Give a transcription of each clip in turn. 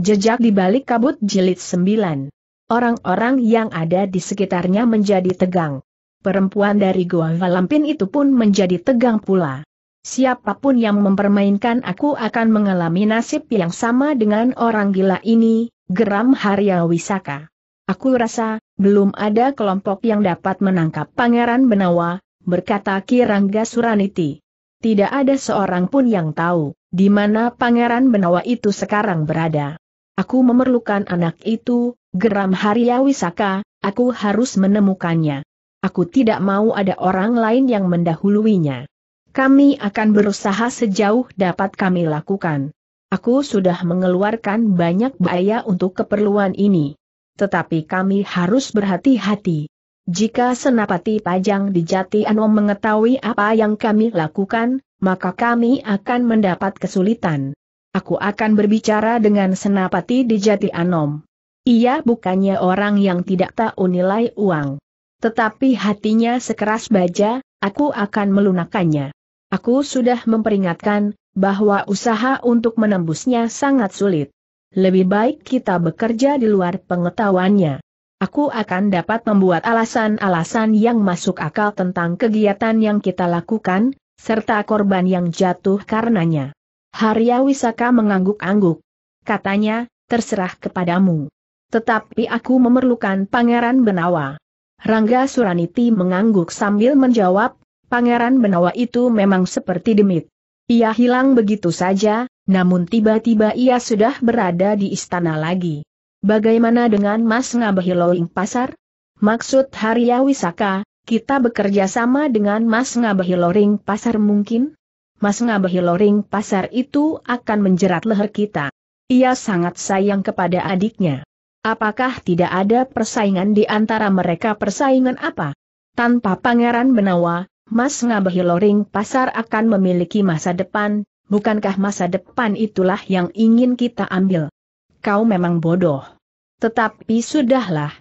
Jejak di balik kabut jilid 9. Orang-orang yang ada di sekitarnya menjadi tegang. Perempuan dari Goa Valampin itu pun menjadi tegang pula. Siapapun yang mempermainkan aku akan mengalami nasib yang sama dengan orang gila ini, geram Harya Wisaka. Aku rasa, belum ada kelompok yang dapat menangkap Pangeran Benawa, berkata Kirangga Suraniti. Tidak ada seorang pun yang tahu, di mana Pangeran Benawa itu sekarang berada. Aku memerlukan anak itu, geram Harya Wisaka, aku harus menemukannya. Aku tidak mau ada orang lain yang mendahuluinya. Kami akan berusaha sejauh dapat kami lakukan. Aku sudah mengeluarkan banyak biaya untuk keperluan ini. Tetapi kami harus berhati-hati. Jika Senapati Pajang di Jati Anom mengetahui apa yang kami lakukan, maka kami akan mendapat kesulitan. Aku akan berbicara dengan Senapati di Jati Anom. Ia bukannya orang yang tidak tahu nilai uang. Tetapi hatinya sekeras baja, aku akan melunakannya. Aku sudah memperingatkan, bahwa usaha untuk menembusnya sangat sulit. Lebih baik kita bekerja di luar pengetahuannya. Aku akan dapat membuat alasan-alasan yang masuk akal tentang kegiatan yang kita lakukan, serta korban yang jatuh karenanya. Harya Wisaka mengangguk-angguk. Katanya, terserah kepadamu. Tetapi aku memerlukan Pangeran Benawa. Rangga Suraniti mengangguk sambil menjawab, Pangeran Benawa itu memang seperti demit. Ia hilang begitu saja, namun tiba-tiba ia sudah berada di istana lagi. Bagaimana dengan Mas Ngabahiloing Pasar? Maksud Harya Wisaka, kita bekerja sama dengan Mas Ngabahiloring Pasar mungkin? Mas Ngabehi Loring pasar itu akan menjerat leher kita. Ia sangat sayang kepada adiknya. Apakah tidak ada persaingan di antara mereka persaingan apa? Tanpa Pangeran Benawa, Mas Ngabehi Loring pasar akan memiliki masa depan, bukankah masa depan itulah yang ingin kita ambil? Kau memang bodoh. Tetapi sudahlah.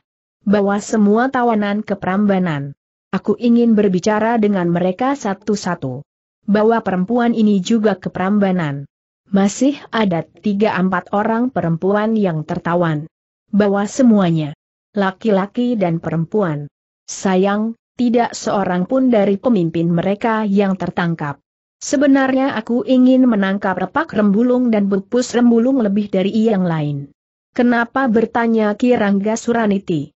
Bawa semua tawanan ke Prambanan. Aku ingin berbicara dengan mereka satu-satu bawa perempuan ini juga ke Prambanan. Masih ada tiga empat orang perempuan yang tertawan. Bawa semuanya. Laki-laki dan perempuan. Sayang, tidak seorang pun dari pemimpin mereka yang tertangkap. Sebenarnya aku ingin menangkap repak rembulung dan bupus rembulung lebih dari yang lain. Kenapa bertanya Kirangga Suraniti?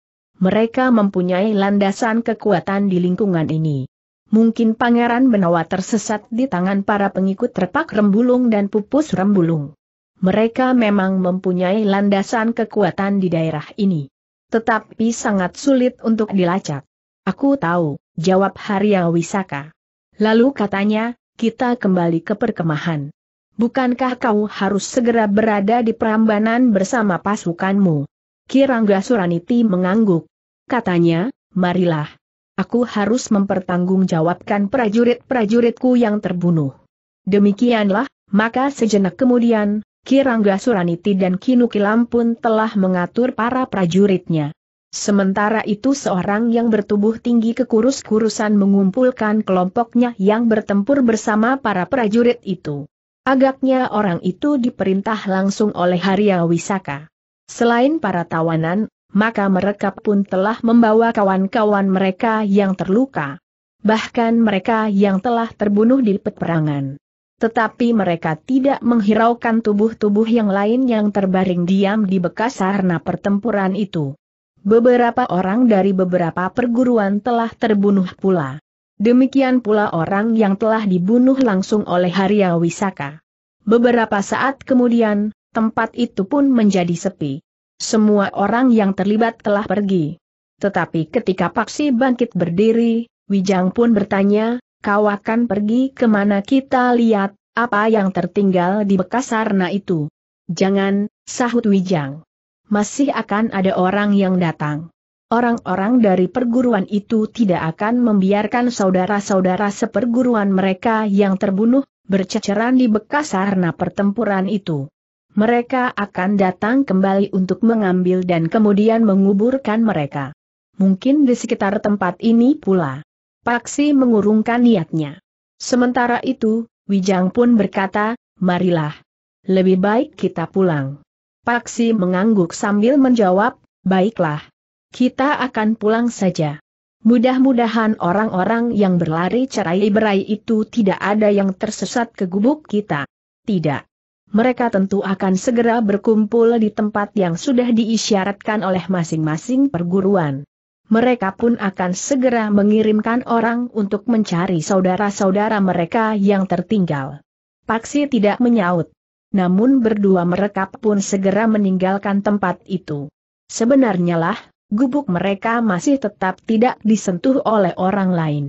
Mereka mempunyai landasan kekuatan di lingkungan ini. Mungkin Pangeran Benawa tersesat di tangan para pengikut repak rembulung dan pupus rembulung. Mereka memang mempunyai landasan kekuatan di daerah ini. Tetapi sangat sulit untuk dilacak. Aku tahu, jawab Harya Wisaka. Lalu katanya, kita kembali ke perkemahan. Bukankah kau harus segera berada di perambanan bersama pasukanmu? Kirangga Suraniti mengangguk. Katanya, marilah aku harus mempertanggungjawabkan prajurit-prajuritku yang terbunuh. Demikianlah, maka sejenak kemudian, Kirangga Suraniti dan Kinukilam pun telah mengatur para prajuritnya. Sementara itu seorang yang bertubuh tinggi kekurus-kurusan mengumpulkan kelompoknya yang bertempur bersama para prajurit itu. Agaknya orang itu diperintah langsung oleh Haria Wisaka. Selain para tawanan, maka mereka pun telah membawa kawan-kawan mereka yang terluka. Bahkan mereka yang telah terbunuh di peperangan. Tetapi mereka tidak menghiraukan tubuh-tubuh yang lain yang terbaring diam di bekas sarna pertempuran itu. Beberapa orang dari beberapa perguruan telah terbunuh pula. Demikian pula orang yang telah dibunuh langsung oleh Haria Wisaka. Beberapa saat kemudian, tempat itu pun menjadi sepi. Semua orang yang terlibat telah pergi. Tetapi ketika Paksi bangkit berdiri, Wijang pun bertanya, kau akan pergi kemana kita lihat, apa yang tertinggal di bekas sarna itu. Jangan, sahut Wijang. Masih akan ada orang yang datang. Orang-orang dari perguruan itu tidak akan membiarkan saudara-saudara seperguruan mereka yang terbunuh, berceceran di bekas sarna pertempuran itu. Mereka akan datang kembali untuk mengambil dan kemudian menguburkan mereka. Mungkin di sekitar tempat ini pula. Paksi mengurungkan niatnya. Sementara itu, Wijang pun berkata, marilah. Lebih baik kita pulang. Paksi mengangguk sambil menjawab, baiklah. Kita akan pulang saja. Mudah-mudahan orang-orang yang berlari cerai berai itu tidak ada yang tersesat ke gubuk kita. Tidak mereka tentu akan segera berkumpul di tempat yang sudah diisyaratkan oleh masing-masing perguruan. Mereka pun akan segera mengirimkan orang untuk mencari saudara-saudara mereka yang tertinggal. Paksi tidak menyaut. Namun berdua mereka pun segera meninggalkan tempat itu. Sebenarnya lah, gubuk mereka masih tetap tidak disentuh oleh orang lain.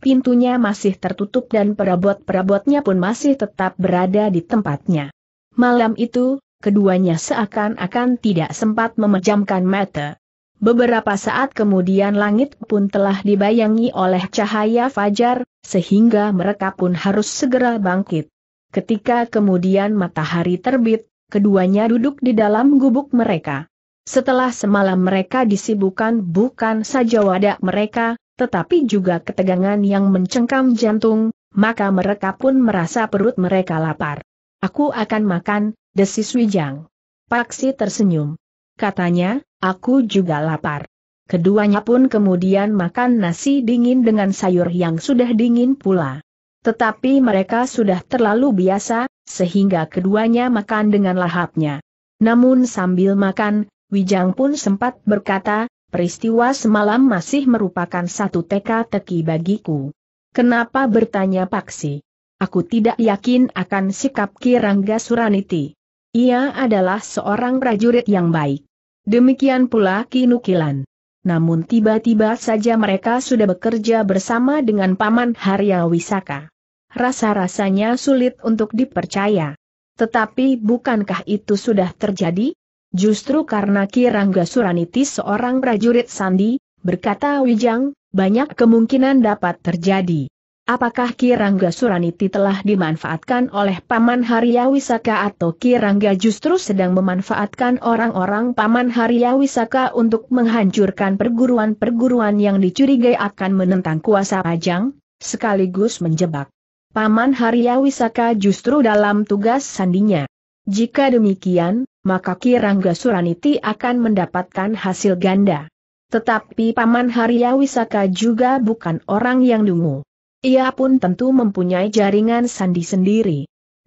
Pintunya masih tertutup dan perabot-perabotnya pun masih tetap berada di tempatnya. Malam itu, keduanya seakan-akan tidak sempat memejamkan mata. Beberapa saat kemudian langit pun telah dibayangi oleh cahaya fajar, sehingga mereka pun harus segera bangkit. Ketika kemudian matahari terbit, keduanya duduk di dalam gubuk mereka. Setelah semalam mereka disibukkan bukan saja wadah mereka, tetapi juga ketegangan yang mencengkam jantung, maka mereka pun merasa perut mereka lapar. Aku akan makan, desis Wijang. Paksi tersenyum. Katanya, aku juga lapar. Keduanya pun kemudian makan nasi dingin dengan sayur yang sudah dingin pula. Tetapi mereka sudah terlalu biasa, sehingga keduanya makan dengan lahapnya. Namun sambil makan, Wijang pun sempat berkata, peristiwa semalam masih merupakan satu teka-teki bagiku. Kenapa bertanya Paksi? Aku tidak yakin akan sikap Kirangga Suraniti. Ia adalah seorang prajurit yang baik. Demikian pula Kinukilan. Namun tiba-tiba saja mereka sudah bekerja bersama dengan Paman Harya Wisaka. Rasa-rasanya sulit untuk dipercaya. Tetapi bukankah itu sudah terjadi? Justru karena Kirangga Suraniti seorang prajurit sandi, berkata Wijang, banyak kemungkinan dapat terjadi. Apakah Kirangga Suraniti telah dimanfaatkan oleh Paman Haryawisaka atau Kirangga justru sedang memanfaatkan orang-orang Paman Haryawisaka untuk menghancurkan perguruan-perguruan yang dicurigai akan menentang kuasa Ajang, sekaligus menjebak Paman Haryawisaka justru dalam tugas sandinya. Jika demikian, maka Kirangga Suraniti akan mendapatkan hasil ganda. Tetapi Paman Haryawisaka juga bukan orang yang dungu. Ia pun tentu mempunyai jaringan sandi sendiri.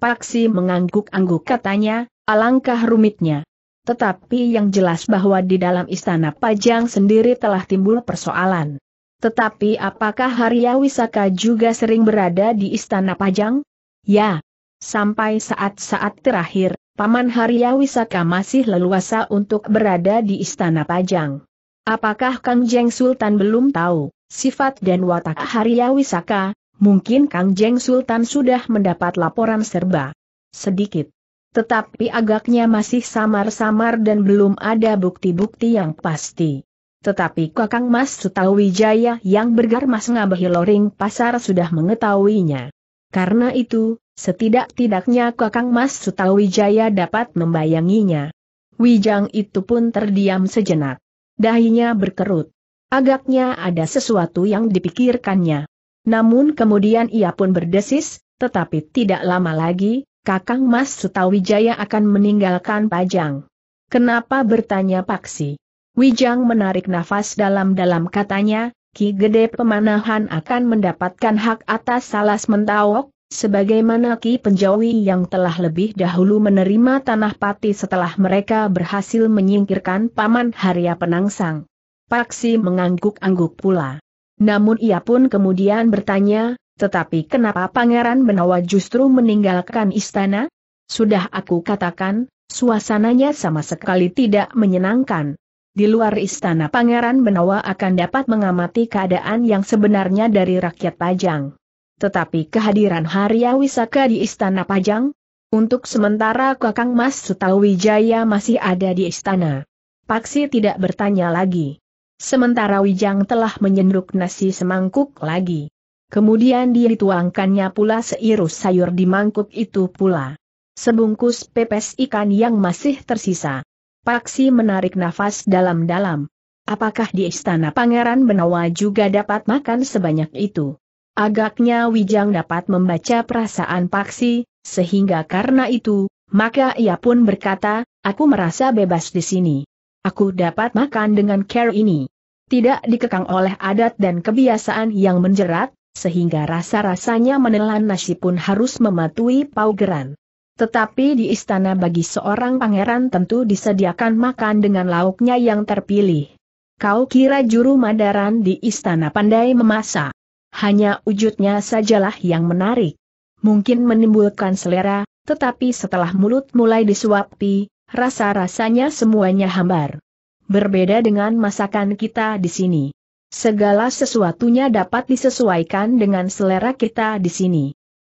Paksi mengangguk-angguk katanya, alangkah rumitnya. Tetapi yang jelas bahwa di dalam istana Pajang sendiri telah timbul persoalan. Tetapi apakah Harya Wisaka juga sering berada di istana Pajang? Ya. Sampai saat-saat terakhir, Paman Harya Wisaka masih leluasa untuk berada di istana Pajang. Apakah Kang Jeng Sultan belum tahu? sifat dan watak Arya Wisaka, mungkin Kang Jeng Sultan sudah mendapat laporan serba sedikit. Tetapi agaknya masih samar-samar dan belum ada bukti-bukti yang pasti. Tetapi Kakang Mas Sutawijaya yang bergar mas ngabahi loring pasar sudah mengetahuinya. Karena itu, setidak-tidaknya Kakang Mas Sutawijaya dapat membayanginya. Wijang itu pun terdiam sejenak. Dahinya berkerut. Agaknya ada sesuatu yang dipikirkannya. Namun kemudian ia pun berdesis, tetapi tidak lama lagi, Kakang Mas Sutawijaya akan meninggalkan Pajang. Kenapa bertanya Paksi? Wijang menarik nafas dalam-dalam katanya, Ki Gede Pemanahan akan mendapatkan hak atas salas mentawok, sebagaimana Ki Penjawi yang telah lebih dahulu menerima tanah pati setelah mereka berhasil menyingkirkan Paman Harya Penangsang. Paksi mengangguk-angguk pula. Namun ia pun kemudian bertanya, tetapi kenapa Pangeran Benawa justru meninggalkan istana? Sudah aku katakan, suasananya sama sekali tidak menyenangkan. Di luar istana Pangeran Benawa akan dapat mengamati keadaan yang sebenarnya dari rakyat Pajang. Tetapi kehadiran Harya Wisaka di istana Pajang? Untuk sementara Kakang Mas Sutawijaya masih ada di istana. Paksi tidak bertanya lagi. Sementara Wijang telah menyenduk nasi semangkuk lagi. Kemudian dia dituangkannya pula seirus sayur di mangkuk itu pula. Sebungkus pepes ikan yang masih tersisa. Paksi menarik nafas dalam-dalam. Apakah di istana Pangeran Benawa juga dapat makan sebanyak itu? Agaknya Wijang dapat membaca perasaan Paksi, sehingga karena itu, maka ia pun berkata, aku merasa bebas di sini. Aku dapat makan dengan care ini. Tidak dikekang oleh adat dan kebiasaan yang menjerat, sehingga rasa-rasanya menelan nasi pun harus mematuhi paugeran. Tetapi di istana bagi seorang pangeran tentu disediakan makan dengan lauknya yang terpilih. Kau kira juru madaran di istana pandai memasak. Hanya wujudnya sajalah yang menarik. Mungkin menimbulkan selera, tetapi setelah mulut mulai disuapi, Rasa-rasanya semuanya hambar. Berbeda dengan masakan kita di sini. Segala sesuatunya dapat disesuaikan dengan selera kita di sini.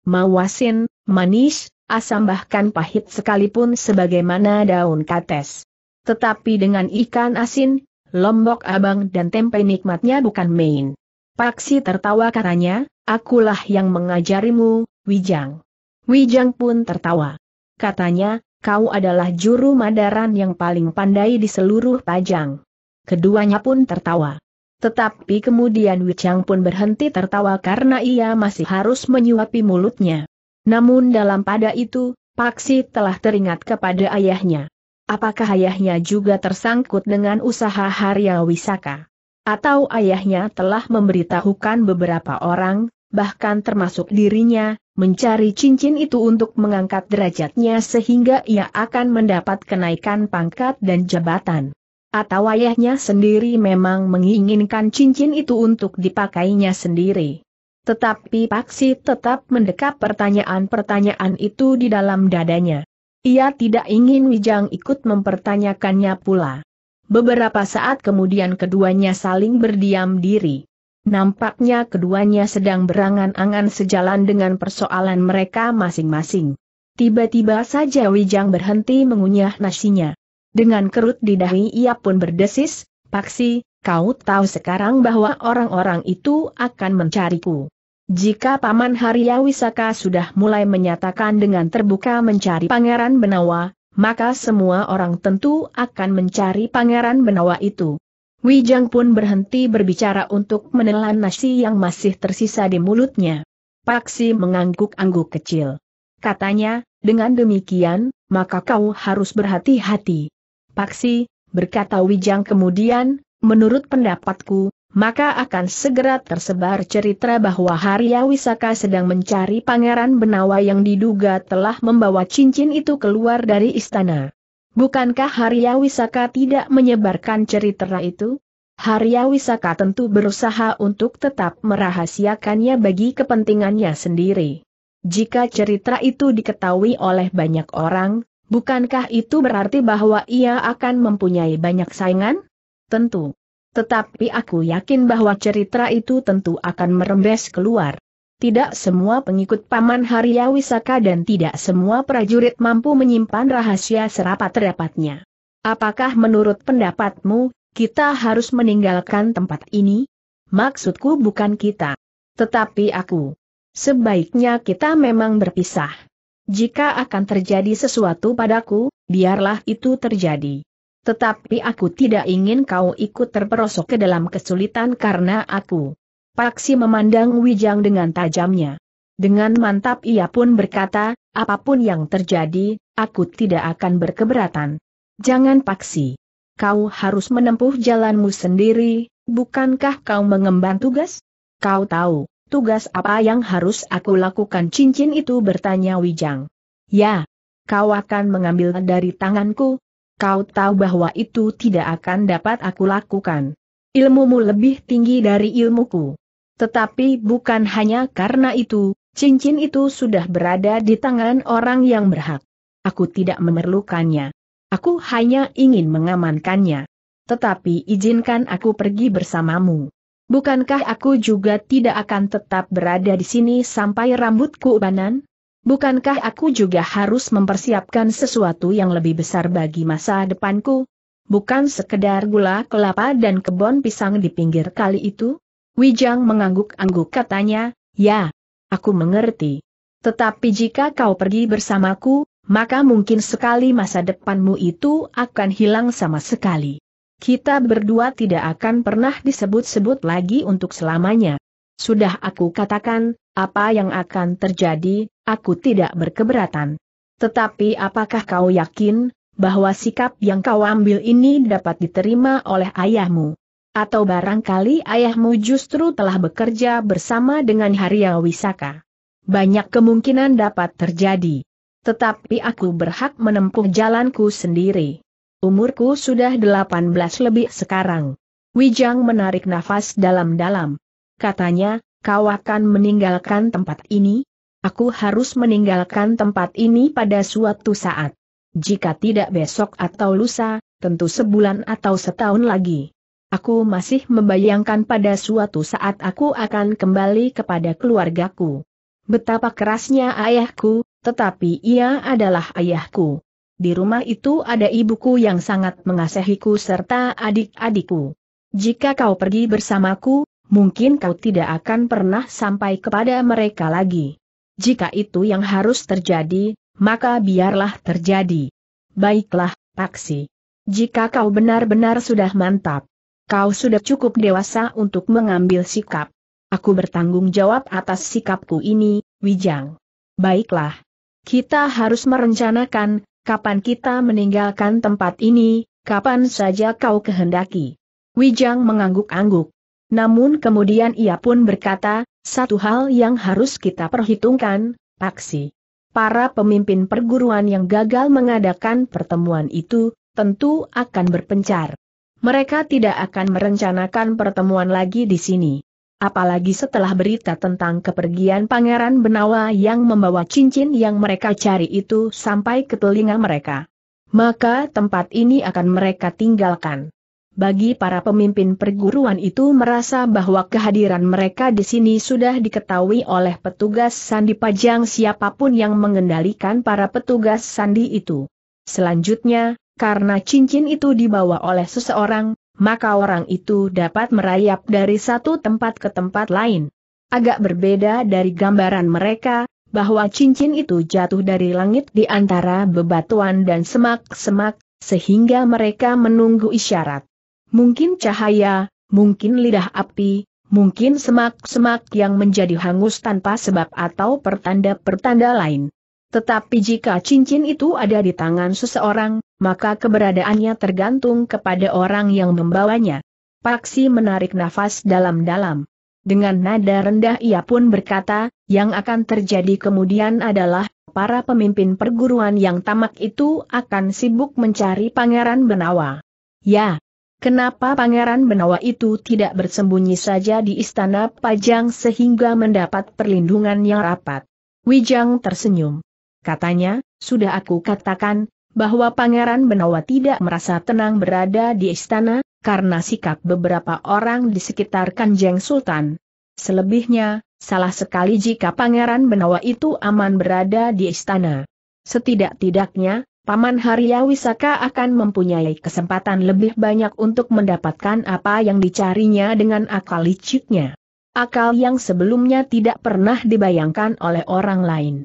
Mawasin, manis, asam bahkan pahit sekalipun sebagaimana daun kates. Tetapi dengan ikan asin, lombok abang dan tempe nikmatnya bukan main. Paksi tertawa karanya, akulah yang mengajarimu, Wijang. Wijang pun tertawa. Katanya, kau adalah juru madaran yang paling pandai di seluruh Pajang. Keduanya pun tertawa. Tetapi kemudian Wichang pun berhenti tertawa karena ia masih harus menyuapi mulutnya. Namun dalam pada itu, Paksi telah teringat kepada ayahnya. Apakah ayahnya juga tersangkut dengan usaha Harya Wisaka? Atau ayahnya telah memberitahukan beberapa orang, bahkan termasuk dirinya, mencari cincin itu untuk mengangkat derajatnya sehingga ia akan mendapat kenaikan pangkat dan jabatan. Atau ayahnya sendiri memang menginginkan cincin itu untuk dipakainya sendiri. Tetapi Paksi tetap mendekap pertanyaan-pertanyaan itu di dalam dadanya. Ia tidak ingin Wijang ikut mempertanyakannya pula. Beberapa saat kemudian keduanya saling berdiam diri. Nampaknya keduanya sedang berangan-angan sejalan dengan persoalan mereka masing-masing. Tiba-tiba saja Wijang berhenti mengunyah nasinya. Dengan kerut di dahi ia pun berdesis, Paksi, kau tahu sekarang bahwa orang-orang itu akan mencariku. Jika Paman Harya Wisaka sudah mulai menyatakan dengan terbuka mencari Pangeran Benawa, maka semua orang tentu akan mencari Pangeran Benawa itu. Wijang pun berhenti berbicara untuk menelan nasi yang masih tersisa di mulutnya. Paksi mengangguk-angguk kecil. Katanya, dengan demikian, maka kau harus berhati-hati. Paksi, berkata Wijang kemudian, menurut pendapatku, maka akan segera tersebar cerita bahwa Harya Wisaka sedang mencari Pangeran Benawa yang diduga telah membawa cincin itu keluar dari istana. Bukankah Harya Wisaka tidak menyebarkan cerita itu? Harya Wisaka tentu berusaha untuk tetap merahasiakannya bagi kepentingannya sendiri. Jika cerita itu diketahui oleh banyak orang, bukankah itu berarti bahwa ia akan mempunyai banyak saingan? Tentu. Tetapi aku yakin bahwa cerita itu tentu akan merembes keluar tidak semua pengikut Paman Harya Wisaka dan tidak semua prajurit mampu menyimpan rahasia serapat-rapatnya. Apakah menurut pendapatmu, kita harus meninggalkan tempat ini? Maksudku bukan kita. Tetapi aku. Sebaiknya kita memang berpisah. Jika akan terjadi sesuatu padaku, biarlah itu terjadi. Tetapi aku tidak ingin kau ikut terperosok ke dalam kesulitan karena aku. Paksi memandang Wijang dengan tajamnya. Dengan mantap ia pun berkata, apapun yang terjadi, aku tidak akan berkeberatan. Jangan Paksi. Kau harus menempuh jalanmu sendiri, bukankah kau mengemban tugas? Kau tahu, tugas apa yang harus aku lakukan cincin itu bertanya Wijang. Ya, kau akan mengambil dari tanganku. Kau tahu bahwa itu tidak akan dapat aku lakukan. Ilmumu lebih tinggi dari ilmuku. Tetapi bukan hanya karena itu, cincin itu sudah berada di tangan orang yang berhak. Aku tidak memerlukannya. Aku hanya ingin mengamankannya. Tetapi izinkan aku pergi bersamamu. Bukankah aku juga tidak akan tetap berada di sini sampai rambutku ubanan? Bukankah aku juga harus mempersiapkan sesuatu yang lebih besar bagi masa depanku? Bukan sekedar gula kelapa dan kebon pisang di pinggir kali itu? Wijang mengangguk-angguk katanya, ya, aku mengerti. Tetapi jika kau pergi bersamaku, maka mungkin sekali masa depanmu itu akan hilang sama sekali. Kita berdua tidak akan pernah disebut-sebut lagi untuk selamanya. Sudah aku katakan, apa yang akan terjadi, aku tidak berkeberatan. Tetapi apakah kau yakin, bahwa sikap yang kau ambil ini dapat diterima oleh ayahmu? Atau barangkali ayahmu justru telah bekerja bersama dengan Harya Wisaka. Banyak kemungkinan dapat terjadi. Tetapi aku berhak menempuh jalanku sendiri. Umurku sudah 18 lebih sekarang. Wijang menarik nafas dalam-dalam. Katanya, kau akan meninggalkan tempat ini? Aku harus meninggalkan tempat ini pada suatu saat. Jika tidak besok atau lusa, tentu sebulan atau setahun lagi. Aku masih membayangkan pada suatu saat aku akan kembali kepada keluargaku. Betapa kerasnya ayahku, tetapi ia adalah ayahku. Di rumah itu ada ibuku yang sangat mengasihiku serta adik-adikku. Jika kau pergi bersamaku, mungkin kau tidak akan pernah sampai kepada mereka lagi. Jika itu yang harus terjadi, maka biarlah terjadi. Baiklah, Paksi. Jika kau benar-benar sudah mantap, kau sudah cukup dewasa untuk mengambil sikap. Aku bertanggung jawab atas sikapku ini, Wijang. Baiklah. Kita harus merencanakan, kapan kita meninggalkan tempat ini, kapan saja kau kehendaki. Wijang mengangguk-angguk. Namun kemudian ia pun berkata, satu hal yang harus kita perhitungkan, Paksi. Para pemimpin perguruan yang gagal mengadakan pertemuan itu, tentu akan berpencar mereka tidak akan merencanakan pertemuan lagi di sini. Apalagi setelah berita tentang kepergian Pangeran Benawa yang membawa cincin yang mereka cari itu sampai ke telinga mereka. Maka tempat ini akan mereka tinggalkan. Bagi para pemimpin perguruan itu merasa bahwa kehadiran mereka di sini sudah diketahui oleh petugas sandi pajang siapapun yang mengendalikan para petugas sandi itu. Selanjutnya, karena cincin itu dibawa oleh seseorang, maka orang itu dapat merayap dari satu tempat ke tempat lain. Agak berbeda dari gambaran mereka, bahwa cincin itu jatuh dari langit di antara bebatuan dan semak-semak, sehingga mereka menunggu isyarat. Mungkin cahaya, mungkin lidah api, mungkin semak-semak yang menjadi hangus tanpa sebab atau pertanda-pertanda lain. Tetapi jika cincin itu ada di tangan seseorang, maka keberadaannya tergantung kepada orang yang membawanya. Paksi menarik nafas dalam-dalam. Dengan nada rendah ia pun berkata, yang akan terjadi kemudian adalah, para pemimpin perguruan yang tamak itu akan sibuk mencari Pangeran Benawa. Ya, kenapa Pangeran Benawa itu tidak bersembunyi saja di istana Pajang sehingga mendapat perlindungan yang rapat? Wijang tersenyum. Katanya, sudah aku katakan, bahwa Pangeran Benawa tidak merasa tenang berada di istana, karena sikap beberapa orang di sekitar Kanjeng Sultan. Selebihnya, salah sekali jika Pangeran Benawa itu aman berada di istana. Setidak-tidaknya, Paman Harya Wisaka akan mempunyai kesempatan lebih banyak untuk mendapatkan apa yang dicarinya dengan akal liciknya. Akal yang sebelumnya tidak pernah dibayangkan oleh orang lain.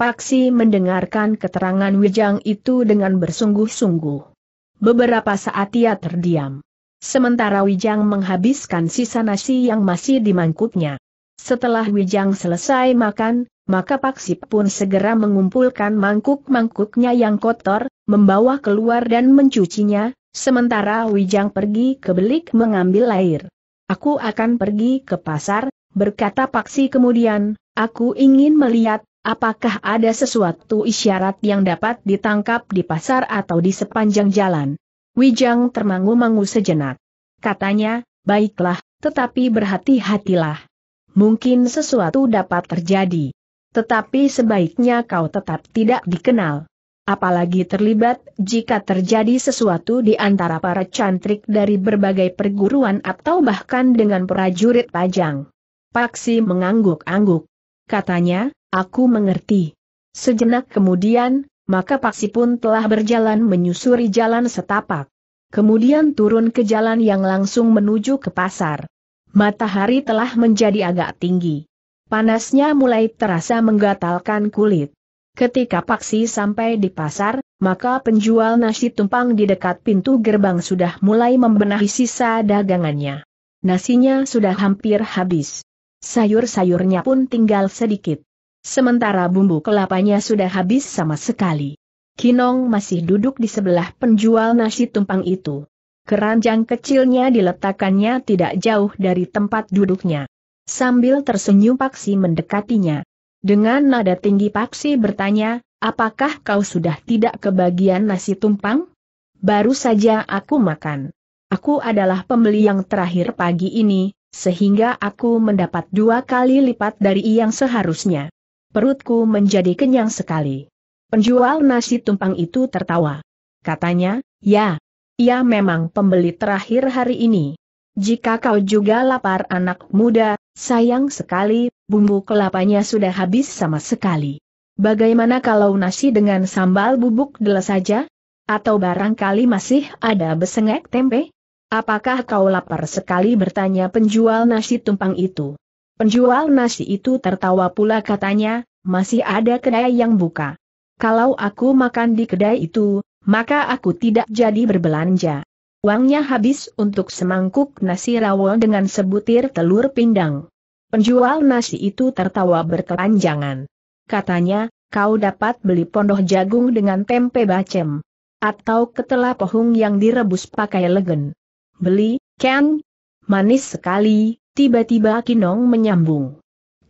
Paksi mendengarkan keterangan Wijang itu dengan bersungguh-sungguh. Beberapa saat ia terdiam. Sementara Wijang menghabiskan sisa nasi yang masih di mangkuknya. Setelah Wijang selesai makan, maka Paksi pun segera mengumpulkan mangkuk-mangkuknya yang kotor, membawa keluar dan mencucinya, sementara Wijang pergi ke belik mengambil air. Aku akan pergi ke pasar, berkata Paksi kemudian, aku ingin melihat Apakah ada sesuatu isyarat yang dapat ditangkap di pasar atau di sepanjang jalan? Wijang termangu-mangu sejenak. Katanya, baiklah, tetapi berhati-hatilah. Mungkin sesuatu dapat terjadi. Tetapi sebaiknya kau tetap tidak dikenal apalagi terlibat jika terjadi sesuatu di antara para cantrik dari berbagai perguruan atau bahkan dengan prajurit pajang. Paksi mengangguk-angguk. Katanya, Aku mengerti. Sejenak kemudian, maka Paksi pun telah berjalan menyusuri jalan setapak. Kemudian turun ke jalan yang langsung menuju ke pasar. Matahari telah menjadi agak tinggi. Panasnya mulai terasa menggatalkan kulit. Ketika Paksi sampai di pasar, maka penjual nasi tumpang di dekat pintu gerbang sudah mulai membenahi sisa dagangannya. Nasinya sudah hampir habis. Sayur-sayurnya pun tinggal sedikit. Sementara bumbu kelapanya sudah habis sama sekali. Kinong masih duduk di sebelah penjual nasi tumpang itu. Keranjang kecilnya diletakkannya tidak jauh dari tempat duduknya. Sambil tersenyum Paksi mendekatinya. Dengan nada tinggi Paksi bertanya, apakah kau sudah tidak kebagian nasi tumpang? Baru saja aku makan. Aku adalah pembeli yang terakhir pagi ini, sehingga aku mendapat dua kali lipat dari yang seharusnya. Perutku menjadi kenyang sekali. Penjual nasi tumpang itu tertawa. Katanya, ya, ia memang pembeli terakhir hari ini. Jika kau juga lapar anak muda, sayang sekali, bumbu kelapanya sudah habis sama sekali. Bagaimana kalau nasi dengan sambal bubuk dela saja? Atau barangkali masih ada besengek tempe? Apakah kau lapar sekali bertanya penjual nasi tumpang itu? Penjual nasi itu tertawa pula katanya, masih ada kedai yang buka. Kalau aku makan di kedai itu, maka aku tidak jadi berbelanja. Uangnya habis untuk semangkuk nasi rawon dengan sebutir telur pindang. Penjual nasi itu tertawa berkepanjangan. Katanya, kau dapat beli pondoh jagung dengan tempe bacem. Atau ketela pohung yang direbus pakai legen. Beli, kan? Manis sekali, Tiba-tiba Kinong menyambung.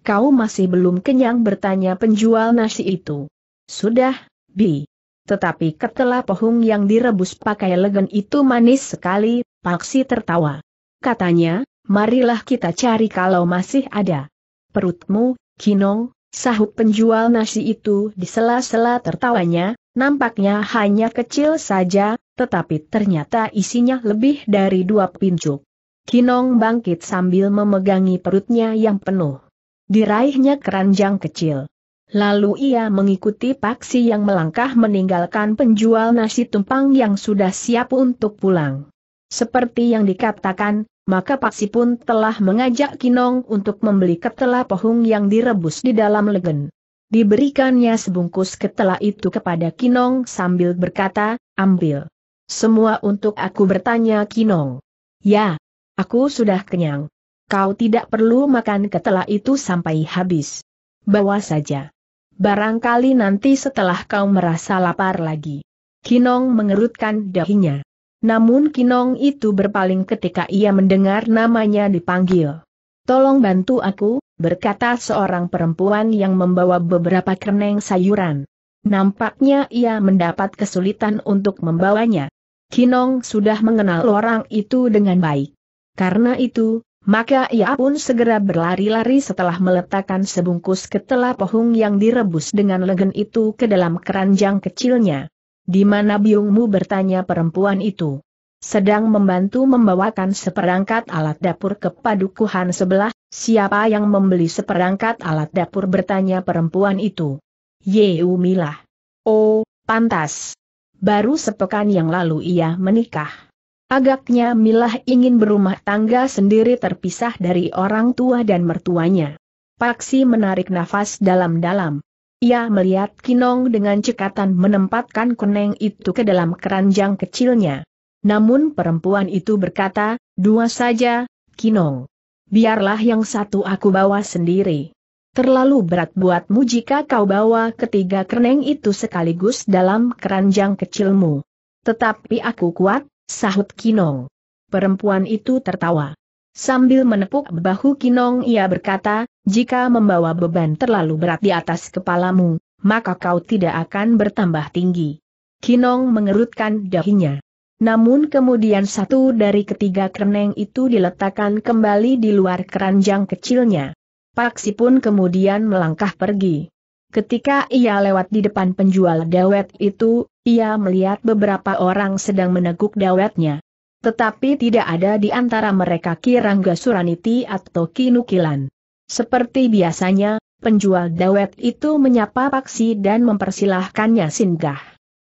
Kau masih belum kenyang bertanya penjual nasi itu. Sudah, Bi. Tetapi ketela pohung yang direbus pakai legen itu manis sekali, Paksi tertawa. Katanya, marilah kita cari kalau masih ada. Perutmu, Kinong, sahut penjual nasi itu di sela-sela tertawanya, nampaknya hanya kecil saja, tetapi ternyata isinya lebih dari dua pincuk. Kinong bangkit sambil memegangi perutnya yang penuh. Diraihnya keranjang kecil. Lalu ia mengikuti paksi yang melangkah meninggalkan penjual nasi tumpang yang sudah siap untuk pulang. Seperti yang dikatakan, maka paksi pun telah mengajak Kinong untuk membeli ketela pohung yang direbus di dalam legen. Diberikannya sebungkus ketela itu kepada Kinong sambil berkata, ambil. Semua untuk aku bertanya Kinong. Ya, Aku sudah kenyang. Kau tidak perlu makan ketela itu sampai habis. Bawa saja. Barangkali nanti setelah kau merasa lapar lagi. Kinong mengerutkan dahinya. Namun Kinong itu berpaling ketika ia mendengar namanya dipanggil. Tolong bantu aku, berkata seorang perempuan yang membawa beberapa kereneng sayuran. Nampaknya ia mendapat kesulitan untuk membawanya. Kinong sudah mengenal orang itu dengan baik. Karena itu, maka ia pun segera berlari-lari setelah meletakkan sebungkus ketela pohung yang direbus dengan legen itu ke dalam keranjang kecilnya. Di mana biungmu bertanya perempuan itu. Sedang membantu membawakan seperangkat alat dapur ke padukuhan sebelah, siapa yang membeli seperangkat alat dapur bertanya perempuan itu. Yeu Milah. Oh, pantas. Baru sepekan yang lalu ia menikah. Agaknya Milah ingin berumah tangga sendiri terpisah dari orang tua dan mertuanya. Paksi menarik nafas dalam-dalam. Ia melihat Kinong dengan cekatan menempatkan koneng itu ke dalam keranjang kecilnya. Namun perempuan itu berkata, dua saja, Kinong. Biarlah yang satu aku bawa sendiri. Terlalu berat buatmu jika kau bawa ketiga kereneng itu sekaligus dalam keranjang kecilmu. Tetapi aku kuat, sahut Kinong. Perempuan itu tertawa. Sambil menepuk bahu Kinong ia berkata, jika membawa beban terlalu berat di atas kepalamu, maka kau tidak akan bertambah tinggi. Kinong mengerutkan dahinya. Namun kemudian satu dari ketiga kreneng itu diletakkan kembali di luar keranjang kecilnya. Paksi pun kemudian melangkah pergi. Ketika ia lewat di depan penjual dawet itu, ia melihat beberapa orang sedang meneguk dawetnya. Tetapi tidak ada di antara mereka Kirangga Suraniti atau Kinukilan. Seperti biasanya, penjual dawet itu menyapa Paksi dan mempersilahkannya singgah.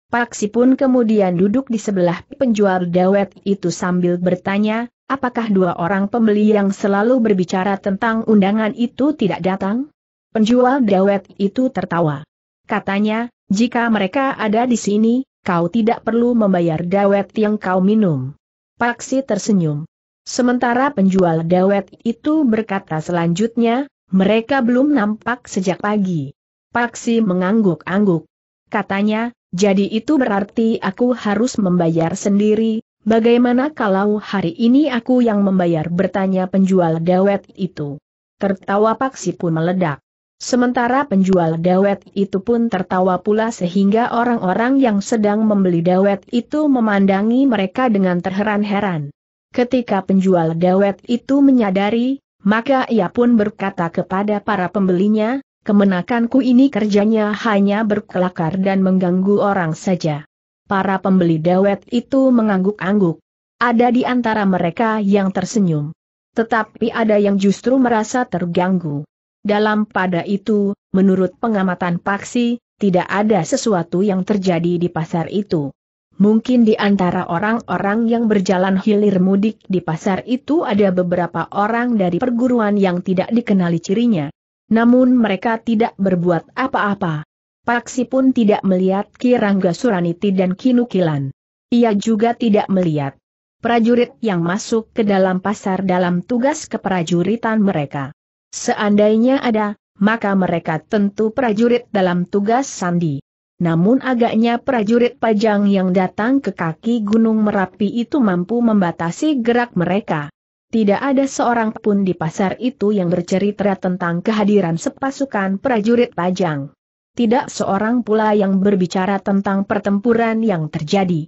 Paksi pun kemudian duduk di sebelah penjual dawet itu sambil bertanya, apakah dua orang pembeli yang selalu berbicara tentang undangan itu tidak datang? Penjual dawet itu tertawa. Katanya, jika mereka ada di sini, kau tidak perlu membayar dawet yang kau minum. Paksi tersenyum. Sementara penjual dawet itu berkata selanjutnya, mereka belum nampak sejak pagi. Paksi mengangguk-angguk. Katanya, jadi itu berarti aku harus membayar sendiri, bagaimana kalau hari ini aku yang membayar bertanya penjual dawet itu. Tertawa Paksi pun meledak. Sementara penjual dawet itu pun tertawa pula sehingga orang-orang yang sedang membeli dawet itu memandangi mereka dengan terheran-heran. Ketika penjual dawet itu menyadari, maka ia pun berkata kepada para pembelinya, kemenakanku ini kerjanya hanya berkelakar dan mengganggu orang saja. Para pembeli dawet itu mengangguk-angguk. Ada di antara mereka yang tersenyum. Tetapi ada yang justru merasa terganggu. Dalam pada itu, menurut pengamatan Paksi, tidak ada sesuatu yang terjadi di pasar itu. Mungkin di antara orang-orang yang berjalan hilir mudik di pasar itu ada beberapa orang dari perguruan yang tidak dikenali cirinya. Namun mereka tidak berbuat apa-apa. Paksi pun tidak melihat Kirangga Suraniti dan Kinukilan. Ia juga tidak melihat prajurit yang masuk ke dalam pasar dalam tugas keprajuritan mereka. Seandainya ada, maka mereka tentu prajurit dalam tugas sandi. Namun agaknya prajurit pajang yang datang ke kaki Gunung Merapi itu mampu membatasi gerak mereka. Tidak ada seorang pun di pasar itu yang bercerita tentang kehadiran sepasukan prajurit pajang. Tidak seorang pula yang berbicara tentang pertempuran yang terjadi.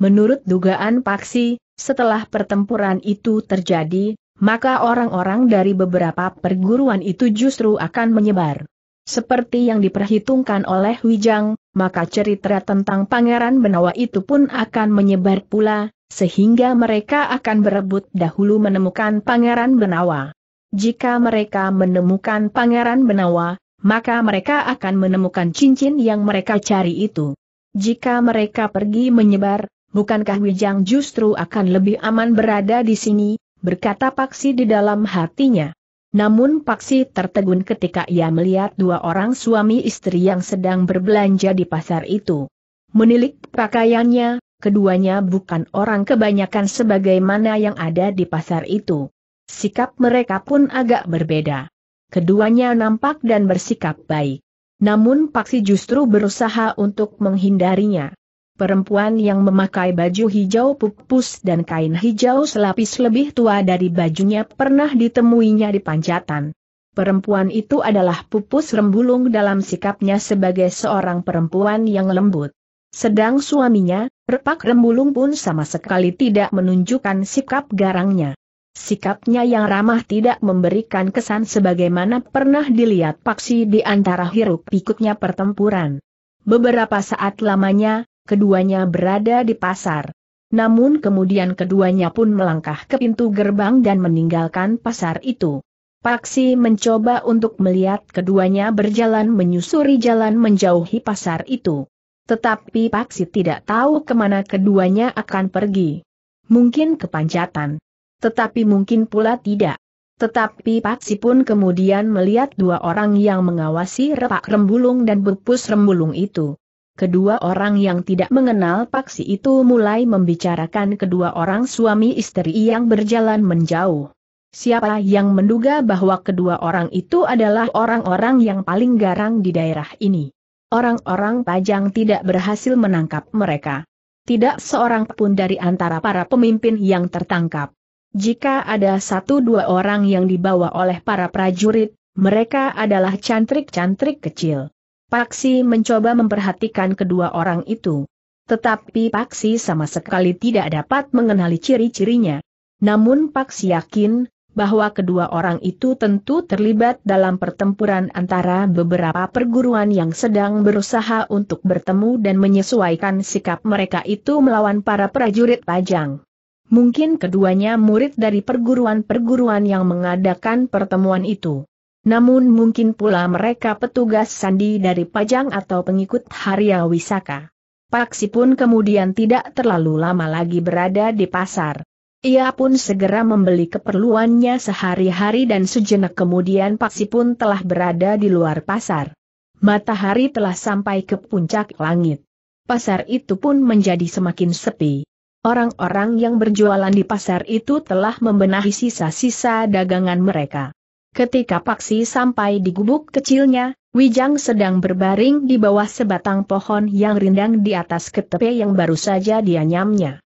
Menurut dugaan Paksi, setelah pertempuran itu terjadi, maka orang-orang dari beberapa perguruan itu justru akan menyebar. Seperti yang diperhitungkan oleh Wijang, maka cerita tentang Pangeran Benawa itu pun akan menyebar pula, sehingga mereka akan berebut dahulu menemukan Pangeran Benawa. Jika mereka menemukan Pangeran Benawa, maka mereka akan menemukan cincin yang mereka cari itu. Jika mereka pergi menyebar, bukankah Wijang justru akan lebih aman berada di sini, berkata Paksi di dalam hatinya. Namun Paksi tertegun ketika ia melihat dua orang suami istri yang sedang berbelanja di pasar itu. Menilik pakaiannya, keduanya bukan orang kebanyakan sebagaimana yang ada di pasar itu. Sikap mereka pun agak berbeda. Keduanya nampak dan bersikap baik. Namun Paksi justru berusaha untuk menghindarinya. Perempuan yang memakai baju hijau pupus dan kain hijau selapis lebih tua dari bajunya pernah ditemuinya di panjatan. Perempuan itu adalah pupus rembulung dalam sikapnya sebagai seorang perempuan yang lembut. Sedang suaminya, repak rembulung pun sama sekali tidak menunjukkan sikap garangnya. Sikapnya yang ramah tidak memberikan kesan sebagaimana pernah dilihat paksi di antara hiruk pikuknya pertempuran. Beberapa saat lamanya, keduanya berada di pasar. Namun kemudian keduanya pun melangkah ke pintu gerbang dan meninggalkan pasar itu. Paksi mencoba untuk melihat keduanya berjalan menyusuri jalan menjauhi pasar itu. Tetapi Paksi tidak tahu kemana keduanya akan pergi. Mungkin ke Panjatan. Tetapi mungkin pula tidak. Tetapi Paksi pun kemudian melihat dua orang yang mengawasi repak rembulung dan bepus rembulung itu kedua orang yang tidak mengenal paksi itu mulai membicarakan kedua orang suami istri yang berjalan menjauh. Siapa yang menduga bahwa kedua orang itu adalah orang-orang yang paling garang di daerah ini? Orang-orang pajang tidak berhasil menangkap mereka. Tidak seorang pun dari antara para pemimpin yang tertangkap. Jika ada satu dua orang yang dibawa oleh para prajurit, mereka adalah cantrik-cantrik kecil. Paksi mencoba memperhatikan kedua orang itu. Tetapi Paksi sama sekali tidak dapat mengenali ciri-cirinya. Namun Paksi yakin, bahwa kedua orang itu tentu terlibat dalam pertempuran antara beberapa perguruan yang sedang berusaha untuk bertemu dan menyesuaikan sikap mereka itu melawan para prajurit pajang. Mungkin keduanya murid dari perguruan-perguruan yang mengadakan pertemuan itu. Namun mungkin pula mereka petugas sandi dari Pajang atau pengikut Haria Wisaka. Paksi pun kemudian tidak terlalu lama lagi berada di pasar. Ia pun segera membeli keperluannya sehari-hari dan sejenak kemudian Paksi pun telah berada di luar pasar. Matahari telah sampai ke puncak langit. Pasar itu pun menjadi semakin sepi. Orang-orang yang berjualan di pasar itu telah membenahi sisa-sisa dagangan mereka. Ketika Paksi sampai di gubuk kecilnya, Wijang sedang berbaring di bawah sebatang pohon yang rindang di atas ketepe yang baru saja dianyamnya.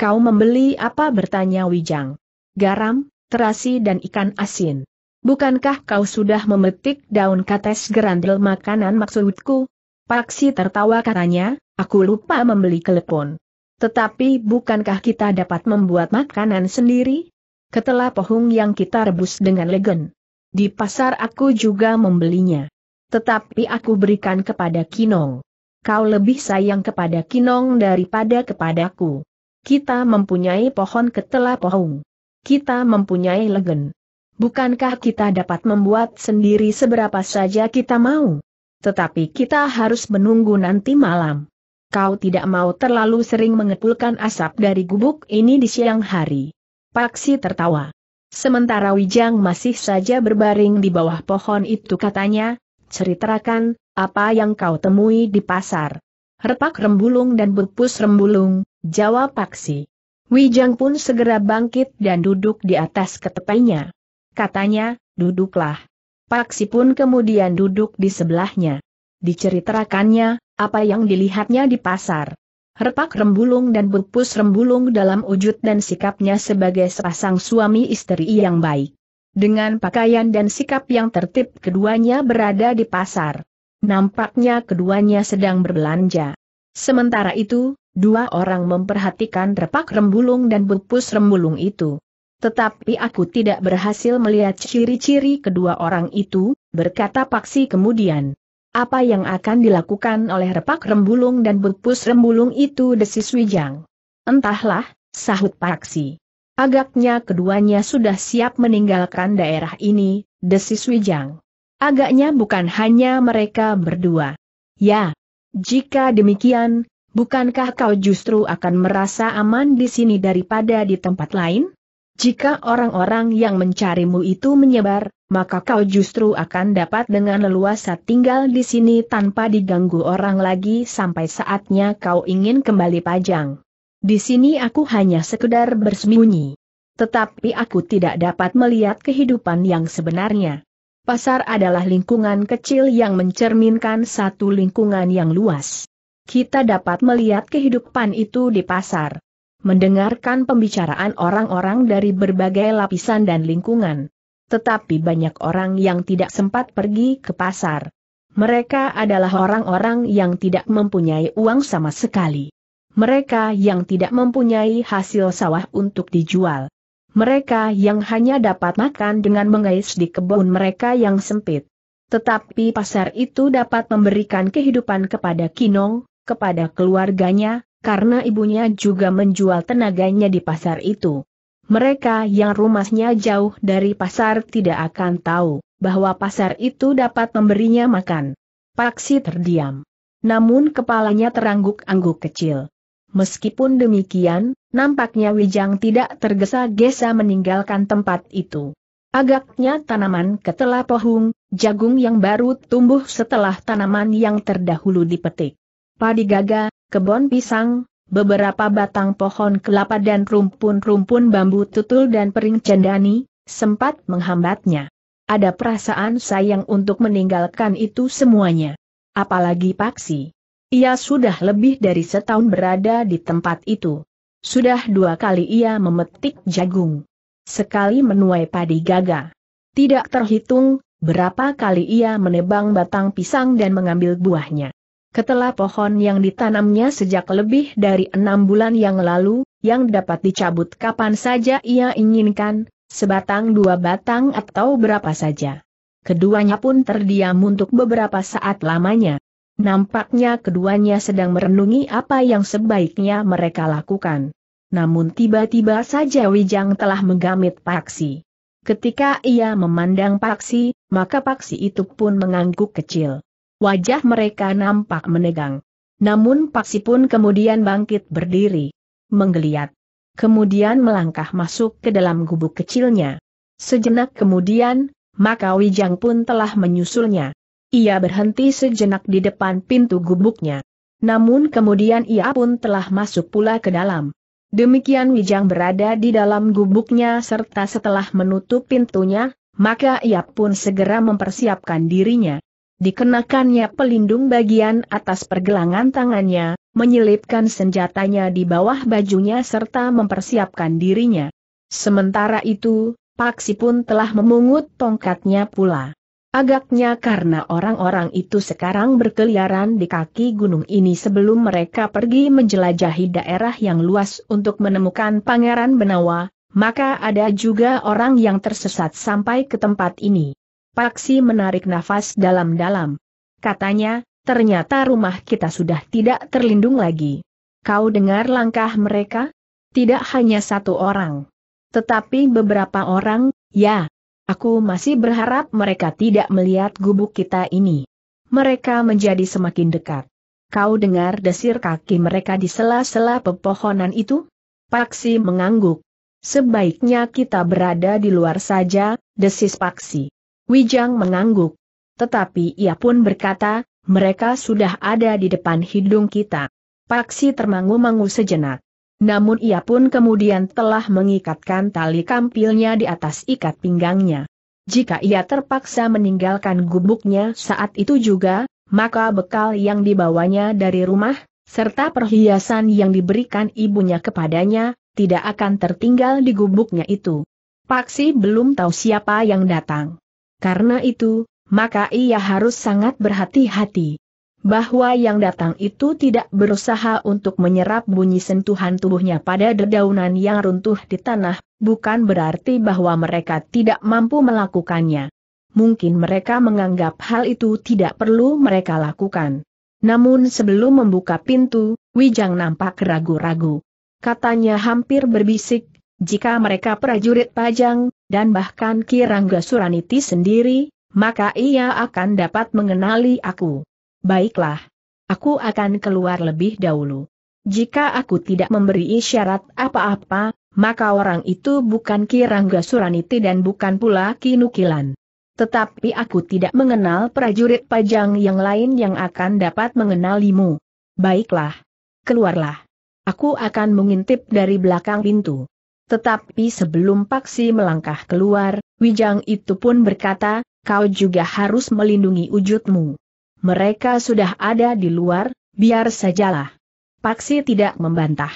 Kau membeli apa bertanya Wijang. Garam, terasi dan ikan asin. Bukankah kau sudah memetik daun kates gerandel makanan maksudku? Paksi tertawa katanya, aku lupa membeli kelepon. Tetapi bukankah kita dapat membuat makanan sendiri? Ketela pohung yang kita rebus dengan legen. Di pasar aku juga membelinya. Tetapi aku berikan kepada Kinong. Kau lebih sayang kepada Kinong daripada kepadaku. Kita mempunyai pohon ketela pohong. Kita mempunyai legen. Bukankah kita dapat membuat sendiri seberapa saja kita mau? Tetapi kita harus menunggu nanti malam. Kau tidak mau terlalu sering mengepulkan asap dari gubuk ini di siang hari. Paksi tertawa. Sementara Wijang masih saja berbaring di bawah pohon itu katanya, ceritakan, apa yang kau temui di pasar. Repak rembulung dan berpus rembulung, jawab Paksi. Wijang pun segera bangkit dan duduk di atas ketepainya. Katanya, duduklah. Paksi pun kemudian duduk di sebelahnya. Diceritakannya, apa yang dilihatnya di pasar. Repak Rembulung dan bupus Rembulung dalam wujud dan sikapnya sebagai sepasang suami istri yang baik. Dengan pakaian dan sikap yang tertib keduanya berada di pasar. Nampaknya keduanya sedang berbelanja. Sementara itu, dua orang memperhatikan repak rembulung dan bupus rembulung itu. Tetapi aku tidak berhasil melihat ciri-ciri kedua orang itu, berkata Paksi kemudian. Apa yang akan dilakukan oleh repak rembulung dan Butpus rembulung itu desis Wijang? Entahlah, sahut Paksi. Agaknya keduanya sudah siap meninggalkan daerah ini, desis Wijang. Agaknya bukan hanya mereka berdua. Ya, jika demikian, bukankah kau justru akan merasa aman di sini daripada di tempat lain? Jika orang-orang yang mencarimu itu menyebar, maka kau justru akan dapat dengan leluasa tinggal di sini tanpa diganggu orang lagi sampai saatnya kau ingin kembali pajang. Di sini aku hanya sekedar bersembunyi. Tetapi aku tidak dapat melihat kehidupan yang sebenarnya. Pasar adalah lingkungan kecil yang mencerminkan satu lingkungan yang luas. Kita dapat melihat kehidupan itu di pasar. Mendengarkan pembicaraan orang-orang dari berbagai lapisan dan lingkungan tetapi banyak orang yang tidak sempat pergi ke pasar. Mereka adalah orang-orang yang tidak mempunyai uang sama sekali. Mereka yang tidak mempunyai hasil sawah untuk dijual. Mereka yang hanya dapat makan dengan mengais di kebun mereka yang sempit. Tetapi pasar itu dapat memberikan kehidupan kepada Kinong, kepada keluarganya, karena ibunya juga menjual tenaganya di pasar itu mereka yang rumahnya jauh dari pasar tidak akan tahu bahwa pasar itu dapat memberinya makan. Paksi terdiam. Namun kepalanya terangguk-angguk kecil. Meskipun demikian, nampaknya Wijang tidak tergesa-gesa meninggalkan tempat itu. Agaknya tanaman ketela pohung, jagung yang baru tumbuh setelah tanaman yang terdahulu dipetik. Padi gaga, kebon pisang, beberapa batang pohon kelapa dan rumpun-rumpun bambu tutul dan pering cendani, sempat menghambatnya. Ada perasaan sayang untuk meninggalkan itu semuanya. Apalagi Paksi. Ia sudah lebih dari setahun berada di tempat itu. Sudah dua kali ia memetik jagung. Sekali menuai padi gaga. Tidak terhitung, berapa kali ia menebang batang pisang dan mengambil buahnya. Ketela pohon yang ditanamnya sejak lebih dari enam bulan yang lalu, yang dapat dicabut kapan saja ia inginkan, sebatang dua batang atau berapa saja. Keduanya pun terdiam untuk beberapa saat lamanya. Nampaknya keduanya sedang merenungi apa yang sebaiknya mereka lakukan. Namun tiba-tiba saja Wijang telah menggamit Paksi. Ketika ia memandang Paksi, maka Paksi itu pun mengangguk kecil. Wajah mereka nampak menegang. Namun Paksi pun kemudian bangkit berdiri. Menggeliat. Kemudian melangkah masuk ke dalam gubuk kecilnya. Sejenak kemudian, maka Wijang pun telah menyusulnya. Ia berhenti sejenak di depan pintu gubuknya. Namun kemudian ia pun telah masuk pula ke dalam. Demikian Wijang berada di dalam gubuknya serta setelah menutup pintunya, maka ia pun segera mempersiapkan dirinya dikenakannya pelindung bagian atas pergelangan tangannya, menyelipkan senjatanya di bawah bajunya serta mempersiapkan dirinya. Sementara itu, Paksi pun telah memungut tongkatnya pula. Agaknya karena orang-orang itu sekarang berkeliaran di kaki gunung ini sebelum mereka pergi menjelajahi daerah yang luas untuk menemukan Pangeran Benawa, maka ada juga orang yang tersesat sampai ke tempat ini. Paksi menarik nafas dalam-dalam. Katanya, ternyata rumah kita sudah tidak terlindung lagi. Kau dengar langkah mereka? Tidak hanya satu orang. Tetapi beberapa orang, ya. Aku masih berharap mereka tidak melihat gubuk kita ini. Mereka menjadi semakin dekat. Kau dengar desir kaki mereka di sela-sela pepohonan itu? Paksi mengangguk. Sebaiknya kita berada di luar saja, desis Paksi. Wijang mengangguk. Tetapi ia pun berkata, mereka sudah ada di depan hidung kita. Paksi termangu-mangu sejenak. Namun ia pun kemudian telah mengikatkan tali kampilnya di atas ikat pinggangnya. Jika ia terpaksa meninggalkan gubuknya saat itu juga, maka bekal yang dibawanya dari rumah, serta perhiasan yang diberikan ibunya kepadanya, tidak akan tertinggal di gubuknya itu. Paksi belum tahu siapa yang datang. Karena itu, maka ia harus sangat berhati-hati. Bahwa yang datang itu tidak berusaha untuk menyerap bunyi sentuhan tubuhnya pada dedaunan yang runtuh di tanah, bukan berarti bahwa mereka tidak mampu melakukannya. Mungkin mereka menganggap hal itu tidak perlu mereka lakukan. Namun sebelum membuka pintu, Wijang nampak ragu-ragu. Katanya hampir berbisik, jika mereka prajurit pajang, dan bahkan Kirangga Suraniti sendiri, maka ia akan dapat mengenali aku. Baiklah. Aku akan keluar lebih dahulu. Jika aku tidak memberi isyarat apa-apa, maka orang itu bukan Kirangga Suraniti dan bukan pula Kinukilan. Tetapi aku tidak mengenal prajurit pajang yang lain yang akan dapat mengenalimu. Baiklah. Keluarlah. Aku akan mengintip dari belakang pintu. Tetapi sebelum Paksi melangkah keluar, Wijang itu pun berkata, kau juga harus melindungi wujudmu. Mereka sudah ada di luar, biar sajalah. Paksi tidak membantah.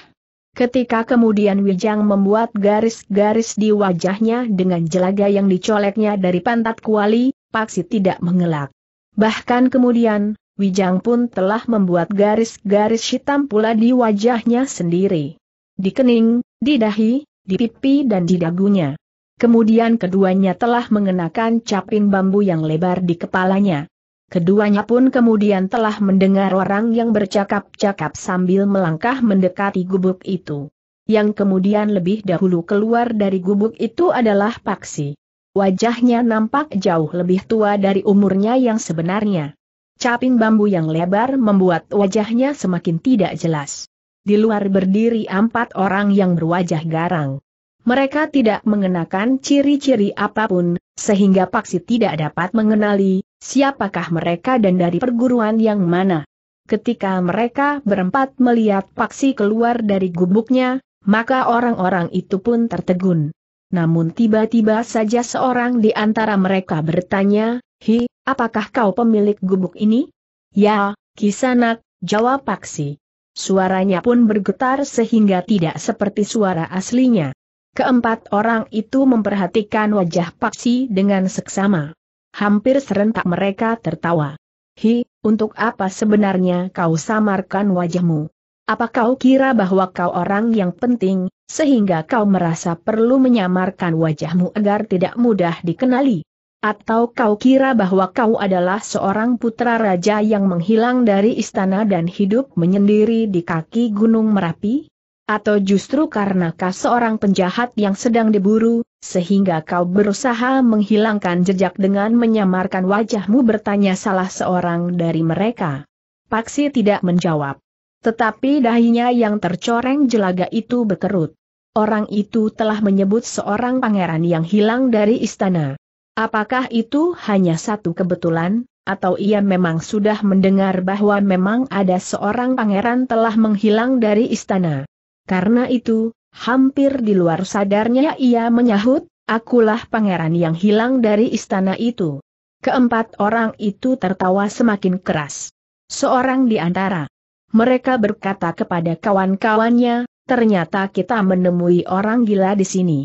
Ketika kemudian Wijang membuat garis-garis di wajahnya dengan jelaga yang dicoleknya dari pantat kuali, Paksi tidak mengelak. Bahkan kemudian, Wijang pun telah membuat garis-garis hitam pula di wajahnya sendiri. Di kening, di dahi, di pipi dan di dagunya. Kemudian keduanya telah mengenakan caping bambu yang lebar di kepalanya. Keduanya pun kemudian telah mendengar orang yang bercakap-cakap sambil melangkah mendekati gubuk itu. Yang kemudian lebih dahulu keluar dari gubuk itu adalah Paksi. Wajahnya nampak jauh lebih tua dari umurnya yang sebenarnya. Caping bambu yang lebar membuat wajahnya semakin tidak jelas di luar berdiri empat orang yang berwajah garang. Mereka tidak mengenakan ciri-ciri apapun, sehingga Paksi tidak dapat mengenali siapakah mereka dan dari perguruan yang mana. Ketika mereka berempat melihat Paksi keluar dari gubuknya, maka orang-orang itu pun tertegun. Namun tiba-tiba saja seorang di antara mereka bertanya, Hi, apakah kau pemilik gubuk ini? Ya, kisanak, jawab Paksi. Suaranya pun bergetar sehingga tidak seperti suara aslinya. Keempat orang itu memperhatikan wajah Paksi dengan seksama. Hampir serentak mereka tertawa. Hi, untuk apa sebenarnya kau samarkan wajahmu? Apa kau kira bahwa kau orang yang penting, sehingga kau merasa perlu menyamarkan wajahmu agar tidak mudah dikenali? Atau kau kira bahwa kau adalah seorang putra raja yang menghilang dari istana dan hidup menyendiri di kaki Gunung Merapi? Atau justru karena kau seorang penjahat yang sedang diburu, sehingga kau berusaha menghilangkan jejak dengan menyamarkan wajahmu bertanya salah seorang dari mereka? Paksi tidak menjawab. Tetapi dahinya yang tercoreng jelaga itu berkerut. Orang itu telah menyebut seorang pangeran yang hilang dari istana. Apakah itu hanya satu kebetulan, atau ia memang sudah mendengar bahwa memang ada seorang pangeran telah menghilang dari istana? Karena itu, hampir di luar sadarnya ia menyahut, akulah pangeran yang hilang dari istana itu. Keempat orang itu tertawa semakin keras. Seorang di antara mereka berkata kepada kawan-kawannya, ternyata kita menemui orang gila di sini.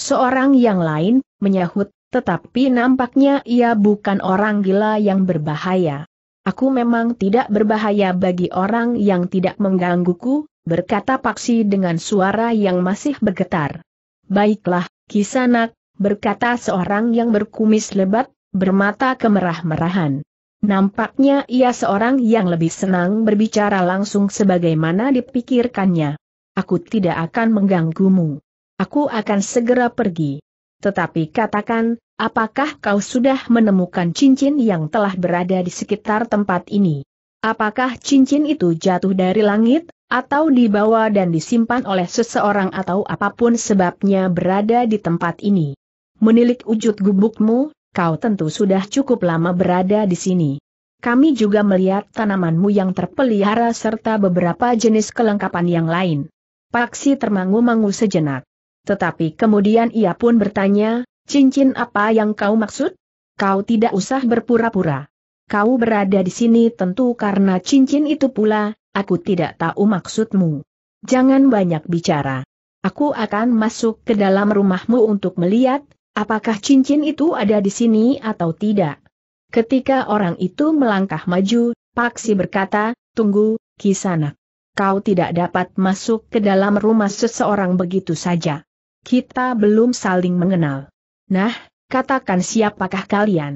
Seorang yang lain menyahut, tetapi nampaknya ia bukan orang gila yang berbahaya. Aku memang tidak berbahaya bagi orang yang tidak menggangguku, berkata Paksi dengan suara yang masih bergetar. Baiklah, Kisanak, berkata seorang yang berkumis lebat, bermata kemerah-merahan. Nampaknya ia seorang yang lebih senang berbicara langsung sebagaimana dipikirkannya. Aku tidak akan mengganggumu. Aku akan segera pergi. Tetapi katakan, Apakah kau sudah menemukan cincin yang telah berada di sekitar tempat ini? Apakah cincin itu jatuh dari langit, atau dibawa dan disimpan oleh seseorang atau apapun sebabnya berada di tempat ini? Menilik wujud gubukmu, kau tentu sudah cukup lama berada di sini. Kami juga melihat tanamanmu yang terpelihara serta beberapa jenis kelengkapan yang lain. Paksi termangu-mangu sejenak. Tetapi kemudian ia pun bertanya, Cincin apa yang kau maksud? Kau tidak usah berpura-pura. Kau berada di sini tentu karena cincin itu pula, aku tidak tahu maksudmu. Jangan banyak bicara. Aku akan masuk ke dalam rumahmu untuk melihat, apakah cincin itu ada di sini atau tidak. Ketika orang itu melangkah maju, Paksi berkata, tunggu, Kisanak. Kau tidak dapat masuk ke dalam rumah seseorang begitu saja. Kita belum saling mengenal. Nah, katakan siapakah kalian?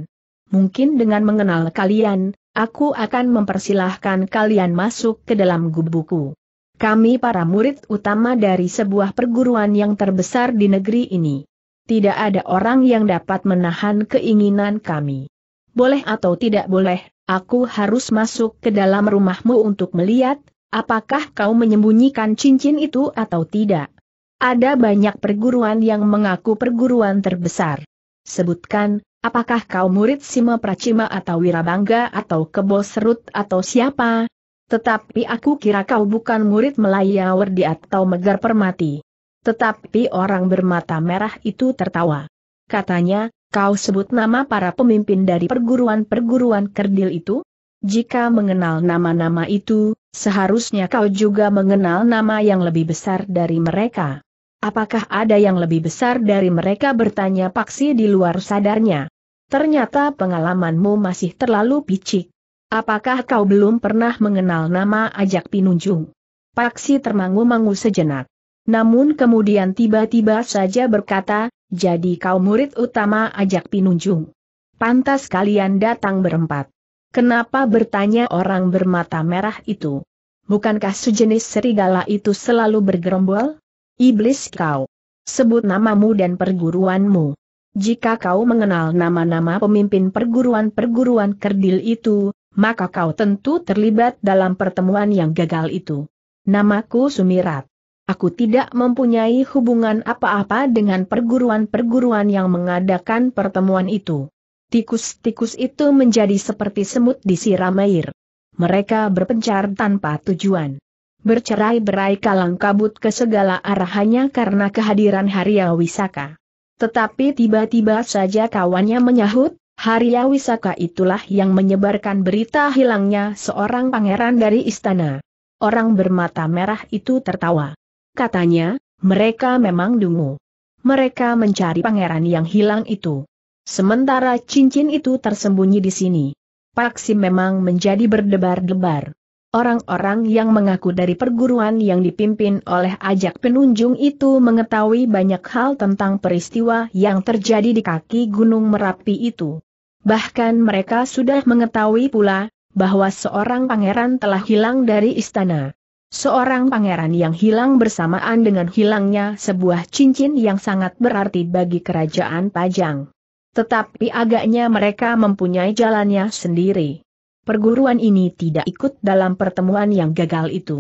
Mungkin dengan mengenal kalian, aku akan mempersilahkan kalian masuk ke dalam gubuku. Kami para murid utama dari sebuah perguruan yang terbesar di negeri ini. Tidak ada orang yang dapat menahan keinginan kami. Boleh atau tidak boleh, aku harus masuk ke dalam rumahmu untuk melihat, apakah kau menyembunyikan cincin itu atau tidak. Ada banyak perguruan yang mengaku perguruan terbesar. Sebutkan, apakah kau murid Sima Pracima atau Wirabangga atau Kebo Serut atau siapa? Tetapi aku kira kau bukan murid Melaya Werdi atau Megar Permati. Tetapi orang bermata merah itu tertawa. Katanya, kau sebut nama para pemimpin dari perguruan-perguruan kerdil itu? Jika mengenal nama-nama itu, seharusnya kau juga mengenal nama yang lebih besar dari mereka. Apakah ada yang lebih besar dari mereka bertanya Paksi di luar sadarnya? Ternyata pengalamanmu masih terlalu picik. Apakah kau belum pernah mengenal nama ajak pinunjung? Paksi termangu-mangu sejenak. Namun kemudian tiba-tiba saja berkata, jadi kau murid utama ajak pinunjung. Pantas kalian datang berempat. Kenapa bertanya orang bermata merah itu? Bukankah sejenis serigala itu selalu bergerombol? Iblis kau. Sebut namamu dan perguruanmu. Jika kau mengenal nama-nama pemimpin perguruan-perguruan kerdil itu, maka kau tentu terlibat dalam pertemuan yang gagal itu. Namaku Sumirat. Aku tidak mempunyai hubungan apa-apa dengan perguruan-perguruan yang mengadakan pertemuan itu. Tikus-tikus itu menjadi seperti semut di siram air. Mereka berpencar tanpa tujuan bercerai-berai kalang kabut ke segala arahannya karena kehadiran Harya Wisaka. Tetapi tiba-tiba saja kawannya menyahut, Harya Wisaka itulah yang menyebarkan berita hilangnya seorang pangeran dari istana. Orang bermata merah itu tertawa. Katanya, mereka memang dungu. Mereka mencari pangeran yang hilang itu. Sementara cincin itu tersembunyi di sini. Paksi memang menjadi berdebar-debar. Orang-orang yang mengaku dari perguruan yang dipimpin oleh ajak penunjung itu mengetahui banyak hal tentang peristiwa yang terjadi di kaki Gunung Merapi itu. Bahkan mereka sudah mengetahui pula, bahwa seorang pangeran telah hilang dari istana. Seorang pangeran yang hilang bersamaan dengan hilangnya sebuah cincin yang sangat berarti bagi kerajaan Pajang. Tetapi agaknya mereka mempunyai jalannya sendiri perguruan ini tidak ikut dalam pertemuan yang gagal itu.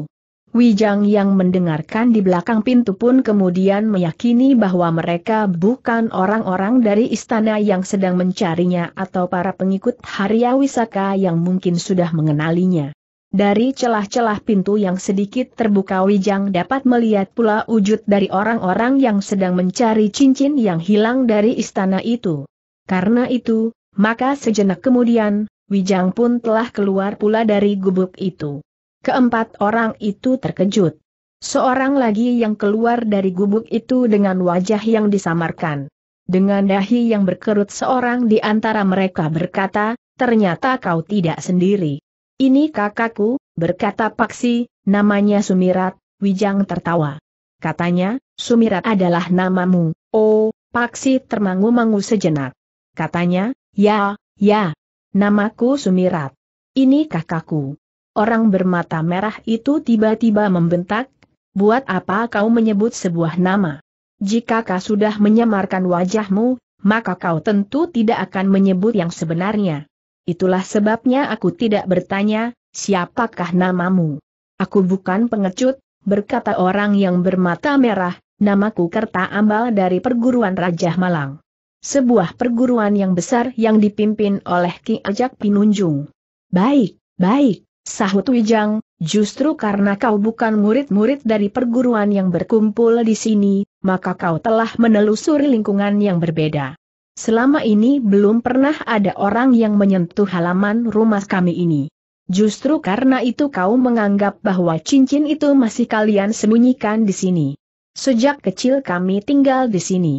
Wijang yang mendengarkan di belakang pintu pun kemudian meyakini bahwa mereka bukan orang-orang dari istana yang sedang mencarinya atau para pengikut Harya Wisaka yang mungkin sudah mengenalinya. Dari celah-celah pintu yang sedikit terbuka Wijang dapat melihat pula wujud dari orang-orang yang sedang mencari cincin yang hilang dari istana itu. Karena itu, maka sejenak kemudian, Wijang pun telah keluar pula dari gubuk itu. Keempat orang itu terkejut. Seorang lagi yang keluar dari gubuk itu dengan wajah yang disamarkan. Dengan dahi yang berkerut seorang di antara mereka berkata, ternyata kau tidak sendiri. Ini kakakku, berkata Paksi, namanya Sumirat, Wijang tertawa. Katanya, Sumirat adalah namamu, oh, Paksi termangu-mangu sejenak. Katanya, ya, ya, Namaku Sumirat. Ini kakakku. Orang bermata merah itu tiba-tiba membentak, buat apa kau menyebut sebuah nama? Jika kau sudah menyamarkan wajahmu, maka kau tentu tidak akan menyebut yang sebenarnya. Itulah sebabnya aku tidak bertanya, siapakah namamu? Aku bukan pengecut, berkata orang yang bermata merah, namaku Kerta Ambal dari perguruan Rajah Malang sebuah perguruan yang besar yang dipimpin oleh Ki Ajak Pinunjung. Baik, baik, sahut Wijang, justru karena kau bukan murid-murid dari perguruan yang berkumpul di sini, maka kau telah menelusuri lingkungan yang berbeda. Selama ini belum pernah ada orang yang menyentuh halaman rumah kami ini. Justru karena itu kau menganggap bahwa cincin itu masih kalian sembunyikan di sini. Sejak kecil kami tinggal di sini.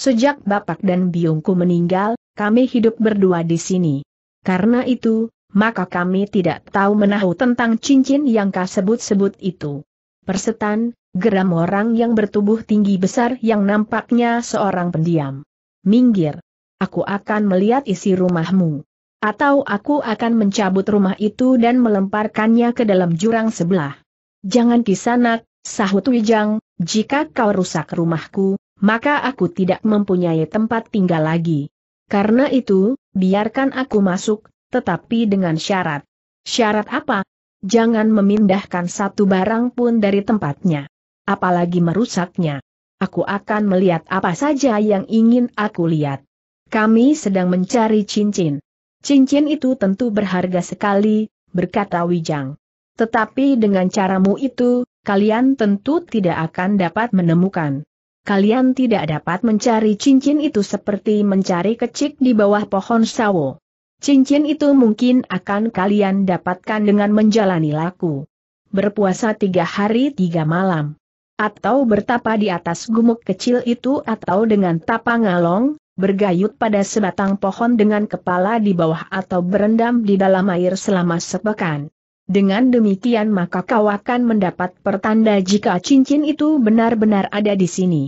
Sejak Bapak dan Biungku meninggal, kami hidup berdua di sini. Karena itu, maka kami tidak tahu menahu tentang cincin yang kau sebut-sebut itu. Persetan, geram orang yang bertubuh tinggi besar yang nampaknya seorang pendiam. Minggir. Aku akan melihat isi rumahmu. Atau aku akan mencabut rumah itu dan melemparkannya ke dalam jurang sebelah. Jangan kisanak, sahut Wijang, jika kau rusak rumahku, maka aku tidak mempunyai tempat tinggal lagi. Karena itu, biarkan aku masuk, tetapi dengan syarat. Syarat apa? Jangan memindahkan satu barang pun dari tempatnya. Apalagi merusaknya. Aku akan melihat apa saja yang ingin aku lihat. Kami sedang mencari cincin. Cincin itu tentu berharga sekali, berkata Wijang. Tetapi dengan caramu itu, kalian tentu tidak akan dapat menemukan kalian tidak dapat mencari cincin itu seperti mencari kecik di bawah pohon sawo. Cincin itu mungkin akan kalian dapatkan dengan menjalani laku. Berpuasa tiga hari tiga malam. Atau bertapa di atas gumuk kecil itu atau dengan tapa ngalong, bergayut pada sebatang pohon dengan kepala di bawah atau berendam di dalam air selama sepekan. Dengan demikian maka kau akan mendapat pertanda jika cincin itu benar-benar ada di sini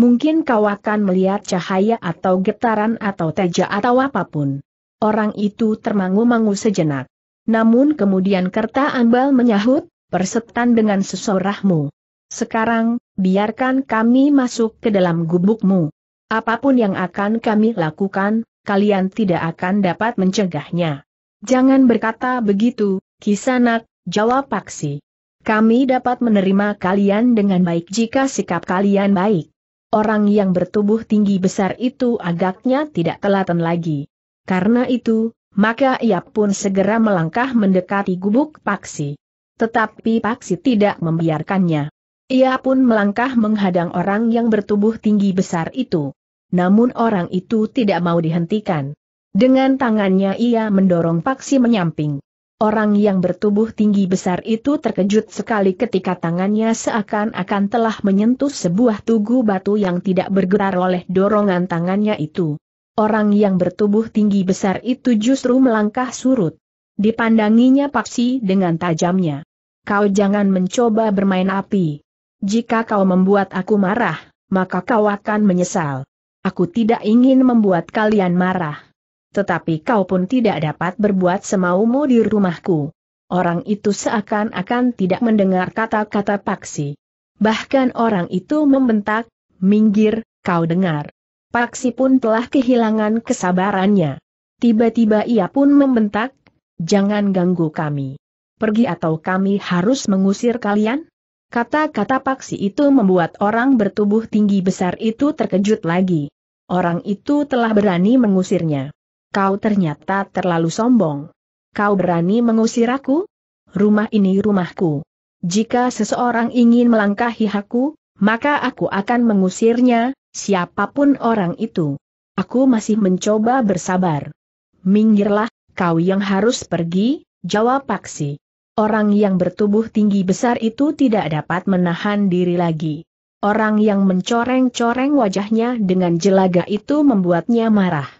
mungkin kau akan melihat cahaya atau getaran atau teja atau apapun. Orang itu termangu-mangu sejenak. Namun kemudian Kerta Ambal menyahut, persetan dengan sesorahmu. Sekarang, biarkan kami masuk ke dalam gubukmu. Apapun yang akan kami lakukan, kalian tidak akan dapat mencegahnya. Jangan berkata begitu, Kisanak, jawab Paksi. Kami dapat menerima kalian dengan baik jika sikap kalian baik. Orang yang bertubuh tinggi besar itu agaknya tidak telaten lagi. Karena itu, maka ia pun segera melangkah mendekati gubuk Paksi. Tetapi Paksi tidak membiarkannya. Ia pun melangkah menghadang orang yang bertubuh tinggi besar itu. Namun orang itu tidak mau dihentikan. Dengan tangannya ia mendorong Paksi menyamping. Orang yang bertubuh tinggi besar itu terkejut sekali ketika tangannya seakan-akan telah menyentuh sebuah tugu batu yang tidak bergerak oleh dorongan tangannya itu. Orang yang bertubuh tinggi besar itu justru melangkah surut. Dipandanginya Paksi dengan tajamnya. Kau jangan mencoba bermain api. Jika kau membuat aku marah, maka kau akan menyesal. Aku tidak ingin membuat kalian marah tetapi kau pun tidak dapat berbuat semaumu di rumahku. Orang itu seakan-akan tidak mendengar kata-kata Paksi. Bahkan orang itu membentak, minggir, kau dengar. Paksi pun telah kehilangan kesabarannya. Tiba-tiba ia pun membentak, jangan ganggu kami. Pergi atau kami harus mengusir kalian? Kata-kata Paksi itu membuat orang bertubuh tinggi besar itu terkejut lagi. Orang itu telah berani mengusirnya. Kau ternyata terlalu sombong. Kau berani mengusir aku? Rumah ini rumahku. Jika seseorang ingin melangkahi aku, maka aku akan mengusirnya, siapapun orang itu. Aku masih mencoba bersabar. Minggirlah, kau yang harus pergi, jawab Paksi. Orang yang bertubuh tinggi besar itu tidak dapat menahan diri lagi. Orang yang mencoreng-coreng wajahnya dengan jelaga itu membuatnya marah.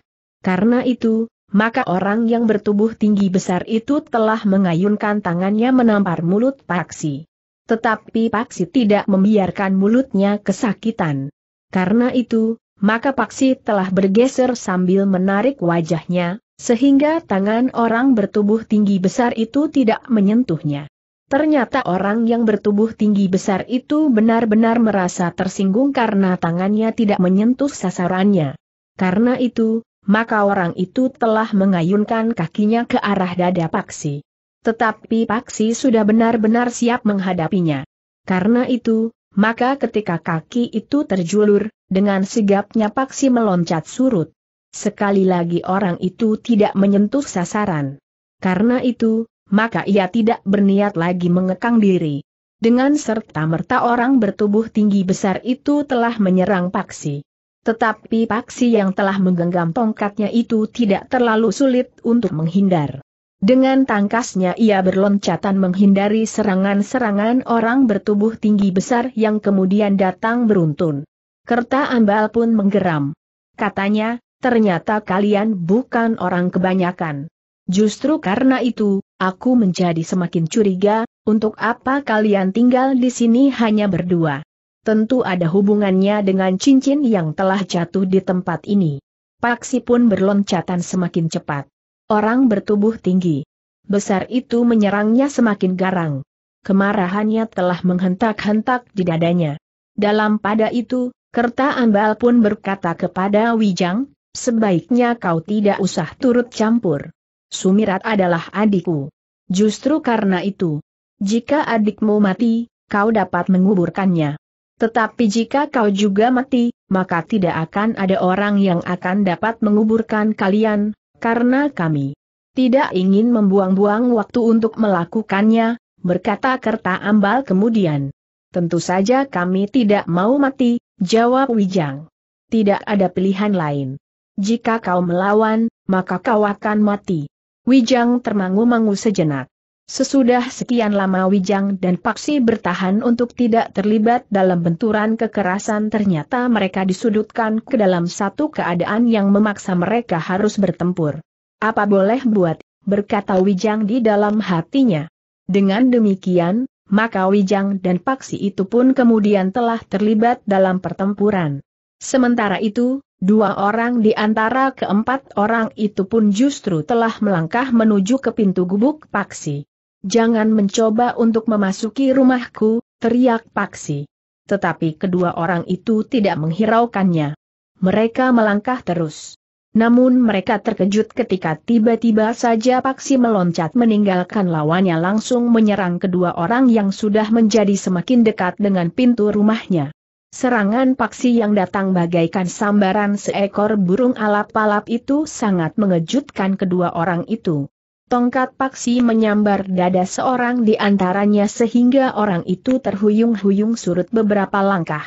Karena itu, maka orang yang bertubuh tinggi besar itu telah mengayunkan tangannya menampar mulut Paksi. Tetapi Paksi tidak membiarkan mulutnya kesakitan. Karena itu, maka Paksi telah bergeser sambil menarik wajahnya, sehingga tangan orang bertubuh tinggi besar itu tidak menyentuhnya. Ternyata orang yang bertubuh tinggi besar itu benar-benar merasa tersinggung karena tangannya tidak menyentuh sasarannya. Karena itu, maka orang itu telah mengayunkan kakinya ke arah dada Paksi. Tetapi Paksi sudah benar-benar siap menghadapinya. Karena itu, maka ketika kaki itu terjulur, dengan sigapnya Paksi meloncat surut. Sekali lagi orang itu tidak menyentuh sasaran. Karena itu, maka ia tidak berniat lagi mengekang diri. Dengan serta-merta orang bertubuh tinggi besar itu telah menyerang Paksi. Tetapi paksi yang telah menggenggam tongkatnya itu tidak terlalu sulit untuk menghindar. Dengan tangkasnya ia berloncatan menghindari serangan-serangan orang bertubuh tinggi besar yang kemudian datang beruntun. Kerta Ambal pun menggeram. Katanya, ternyata kalian bukan orang kebanyakan. Justru karena itu, aku menjadi semakin curiga, untuk apa kalian tinggal di sini hanya berdua tentu ada hubungannya dengan cincin yang telah jatuh di tempat ini. Paksi pun berloncatan semakin cepat. Orang bertubuh tinggi. Besar itu menyerangnya semakin garang. Kemarahannya telah menghentak-hentak di dadanya. Dalam pada itu, Kerta Ambal pun berkata kepada Wijang, sebaiknya kau tidak usah turut campur. Sumirat adalah adikku. Justru karena itu, jika adikmu mati, kau dapat menguburkannya. Tetapi jika kau juga mati, maka tidak akan ada orang yang akan dapat menguburkan kalian, karena kami tidak ingin membuang-buang waktu untuk melakukannya, berkata Kerta Ambal kemudian. Tentu saja kami tidak mau mati, jawab Wijang. Tidak ada pilihan lain. Jika kau melawan, maka kau akan mati. Wijang termangu-mangu sejenak. Sesudah sekian lama Wijang dan Paksi bertahan untuk tidak terlibat dalam benturan kekerasan ternyata mereka disudutkan ke dalam satu keadaan yang memaksa mereka harus bertempur. Apa boleh buat, berkata Wijang di dalam hatinya. Dengan demikian, maka Wijang dan Paksi itu pun kemudian telah terlibat dalam pertempuran. Sementara itu, dua orang di antara keempat orang itu pun justru telah melangkah menuju ke pintu gubuk Paksi. Jangan mencoba untuk memasuki rumahku, teriak Paksi. Tetapi kedua orang itu tidak menghiraukannya. Mereka melangkah terus. Namun mereka terkejut ketika tiba-tiba saja Paksi meloncat meninggalkan lawannya langsung menyerang kedua orang yang sudah menjadi semakin dekat dengan pintu rumahnya. Serangan Paksi yang datang bagaikan sambaran seekor burung alap-alap itu sangat mengejutkan kedua orang itu. Tongkat paksi menyambar dada seorang di antaranya sehingga orang itu terhuyung-huyung surut beberapa langkah.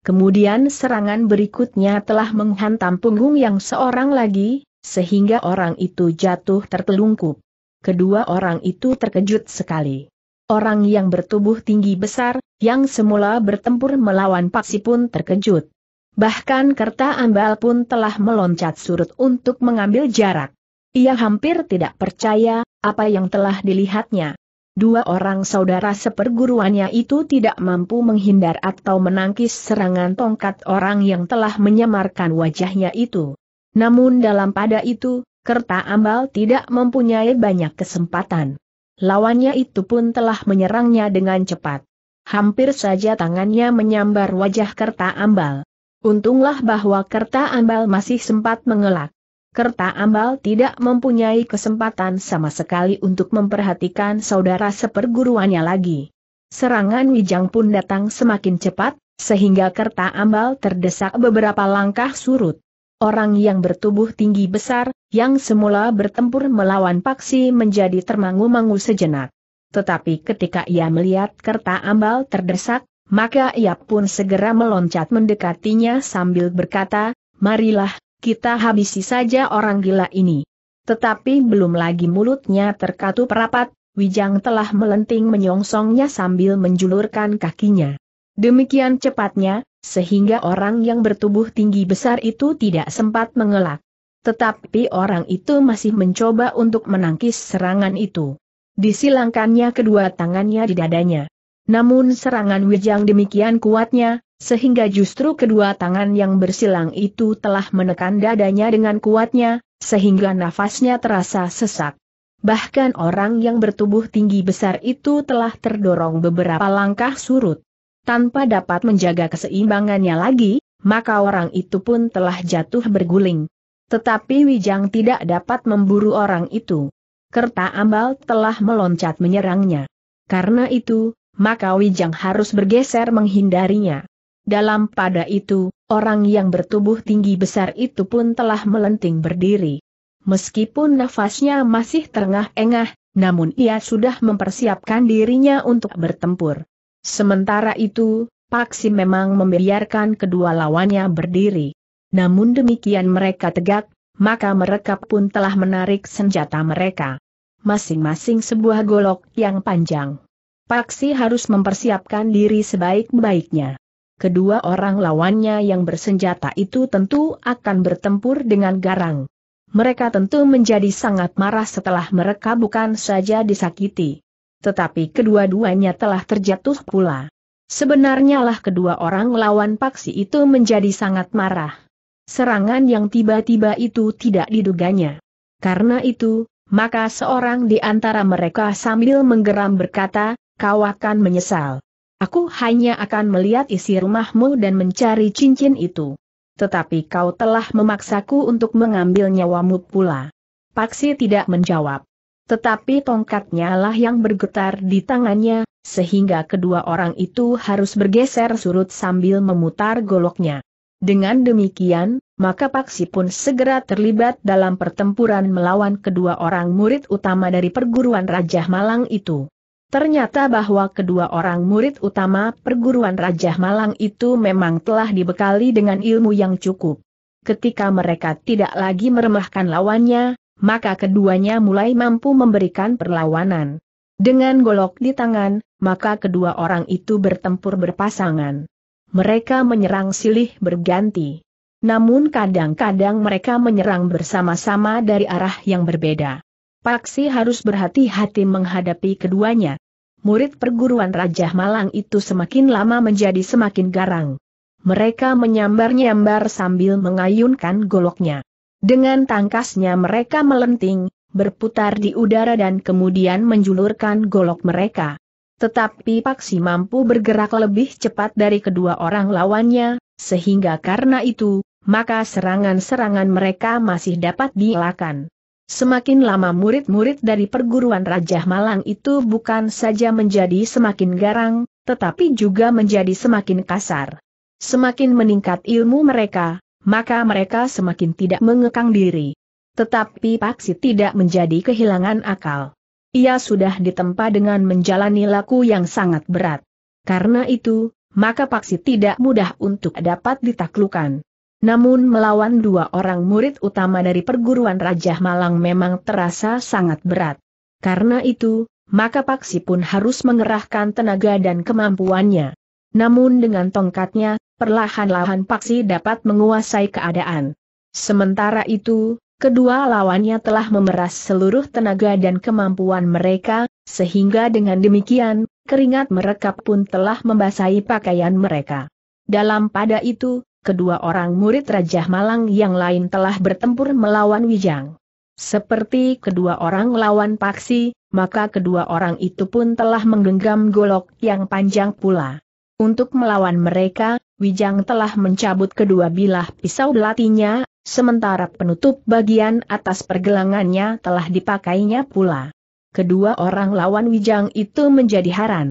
Kemudian serangan berikutnya telah menghantam punggung yang seorang lagi, sehingga orang itu jatuh tertelungkup. Kedua orang itu terkejut sekali. Orang yang bertubuh tinggi besar, yang semula bertempur melawan paksi pun terkejut. Bahkan kerta ambal pun telah meloncat surut untuk mengambil jarak. Ia hampir tidak percaya, apa yang telah dilihatnya. Dua orang saudara seperguruannya itu tidak mampu menghindar atau menangkis serangan tongkat orang yang telah menyamarkan wajahnya itu. Namun dalam pada itu, Kerta Ambal tidak mempunyai banyak kesempatan. Lawannya itu pun telah menyerangnya dengan cepat. Hampir saja tangannya menyambar wajah Kerta Ambal. Untunglah bahwa Kerta Ambal masih sempat mengelak. Kerta Ambal tidak mempunyai kesempatan sama sekali untuk memperhatikan saudara seperguruannya lagi. Serangan Wijang pun datang semakin cepat, sehingga Kerta Ambal terdesak beberapa langkah surut. Orang yang bertubuh tinggi besar, yang semula bertempur melawan Paksi menjadi termangu-mangu sejenak. Tetapi ketika ia melihat Kerta Ambal terdesak, maka ia pun segera meloncat mendekatinya sambil berkata, Marilah, kita habisi saja orang gila ini. Tetapi belum lagi mulutnya terkatup rapat, Wijang telah melenting menyongsongnya sambil menjulurkan kakinya. Demikian cepatnya, sehingga orang yang bertubuh tinggi besar itu tidak sempat mengelak. Tetapi orang itu masih mencoba untuk menangkis serangan itu. Disilangkannya kedua tangannya di dadanya. Namun serangan Wijang demikian kuatnya, sehingga justru kedua tangan yang bersilang itu telah menekan dadanya dengan kuatnya, sehingga nafasnya terasa sesak. Bahkan orang yang bertubuh tinggi besar itu telah terdorong beberapa langkah surut. Tanpa dapat menjaga keseimbangannya lagi, maka orang itu pun telah jatuh berguling. Tetapi Wijang tidak dapat memburu orang itu. Kerta ambal telah meloncat menyerangnya. Karena itu, maka Wijang harus bergeser menghindarinya. Dalam pada itu, orang yang bertubuh tinggi besar itu pun telah melenting berdiri. Meskipun nafasnya masih terengah-engah, namun ia sudah mempersiapkan dirinya untuk bertempur. Sementara itu, Paksi memang membiarkan kedua lawannya berdiri. Namun demikian mereka tegak, maka mereka pun telah menarik senjata mereka. Masing-masing sebuah golok yang panjang. Paksi harus mempersiapkan diri sebaik-baiknya kedua orang lawannya yang bersenjata itu tentu akan bertempur dengan garang. Mereka tentu menjadi sangat marah setelah mereka bukan saja disakiti. Tetapi kedua-duanya telah terjatuh pula. Sebenarnya lah kedua orang lawan paksi itu menjadi sangat marah. Serangan yang tiba-tiba itu tidak diduganya. Karena itu, maka seorang di antara mereka sambil menggeram berkata, kau akan menyesal. Aku hanya akan melihat isi rumahmu dan mencari cincin itu. Tetapi kau telah memaksaku untuk mengambil nyawamu pula. Paksi tidak menjawab. Tetapi tongkatnya lah yang bergetar di tangannya, sehingga kedua orang itu harus bergeser surut sambil memutar goloknya. Dengan demikian, maka Paksi pun segera terlibat dalam pertempuran melawan kedua orang murid utama dari perguruan Raja Malang itu. Ternyata bahwa kedua orang murid utama perguruan Raja Malang itu memang telah dibekali dengan ilmu yang cukup. Ketika mereka tidak lagi meremahkan lawannya, maka keduanya mulai mampu memberikan perlawanan. Dengan golok di tangan, maka kedua orang itu bertempur berpasangan. Mereka menyerang silih berganti. Namun kadang-kadang mereka menyerang bersama-sama dari arah yang berbeda. Paksi harus berhati-hati menghadapi keduanya. Murid perguruan Raja Malang itu semakin lama menjadi semakin garang. Mereka menyambar-nyambar sambil mengayunkan goloknya. Dengan tangkasnya mereka melenting, berputar di udara dan kemudian menjulurkan golok mereka. Tetapi Paksi mampu bergerak lebih cepat dari kedua orang lawannya, sehingga karena itu, maka serangan-serangan mereka masih dapat dielakkan. Semakin lama murid-murid dari perguruan Raja Malang itu bukan saja menjadi semakin garang, tetapi juga menjadi semakin kasar. Semakin meningkat ilmu mereka, maka mereka semakin tidak mengekang diri. Tetapi Paksi tidak menjadi kehilangan akal. Ia sudah ditempa dengan menjalani laku yang sangat berat. Karena itu, maka Paksi tidak mudah untuk dapat ditaklukan. Namun melawan dua orang murid utama dari perguruan Raja Malang memang terasa sangat berat. Karena itu, maka Paksi pun harus mengerahkan tenaga dan kemampuannya. Namun dengan tongkatnya, perlahan-lahan Paksi dapat menguasai keadaan. Sementara itu, kedua lawannya telah memeras seluruh tenaga dan kemampuan mereka, sehingga dengan demikian, keringat mereka pun telah membasahi pakaian mereka. Dalam pada itu, kedua orang murid Rajah Malang yang lain telah bertempur melawan Wijang. Seperti kedua orang lawan Paksi, maka kedua orang itu pun telah menggenggam golok yang panjang pula. Untuk melawan mereka, Wijang telah mencabut kedua bilah pisau belatinya, sementara penutup bagian atas pergelangannya telah dipakainya pula. Kedua orang lawan Wijang itu menjadi haran.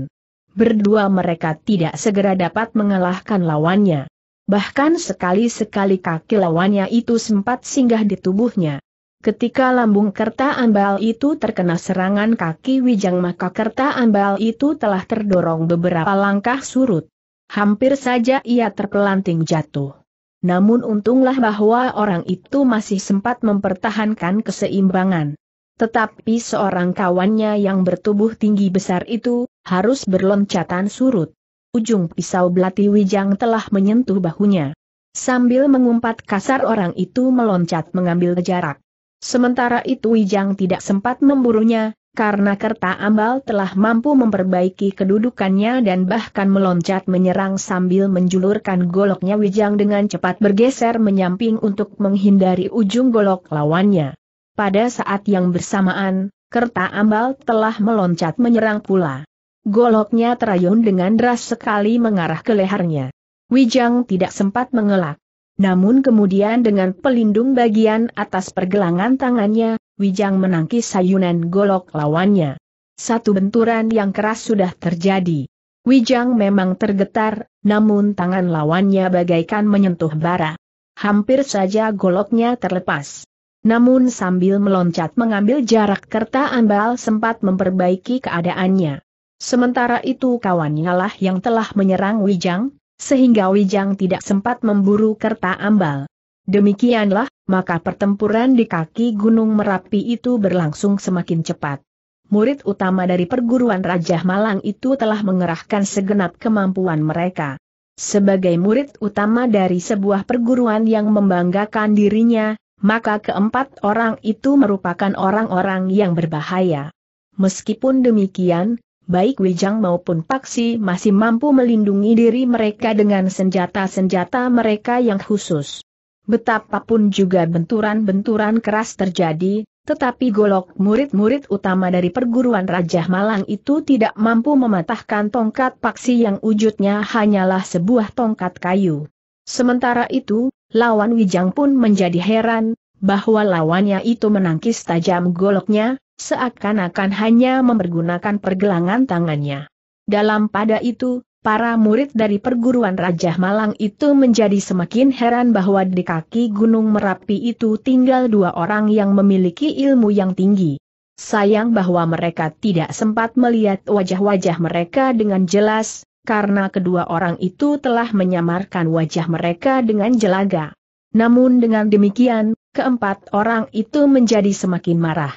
Berdua mereka tidak segera dapat mengalahkan lawannya. Bahkan sekali-sekali kaki lawannya itu sempat singgah di tubuhnya. Ketika lambung kerta ambal itu terkena serangan kaki Wijang maka kerta ambal itu telah terdorong beberapa langkah surut. Hampir saja ia terpelanting jatuh. Namun untunglah bahwa orang itu masih sempat mempertahankan keseimbangan. Tetapi seorang kawannya yang bertubuh tinggi besar itu, harus berloncatan surut ujung pisau belati Wijang telah menyentuh bahunya. Sambil mengumpat kasar orang itu meloncat mengambil jarak. Sementara itu Wijang tidak sempat memburunya, karena Kerta Ambal telah mampu memperbaiki kedudukannya dan bahkan meloncat menyerang sambil menjulurkan goloknya Wijang dengan cepat bergeser menyamping untuk menghindari ujung golok lawannya. Pada saat yang bersamaan, Kerta Ambal telah meloncat menyerang pula. Goloknya terayun dengan deras sekali mengarah ke lehernya. Wijang tidak sempat mengelak. Namun kemudian dengan pelindung bagian atas pergelangan tangannya, Wijang menangkis sayunan golok lawannya. Satu benturan yang keras sudah terjadi. Wijang memang tergetar, namun tangan lawannya bagaikan menyentuh bara. Hampir saja goloknya terlepas. Namun sambil meloncat mengambil jarak kerta ambal sempat memperbaiki keadaannya. Sementara itu kawannya lah yang telah menyerang Wijang, sehingga Wijang tidak sempat memburu kerta ambal. Demikianlah, maka pertempuran di kaki Gunung Merapi itu berlangsung semakin cepat. Murid utama dari perguruan Rajah Malang itu telah mengerahkan segenap kemampuan mereka. Sebagai murid utama dari sebuah perguruan yang membanggakan dirinya, maka keempat orang itu merupakan orang-orang yang berbahaya. Meskipun demikian, baik Wijang maupun Paksi masih mampu melindungi diri mereka dengan senjata-senjata mereka yang khusus. Betapapun juga benturan-benturan keras terjadi, tetapi golok murid-murid utama dari perguruan Raja Malang itu tidak mampu mematahkan tongkat paksi yang wujudnya hanyalah sebuah tongkat kayu. Sementara itu, lawan Wijang pun menjadi heran, bahwa lawannya itu menangkis tajam goloknya, seakan-akan hanya mempergunakan pergelangan tangannya. Dalam pada itu, para murid dari perguruan Rajah Malang itu menjadi semakin heran bahwa di kaki Gunung Merapi itu tinggal dua orang yang memiliki ilmu yang tinggi. Sayang bahwa mereka tidak sempat melihat wajah-wajah mereka dengan jelas, karena kedua orang itu telah menyamarkan wajah mereka dengan jelaga. Namun dengan demikian, keempat orang itu menjadi semakin marah.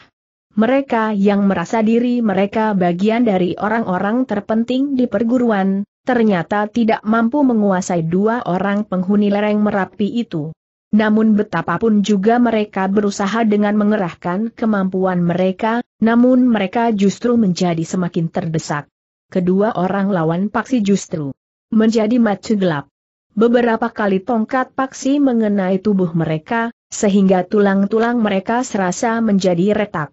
Mereka yang merasa diri mereka bagian dari orang-orang terpenting di perguruan, ternyata tidak mampu menguasai dua orang penghuni lereng Merapi itu. Namun betapapun juga mereka berusaha dengan mengerahkan kemampuan mereka, namun mereka justru menjadi semakin terdesak. Kedua orang lawan Paksi justru menjadi macu gelap. Beberapa kali tongkat Paksi mengenai tubuh mereka, sehingga tulang-tulang mereka serasa menjadi retak.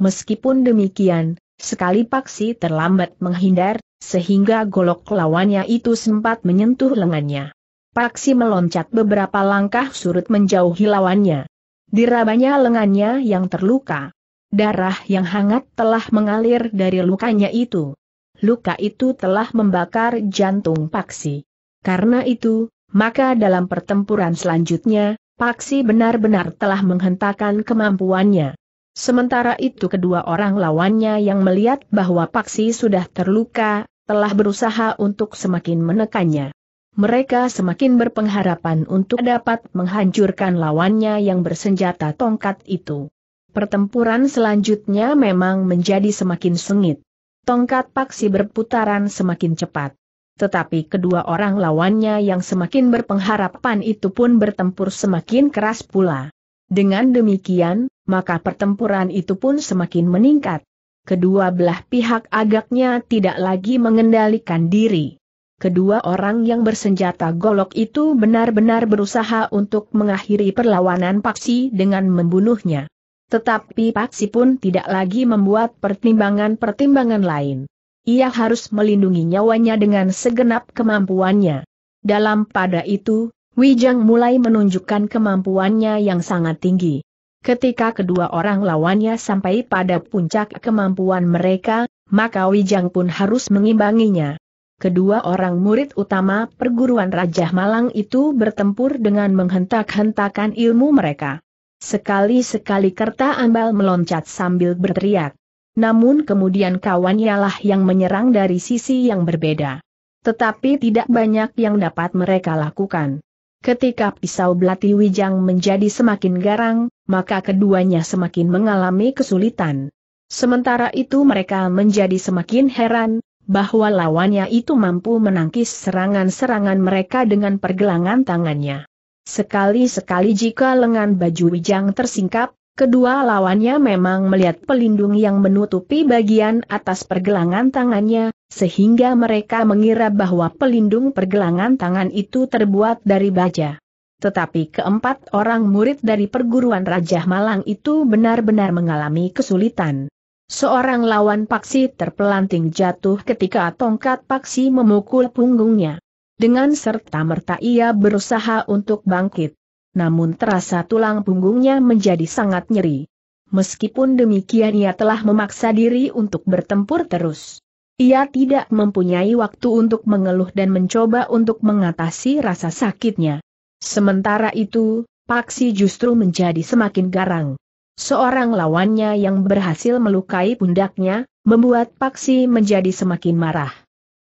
Meskipun demikian, sekali Paksi terlambat menghindar, sehingga golok lawannya itu sempat menyentuh lengannya. Paksi meloncat beberapa langkah surut menjauhi lawannya. Dirabanya lengannya yang terluka. Darah yang hangat telah mengalir dari lukanya itu. Luka itu telah membakar jantung Paksi. Karena itu, maka dalam pertempuran selanjutnya, Paksi benar-benar telah menghentakkan kemampuannya. Sementara itu kedua orang lawannya yang melihat bahwa Paksi sudah terluka, telah berusaha untuk semakin menekannya. Mereka semakin berpengharapan untuk dapat menghancurkan lawannya yang bersenjata tongkat itu. Pertempuran selanjutnya memang menjadi semakin sengit. Tongkat Paksi berputaran semakin cepat. Tetapi kedua orang lawannya yang semakin berpengharapan itu pun bertempur semakin keras pula. Dengan demikian, maka pertempuran itu pun semakin meningkat. Kedua belah pihak agaknya tidak lagi mengendalikan diri. Kedua orang yang bersenjata golok itu benar-benar berusaha untuk mengakhiri perlawanan Paksi dengan membunuhnya. Tetapi Paksi pun tidak lagi membuat pertimbangan-pertimbangan lain. Ia harus melindungi nyawanya dengan segenap kemampuannya. Dalam pada itu, Wijang mulai menunjukkan kemampuannya yang sangat tinggi. Ketika kedua orang lawannya sampai pada puncak kemampuan mereka, maka Wijang pun harus mengimbanginya. Kedua orang murid utama perguruan Raja Malang itu bertempur dengan menghentak-hentakan ilmu mereka. Sekali-sekali Kerta Ambal meloncat sambil berteriak. Namun kemudian kawannya lah yang menyerang dari sisi yang berbeda. Tetapi tidak banyak yang dapat mereka lakukan. Ketika pisau belati Wijang menjadi semakin garang, maka keduanya semakin mengalami kesulitan. Sementara itu mereka menjadi semakin heran, bahwa lawannya itu mampu menangkis serangan-serangan mereka dengan pergelangan tangannya. Sekali-sekali jika lengan baju Wijang tersingkap, Kedua lawannya memang melihat pelindung yang menutupi bagian atas pergelangan tangannya, sehingga mereka mengira bahwa pelindung pergelangan tangan itu terbuat dari baja. Tetapi keempat orang murid dari perguruan Raja Malang itu benar-benar mengalami kesulitan. Seorang lawan paksi terpelanting jatuh ketika tongkat paksi memukul punggungnya. Dengan serta merta ia berusaha untuk bangkit namun terasa tulang punggungnya menjadi sangat nyeri. Meskipun demikian ia telah memaksa diri untuk bertempur terus. Ia tidak mempunyai waktu untuk mengeluh dan mencoba untuk mengatasi rasa sakitnya. Sementara itu, Paksi justru menjadi semakin garang. Seorang lawannya yang berhasil melukai pundaknya, membuat Paksi menjadi semakin marah.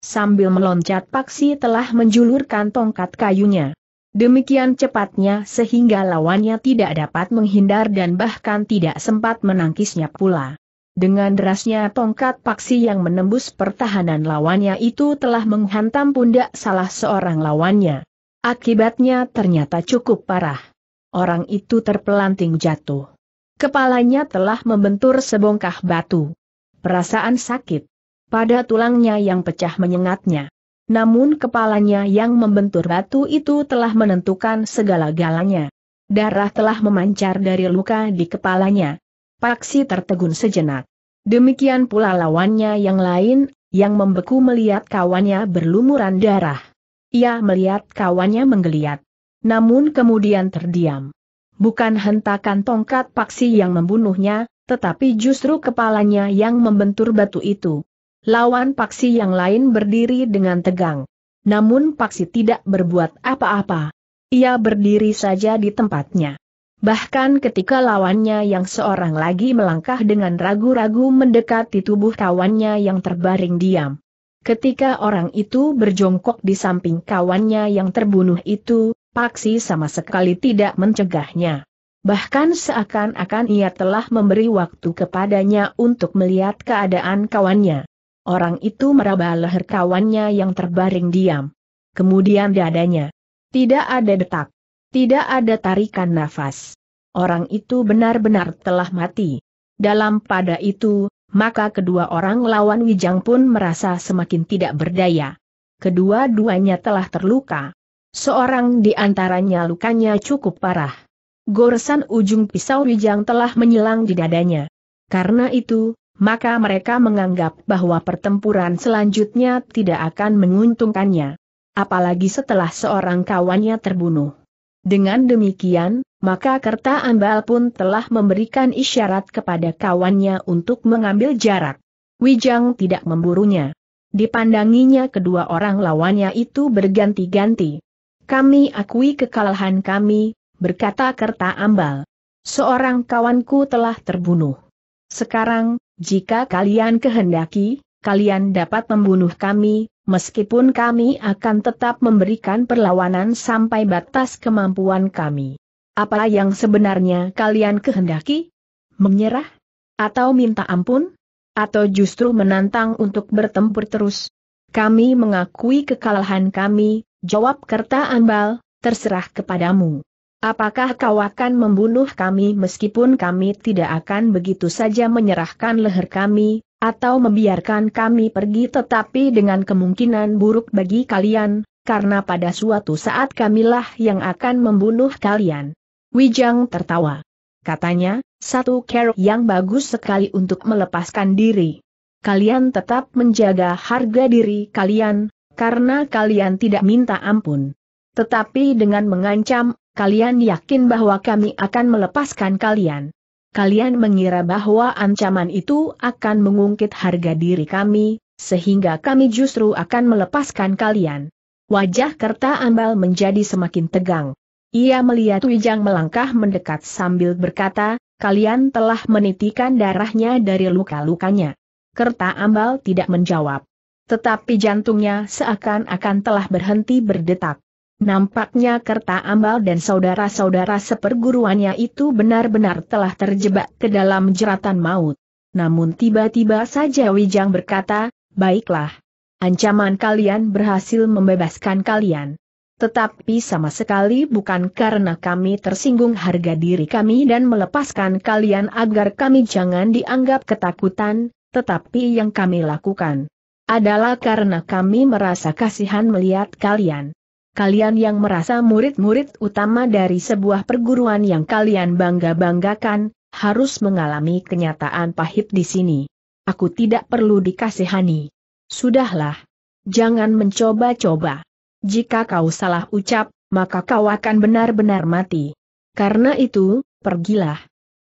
Sambil meloncat Paksi telah menjulurkan tongkat kayunya. Demikian cepatnya sehingga lawannya tidak dapat menghindar dan bahkan tidak sempat menangkisnya pula. Dengan derasnya tongkat paksi yang menembus pertahanan lawannya itu telah menghantam pundak salah seorang lawannya. Akibatnya ternyata cukup parah. Orang itu terpelanting jatuh. Kepalanya telah membentur sebongkah batu. Perasaan sakit. Pada tulangnya yang pecah menyengatnya. Namun kepalanya yang membentur batu itu telah menentukan segala-galanya. Darah telah memancar dari luka di kepalanya. Paksi tertegun sejenak. Demikian pula lawannya yang lain, yang membeku melihat kawannya berlumuran darah. Ia melihat kawannya menggeliat. Namun kemudian terdiam. Bukan hentakan tongkat paksi yang membunuhnya, tetapi justru kepalanya yang membentur batu itu lawan Paksi yang lain berdiri dengan tegang. Namun Paksi tidak berbuat apa-apa. Ia berdiri saja di tempatnya. Bahkan ketika lawannya yang seorang lagi melangkah dengan ragu-ragu mendekati tubuh kawannya yang terbaring diam. Ketika orang itu berjongkok di samping kawannya yang terbunuh itu, Paksi sama sekali tidak mencegahnya. Bahkan seakan-akan ia telah memberi waktu kepadanya untuk melihat keadaan kawannya. Orang itu meraba leher kawannya yang terbaring diam. Kemudian dadanya. Tidak ada detak. Tidak ada tarikan nafas. Orang itu benar-benar telah mati. Dalam pada itu, maka kedua orang lawan Wijang pun merasa semakin tidak berdaya. Kedua-duanya telah terluka. Seorang di antaranya lukanya cukup parah. Goresan ujung pisau Wijang telah menyilang di dadanya. Karena itu, maka mereka menganggap bahwa pertempuran selanjutnya tidak akan menguntungkannya. Apalagi setelah seorang kawannya terbunuh. Dengan demikian, maka Kerta Ambal pun telah memberikan isyarat kepada kawannya untuk mengambil jarak. Wijang tidak memburunya. Dipandanginya kedua orang lawannya itu berganti-ganti. Kami akui kekalahan kami, berkata Kerta Ambal. Seorang kawanku telah terbunuh. Sekarang, jika kalian kehendaki, kalian dapat membunuh kami, meskipun kami akan tetap memberikan perlawanan sampai batas kemampuan kami. Apa yang sebenarnya kalian kehendaki? Menyerah? Atau minta ampun? Atau justru menantang untuk bertempur terus? Kami mengakui kekalahan kami, jawab Kerta Ambal, terserah kepadamu. Apakah kau akan membunuh kami meskipun kami tidak akan begitu saja menyerahkan leher kami, atau membiarkan kami pergi tetapi dengan kemungkinan buruk bagi kalian, karena pada suatu saat kamilah yang akan membunuh kalian. Wijang tertawa. Katanya, satu kerok yang bagus sekali untuk melepaskan diri. Kalian tetap menjaga harga diri kalian, karena kalian tidak minta ampun. Tetapi dengan mengancam kalian yakin bahwa kami akan melepaskan kalian. Kalian mengira bahwa ancaman itu akan mengungkit harga diri kami, sehingga kami justru akan melepaskan kalian. Wajah Kerta Ambal menjadi semakin tegang. Ia melihat Wijang melangkah mendekat sambil berkata, kalian telah menitikan darahnya dari luka-lukanya. Kerta Ambal tidak menjawab. Tetapi jantungnya seakan-akan telah berhenti berdetak. Nampaknya Kerta Ambal dan saudara-saudara seperguruannya itu benar-benar telah terjebak ke dalam jeratan maut. Namun tiba-tiba saja Wijang berkata, baiklah. Ancaman kalian berhasil membebaskan kalian. Tetapi sama sekali bukan karena kami tersinggung harga diri kami dan melepaskan kalian agar kami jangan dianggap ketakutan, tetapi yang kami lakukan adalah karena kami merasa kasihan melihat kalian kalian yang merasa murid-murid utama dari sebuah perguruan yang kalian bangga-banggakan, harus mengalami kenyataan pahit di sini. Aku tidak perlu dikasihani. Sudahlah. Jangan mencoba-coba. Jika kau salah ucap, maka kau akan benar-benar mati. Karena itu, pergilah.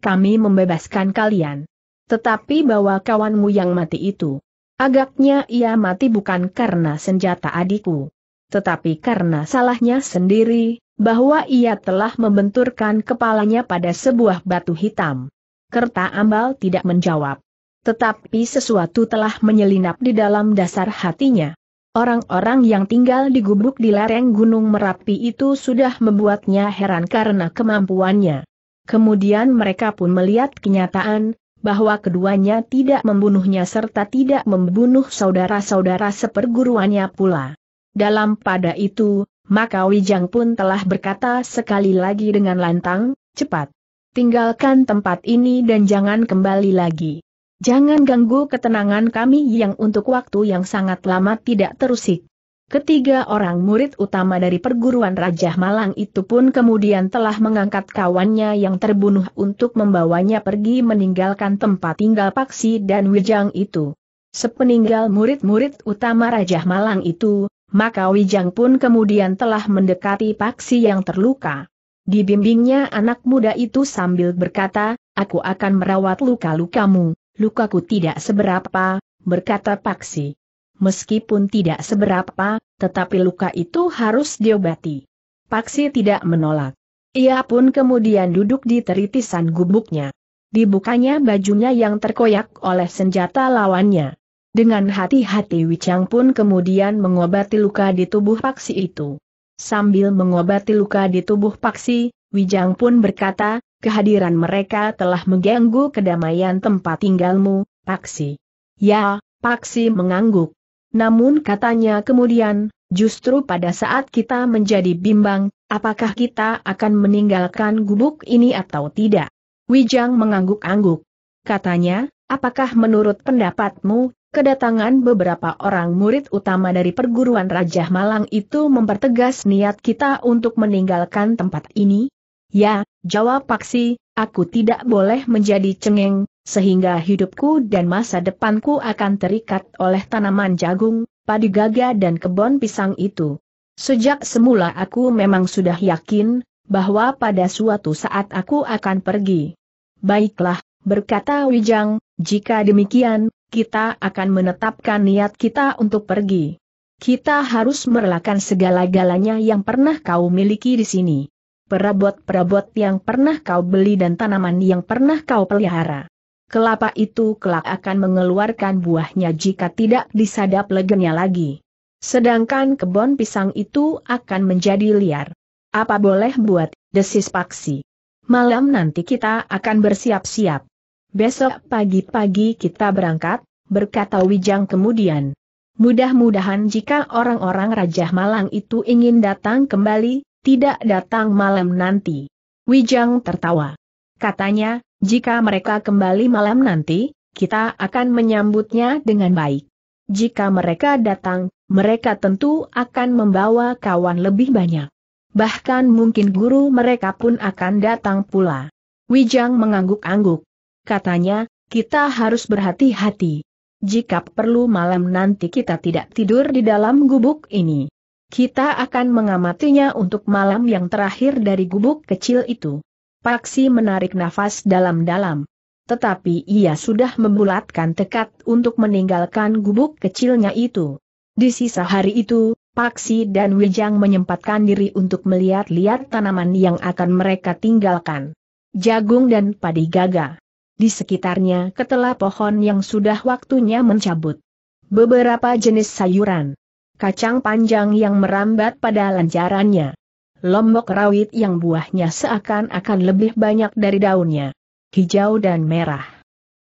Kami membebaskan kalian. Tetapi bawa kawanmu yang mati itu. Agaknya ia mati bukan karena senjata adikku tetapi karena salahnya sendiri, bahwa ia telah membenturkan kepalanya pada sebuah batu hitam. Kerta ambal tidak menjawab. Tetapi sesuatu telah menyelinap di dalam dasar hatinya. Orang-orang yang tinggal di gubuk di lereng Gunung Merapi itu sudah membuatnya heran karena kemampuannya. Kemudian mereka pun melihat kenyataan, bahwa keduanya tidak membunuhnya serta tidak membunuh saudara-saudara seperguruannya pula. Dalam pada itu, maka Wijang pun telah berkata sekali lagi dengan lantang, cepat. Tinggalkan tempat ini dan jangan kembali lagi. Jangan ganggu ketenangan kami yang untuk waktu yang sangat lama tidak terusik. Ketiga orang murid utama dari perguruan Raja Malang itu pun kemudian telah mengangkat kawannya yang terbunuh untuk membawanya pergi meninggalkan tempat tinggal Paksi dan Wijang itu. Sepeninggal murid-murid utama Raja Malang itu, maka Wijang pun kemudian telah mendekati Paksi yang terluka. Dibimbingnya anak muda itu sambil berkata, aku akan merawat luka-lukamu, lukaku tidak seberapa, berkata Paksi. Meskipun tidak seberapa, tetapi luka itu harus diobati. Paksi tidak menolak. Ia pun kemudian duduk di teritisan gubuknya. Dibukanya bajunya yang terkoyak oleh senjata lawannya. Dengan hati-hati Wicang pun kemudian mengobati luka di tubuh paksi itu. Sambil mengobati luka di tubuh paksi, Wijang pun berkata, kehadiran mereka telah mengganggu kedamaian tempat tinggalmu, Paksi. Ya, Paksi mengangguk. Namun katanya kemudian, justru pada saat kita menjadi bimbang, apakah kita akan meninggalkan gubuk ini atau tidak? Wijang mengangguk-angguk. Katanya, apakah menurut pendapatmu, Kedatangan beberapa orang murid utama dari perguruan Raja Malang itu mempertegas niat kita untuk meninggalkan tempat ini? Ya, jawab Paksi, aku tidak boleh menjadi cengeng, sehingga hidupku dan masa depanku akan terikat oleh tanaman jagung, padi gaga dan kebon pisang itu. Sejak semula aku memang sudah yakin, bahwa pada suatu saat aku akan pergi. Baiklah, berkata Wijang, jika demikian, kita akan menetapkan niat kita untuk pergi. Kita harus merelakan segala-galanya yang pernah kau miliki di sini. Perabot-perabot yang pernah kau beli dan tanaman yang pernah kau pelihara. Kelapa itu kelak akan mengeluarkan buahnya jika tidak disadap legenya lagi. Sedangkan kebun pisang itu akan menjadi liar. Apa boleh buat, desis paksi. Malam nanti kita akan bersiap-siap. Besok pagi-pagi kita berangkat, berkata Wijang kemudian. Mudah-mudahan jika orang-orang Raja Malang itu ingin datang kembali, tidak datang malam nanti. Wijang tertawa. Katanya, jika mereka kembali malam nanti, kita akan menyambutnya dengan baik. Jika mereka datang, mereka tentu akan membawa kawan lebih banyak. Bahkan mungkin guru mereka pun akan datang pula. Wijang mengangguk-angguk katanya, kita harus berhati-hati. Jika perlu malam nanti kita tidak tidur di dalam gubuk ini. Kita akan mengamatinya untuk malam yang terakhir dari gubuk kecil itu. Paksi menarik nafas dalam-dalam. Tetapi ia sudah membulatkan tekad untuk meninggalkan gubuk kecilnya itu. Di sisa hari itu, Paksi dan Wijang menyempatkan diri untuk melihat-lihat tanaman yang akan mereka tinggalkan. Jagung dan padi gaga. Di sekitarnya ketela pohon yang sudah waktunya mencabut. Beberapa jenis sayuran. Kacang panjang yang merambat pada lanjarannya. Lombok rawit yang buahnya seakan-akan lebih banyak dari daunnya. Hijau dan merah.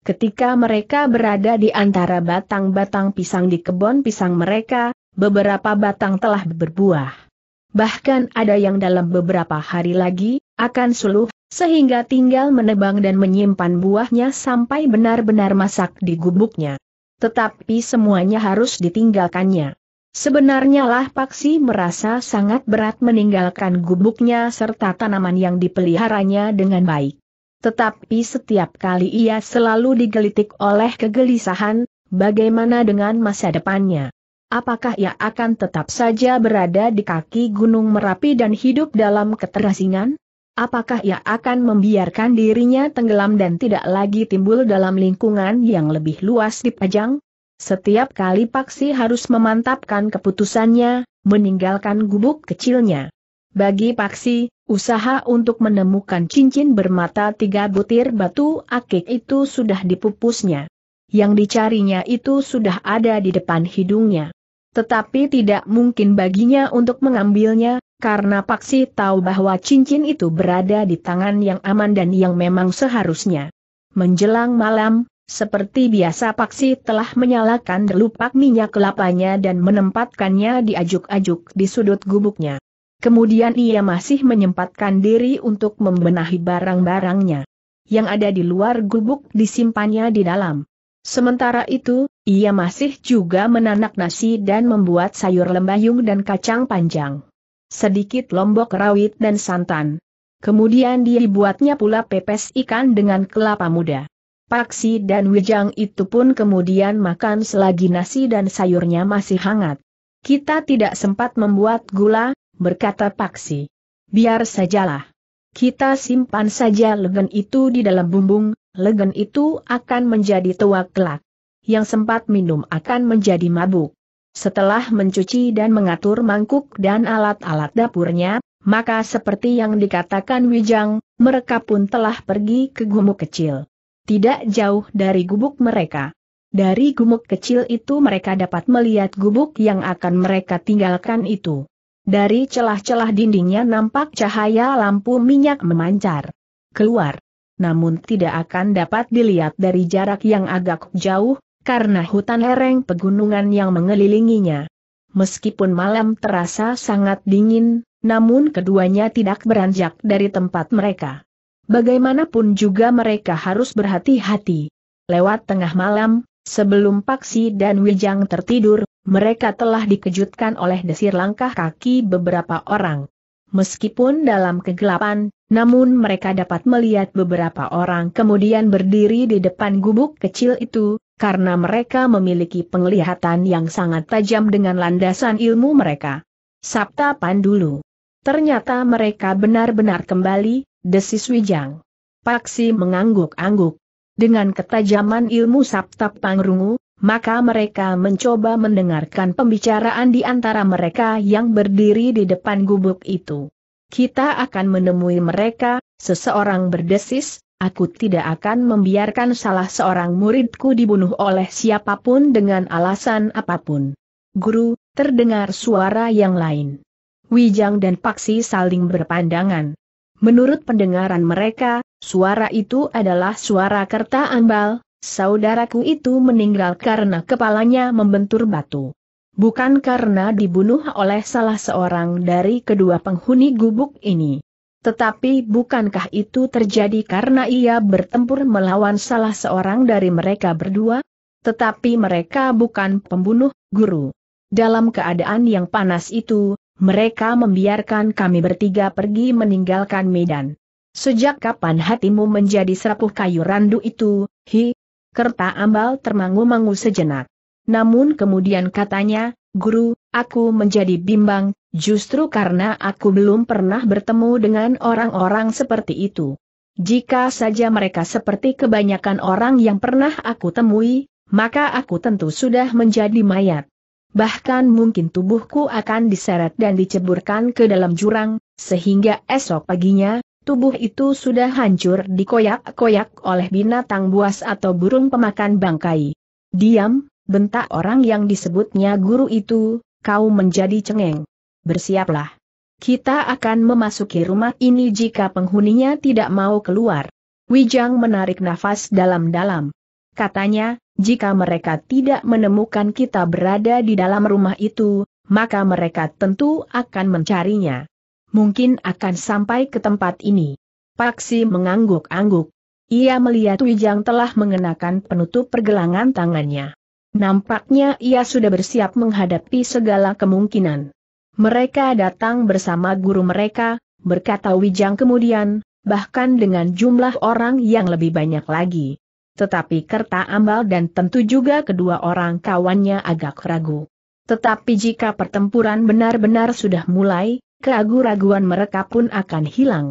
Ketika mereka berada di antara batang-batang pisang di kebun pisang mereka, beberapa batang telah berbuah. Bahkan ada yang dalam beberapa hari lagi, akan suluh sehingga tinggal menebang dan menyimpan buahnya sampai benar-benar masak di gubuknya. Tetapi semuanya harus ditinggalkannya. Sebenarnya lah Paksi merasa sangat berat meninggalkan gubuknya serta tanaman yang dipeliharanya dengan baik. Tetapi setiap kali ia selalu digelitik oleh kegelisahan, bagaimana dengan masa depannya? Apakah ia akan tetap saja berada di kaki Gunung Merapi dan hidup dalam keterasingan? Apakah ia akan membiarkan dirinya tenggelam dan tidak lagi timbul dalam lingkungan yang lebih luas di Pajang? Setiap kali Paksi harus memantapkan keputusannya, meninggalkan gubuk kecilnya. Bagi Paksi, usaha untuk menemukan cincin bermata tiga butir batu akik itu sudah dipupusnya. Yang dicarinya itu sudah ada di depan hidungnya. Tetapi tidak mungkin baginya untuk mengambilnya, karena Paksi tahu bahwa cincin itu berada di tangan yang aman dan yang memang seharusnya. Menjelang malam, seperti biasa Paksi telah menyalakan delupak minyak kelapanya dan menempatkannya di ajuk-ajuk di sudut gubuknya. Kemudian ia masih menyempatkan diri untuk membenahi barang-barangnya. Yang ada di luar gubuk disimpannya di dalam. Sementara itu, ia masih juga menanak nasi dan membuat sayur lembayung dan kacang panjang sedikit lombok rawit dan santan. Kemudian dibuatnya pula pepes ikan dengan kelapa muda. Paksi dan Wijang itu pun kemudian makan selagi nasi dan sayurnya masih hangat. Kita tidak sempat membuat gula, berkata Paksi. Biar sajalah. Kita simpan saja legen itu di dalam bumbung, legen itu akan menjadi tua kelak. Yang sempat minum akan menjadi mabuk. Setelah mencuci dan mengatur mangkuk dan alat-alat dapurnya, maka seperti yang dikatakan Wijang, mereka pun telah pergi ke gumuk kecil. Tidak jauh dari gubuk mereka. Dari gumuk kecil itu mereka dapat melihat gubuk yang akan mereka tinggalkan itu. Dari celah-celah dindingnya nampak cahaya lampu minyak memancar. Keluar. Namun tidak akan dapat dilihat dari jarak yang agak jauh, karena hutan lereng pegunungan yang mengelilinginya. Meskipun malam terasa sangat dingin, namun keduanya tidak beranjak dari tempat mereka. Bagaimanapun juga mereka harus berhati-hati. Lewat tengah malam, sebelum Paksi dan Wijang tertidur, mereka telah dikejutkan oleh desir langkah kaki beberapa orang. Meskipun dalam kegelapan, namun mereka dapat melihat beberapa orang kemudian berdiri di depan gubuk kecil itu, karena mereka memiliki penglihatan yang sangat tajam dengan landasan ilmu mereka. Sabta Pandulu. Ternyata mereka benar-benar kembali, desis Wijang. Paksi mengangguk-angguk. Dengan ketajaman ilmu Sabta Pangrungu, maka mereka mencoba mendengarkan pembicaraan di antara mereka yang berdiri di depan gubuk itu. Kita akan menemui mereka, seseorang berdesis, aku tidak akan membiarkan salah seorang muridku dibunuh oleh siapapun dengan alasan apapun. Guru, terdengar suara yang lain. Wijang dan Paksi saling berpandangan. Menurut pendengaran mereka, suara itu adalah suara kerta ambal, saudaraku itu meninggal karena kepalanya membentur batu. Bukan karena dibunuh oleh salah seorang dari kedua penghuni gubuk ini. Tetapi bukankah itu terjadi karena ia bertempur melawan salah seorang dari mereka berdua? Tetapi mereka bukan pembunuh, guru. Dalam keadaan yang panas itu, mereka membiarkan kami bertiga pergi meninggalkan medan. Sejak kapan hatimu menjadi serapuh kayu randu itu, hi? Kerta ambal termangu-mangu sejenak. Namun kemudian katanya, Guru, aku menjadi bimbang, justru karena aku belum pernah bertemu dengan orang-orang seperti itu. Jika saja mereka seperti kebanyakan orang yang pernah aku temui, maka aku tentu sudah menjadi mayat. Bahkan mungkin tubuhku akan diseret dan diceburkan ke dalam jurang, sehingga esok paginya, tubuh itu sudah hancur dikoyak-koyak oleh binatang buas atau burung pemakan bangkai. Diam, bentak orang yang disebutnya guru itu, kau menjadi cengeng. Bersiaplah. Kita akan memasuki rumah ini jika penghuninya tidak mau keluar. Wijang menarik nafas dalam-dalam. Katanya, jika mereka tidak menemukan kita berada di dalam rumah itu, maka mereka tentu akan mencarinya. Mungkin akan sampai ke tempat ini. Paksi mengangguk-angguk. Ia melihat Wijang telah mengenakan penutup pergelangan tangannya. Nampaknya ia sudah bersiap menghadapi segala kemungkinan. Mereka datang bersama guru mereka, berkata Wijang kemudian, bahkan dengan jumlah orang yang lebih banyak lagi. Tetapi Kerta Ambal dan tentu juga kedua orang kawannya agak ragu. Tetapi jika pertempuran benar-benar sudah mulai, keragu-raguan mereka pun akan hilang.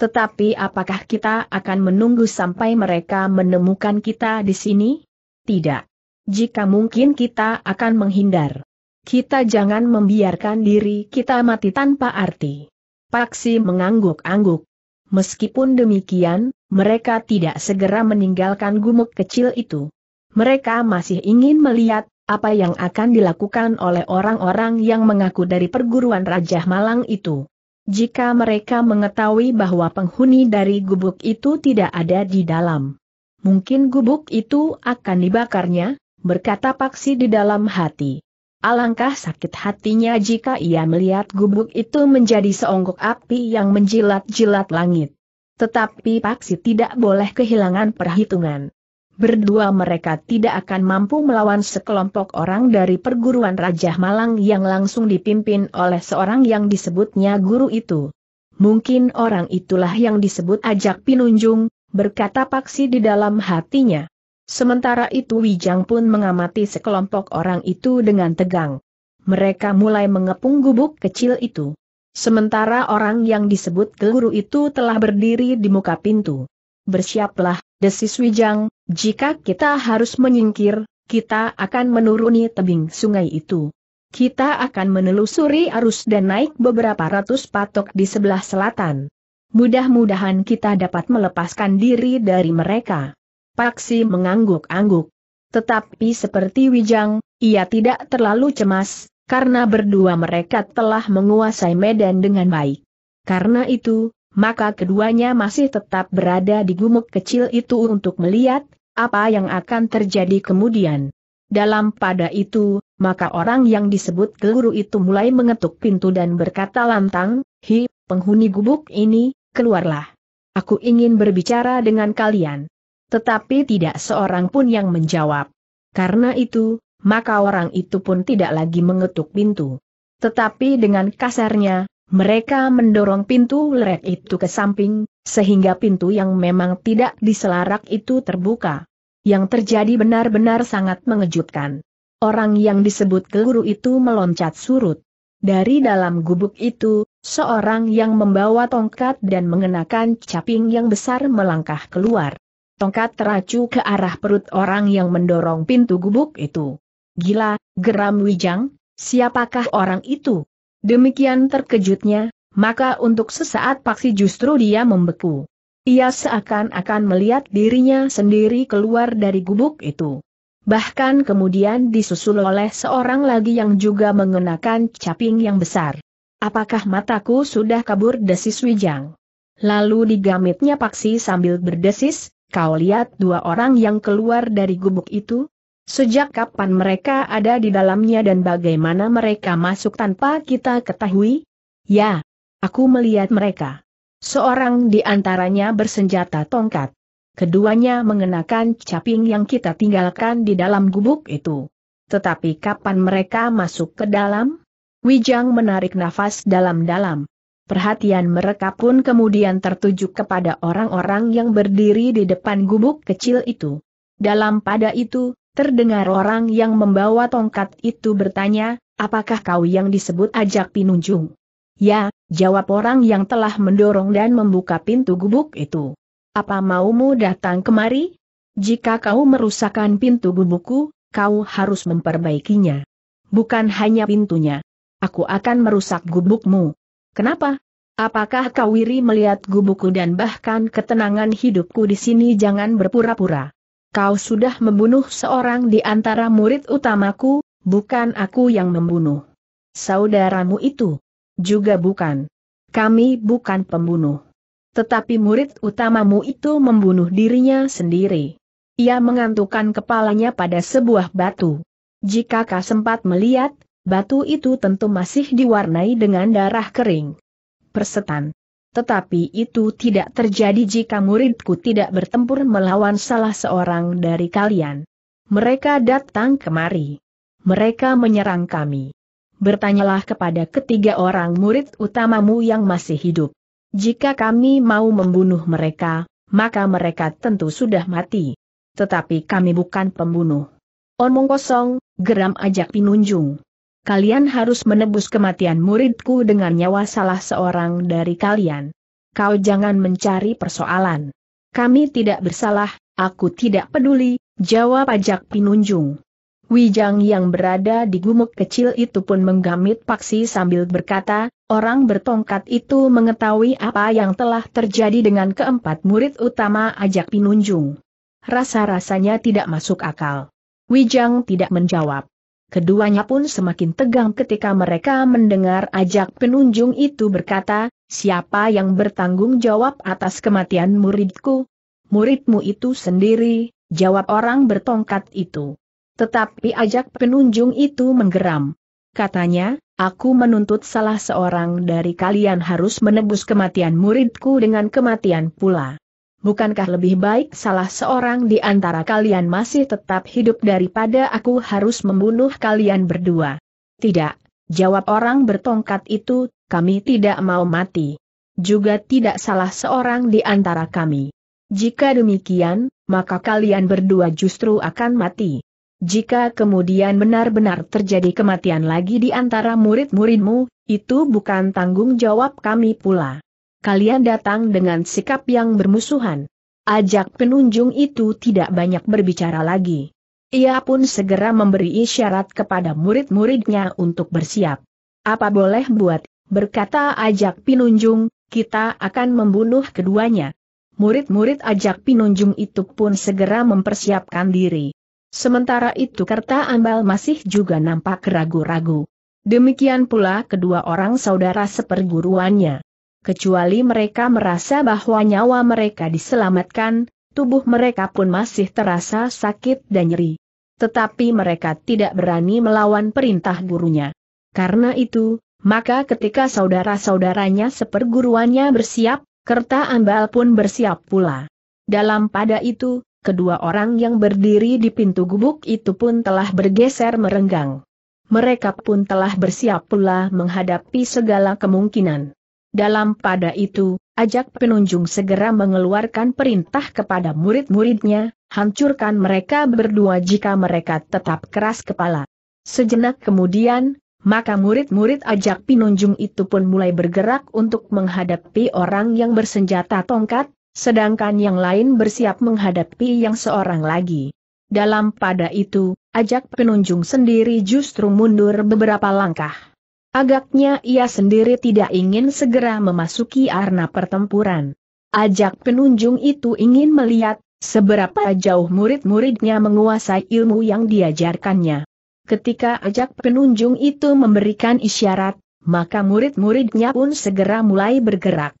Tetapi apakah kita akan menunggu sampai mereka menemukan kita di sini? Tidak jika mungkin kita akan menghindar. Kita jangan membiarkan diri kita mati tanpa arti. Paksi mengangguk-angguk. Meskipun demikian, mereka tidak segera meninggalkan gumuk kecil itu. Mereka masih ingin melihat apa yang akan dilakukan oleh orang-orang yang mengaku dari perguruan Raja Malang itu. Jika mereka mengetahui bahwa penghuni dari gubuk itu tidak ada di dalam, mungkin gubuk itu akan dibakarnya, berkata Paksi di dalam hati. Alangkah sakit hatinya jika ia melihat gubuk itu menjadi seonggok api yang menjilat-jilat langit. Tetapi Paksi tidak boleh kehilangan perhitungan. Berdua mereka tidak akan mampu melawan sekelompok orang dari perguruan Raja Malang yang langsung dipimpin oleh seorang yang disebutnya guru itu. Mungkin orang itulah yang disebut ajak pinunjung, berkata Paksi di dalam hatinya. Sementara itu Wijang pun mengamati sekelompok orang itu dengan tegang. Mereka mulai mengepung gubuk kecil itu. Sementara orang yang disebut keluru itu telah berdiri di muka pintu. Bersiaplah, desis Wijang, jika kita harus menyingkir, kita akan menuruni tebing sungai itu. Kita akan menelusuri arus dan naik beberapa ratus patok di sebelah selatan. Mudah-mudahan kita dapat melepaskan diri dari mereka. Paksi mengangguk-angguk. Tetapi seperti Wijang, ia tidak terlalu cemas, karena berdua mereka telah menguasai medan dengan baik. Karena itu, maka keduanya masih tetap berada di gumuk kecil itu untuk melihat, apa yang akan terjadi kemudian. Dalam pada itu, maka orang yang disebut geluru itu mulai mengetuk pintu dan berkata lantang, Hi, penghuni gubuk ini, keluarlah. Aku ingin berbicara dengan kalian. Tetapi tidak seorang pun yang menjawab. Karena itu, maka orang itu pun tidak lagi mengetuk pintu. Tetapi dengan kasarnya, mereka mendorong pintu lerek itu ke samping, sehingga pintu yang memang tidak diselarak itu terbuka. Yang terjadi benar-benar sangat mengejutkan. Orang yang disebut guru itu meloncat surut. Dari dalam gubuk itu, seorang yang membawa tongkat dan mengenakan caping yang besar melangkah keluar. Tongkat teracu ke arah perut orang yang mendorong pintu gubuk itu. Gila, geram Wijang, siapakah orang itu? Demikian terkejutnya, maka untuk sesaat paksi justru dia membeku. Ia seakan-akan melihat dirinya sendiri keluar dari gubuk itu. Bahkan kemudian disusul oleh seorang lagi yang juga mengenakan caping yang besar. Apakah mataku sudah kabur desis Wijang? Lalu digamitnya Paksi sambil berdesis, Kau lihat dua orang yang keluar dari gubuk itu? Sejak kapan mereka ada di dalamnya dan bagaimana mereka masuk tanpa kita ketahui? Ya, aku melihat mereka. Seorang di antaranya bersenjata tongkat. Keduanya mengenakan caping yang kita tinggalkan di dalam gubuk itu. Tetapi kapan mereka masuk ke dalam? Wijang menarik nafas dalam-dalam. Perhatian mereka pun kemudian tertuju kepada orang-orang yang berdiri di depan gubuk kecil itu. Dalam pada itu, terdengar orang yang membawa tongkat itu bertanya, apakah kau yang disebut ajak pinunjung? Ya, jawab orang yang telah mendorong dan membuka pintu gubuk itu. Apa maumu datang kemari? Jika kau merusakkan pintu gubukku, kau harus memperbaikinya. Bukan hanya pintunya. Aku akan merusak gubukmu. Kenapa? Apakah kau iri melihat gubukku dan bahkan ketenangan hidupku di sini jangan berpura-pura? Kau sudah membunuh seorang di antara murid utamaku, bukan aku yang membunuh. Saudaramu itu. Juga bukan. Kami bukan pembunuh. Tetapi murid utamamu itu membunuh dirinya sendiri. Ia mengantukkan kepalanya pada sebuah batu. Jika kau sempat melihat, batu itu tentu masih diwarnai dengan darah kering. Persetan. Tetapi itu tidak terjadi jika muridku tidak bertempur melawan salah seorang dari kalian. Mereka datang kemari. Mereka menyerang kami. Bertanyalah kepada ketiga orang murid utamamu yang masih hidup. Jika kami mau membunuh mereka, maka mereka tentu sudah mati. Tetapi kami bukan pembunuh. Omong kosong, geram ajak pinunjung kalian harus menebus kematian muridku dengan nyawa salah seorang dari kalian. Kau jangan mencari persoalan. Kami tidak bersalah, aku tidak peduli, jawab pajak pinunjung. Wijang yang berada di gumuk kecil itu pun menggamit paksi sambil berkata, orang bertongkat itu mengetahui apa yang telah terjadi dengan keempat murid utama ajak pinunjung. Rasa-rasanya tidak masuk akal. Wijang tidak menjawab. Keduanya pun semakin tegang ketika mereka mendengar ajak penunjung itu berkata, siapa yang bertanggung jawab atas kematian muridku? Muridmu itu sendiri, jawab orang bertongkat itu. Tetapi ajak penunjung itu menggeram. Katanya, aku menuntut salah seorang dari kalian harus menebus kematian muridku dengan kematian pula bukankah lebih baik salah seorang di antara kalian masih tetap hidup daripada aku harus membunuh kalian berdua? Tidak, jawab orang bertongkat itu, kami tidak mau mati. Juga tidak salah seorang di antara kami. Jika demikian, maka kalian berdua justru akan mati. Jika kemudian benar-benar terjadi kematian lagi di antara murid-muridmu, itu bukan tanggung jawab kami pula kalian datang dengan sikap yang bermusuhan. Ajak penunjung itu tidak banyak berbicara lagi. Ia pun segera memberi isyarat kepada murid-muridnya untuk bersiap. Apa boleh buat, berkata ajak penunjung, kita akan membunuh keduanya. Murid-murid ajak penunjung itu pun segera mempersiapkan diri. Sementara itu Kerta Ambal masih juga nampak ragu-ragu. Demikian pula kedua orang saudara seperguruannya kecuali mereka merasa bahwa nyawa mereka diselamatkan, tubuh mereka pun masih terasa sakit dan nyeri. Tetapi mereka tidak berani melawan perintah gurunya. Karena itu, maka ketika saudara-saudaranya seperguruannya bersiap, Kerta Ambal pun bersiap pula. Dalam pada itu, kedua orang yang berdiri di pintu gubuk itu pun telah bergeser merenggang. Mereka pun telah bersiap pula menghadapi segala kemungkinan. Dalam pada itu, ajak penunjung segera mengeluarkan perintah kepada murid-muridnya, hancurkan mereka berdua jika mereka tetap keras kepala. Sejenak kemudian, maka murid-murid ajak penunjung itu pun mulai bergerak untuk menghadapi orang yang bersenjata tongkat, sedangkan yang lain bersiap menghadapi yang seorang lagi. Dalam pada itu, ajak penunjung sendiri justru mundur beberapa langkah. Agaknya ia sendiri tidak ingin segera memasuki arena pertempuran. Ajak penunjung itu ingin melihat, seberapa jauh murid-muridnya menguasai ilmu yang diajarkannya. Ketika ajak penunjung itu memberikan isyarat, maka murid-muridnya pun segera mulai bergerak.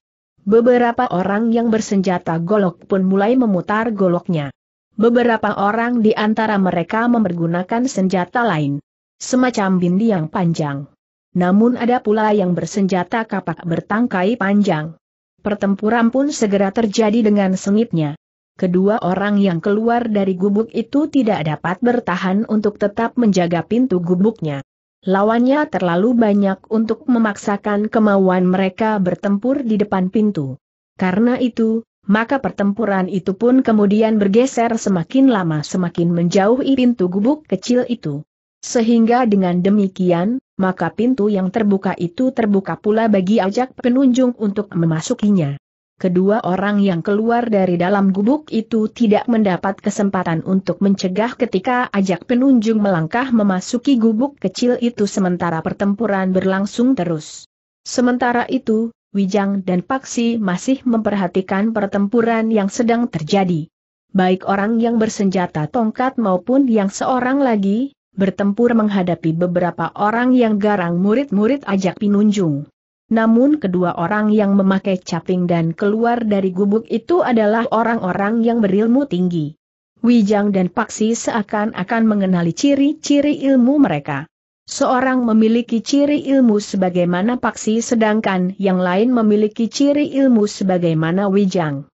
Beberapa orang yang bersenjata golok pun mulai memutar goloknya. Beberapa orang di antara mereka mempergunakan senjata lain. Semacam bindi yang panjang namun ada pula yang bersenjata kapak bertangkai panjang. Pertempuran pun segera terjadi dengan sengitnya. Kedua orang yang keluar dari gubuk itu tidak dapat bertahan untuk tetap menjaga pintu gubuknya. Lawannya terlalu banyak untuk memaksakan kemauan mereka bertempur di depan pintu. Karena itu, maka pertempuran itu pun kemudian bergeser semakin lama semakin menjauhi pintu gubuk kecil itu. Sehingga dengan demikian, maka pintu yang terbuka itu terbuka pula bagi ajak penunjung untuk memasukinya. Kedua orang yang keluar dari dalam gubuk itu tidak mendapat kesempatan untuk mencegah ketika ajak penunjung melangkah memasuki gubuk kecil itu sementara pertempuran berlangsung terus. Sementara itu, Wijang dan Paksi masih memperhatikan pertempuran yang sedang terjadi. Baik orang yang bersenjata tongkat maupun yang seorang lagi, bertempur menghadapi beberapa orang yang garang murid-murid ajak pinunjung. Namun kedua orang yang memakai caping dan keluar dari gubuk itu adalah orang-orang yang berilmu tinggi. Wijang dan Paksi seakan-akan mengenali ciri-ciri ilmu mereka. Seorang memiliki ciri ilmu sebagaimana Paksi sedangkan yang lain memiliki ciri ilmu sebagaimana Wijang.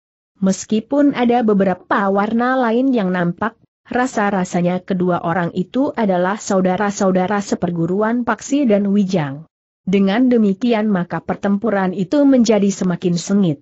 Meskipun ada beberapa warna lain yang nampak Rasa-rasanya kedua orang itu adalah saudara-saudara seperguruan Paksi dan Wijang. Dengan demikian maka pertempuran itu menjadi semakin sengit.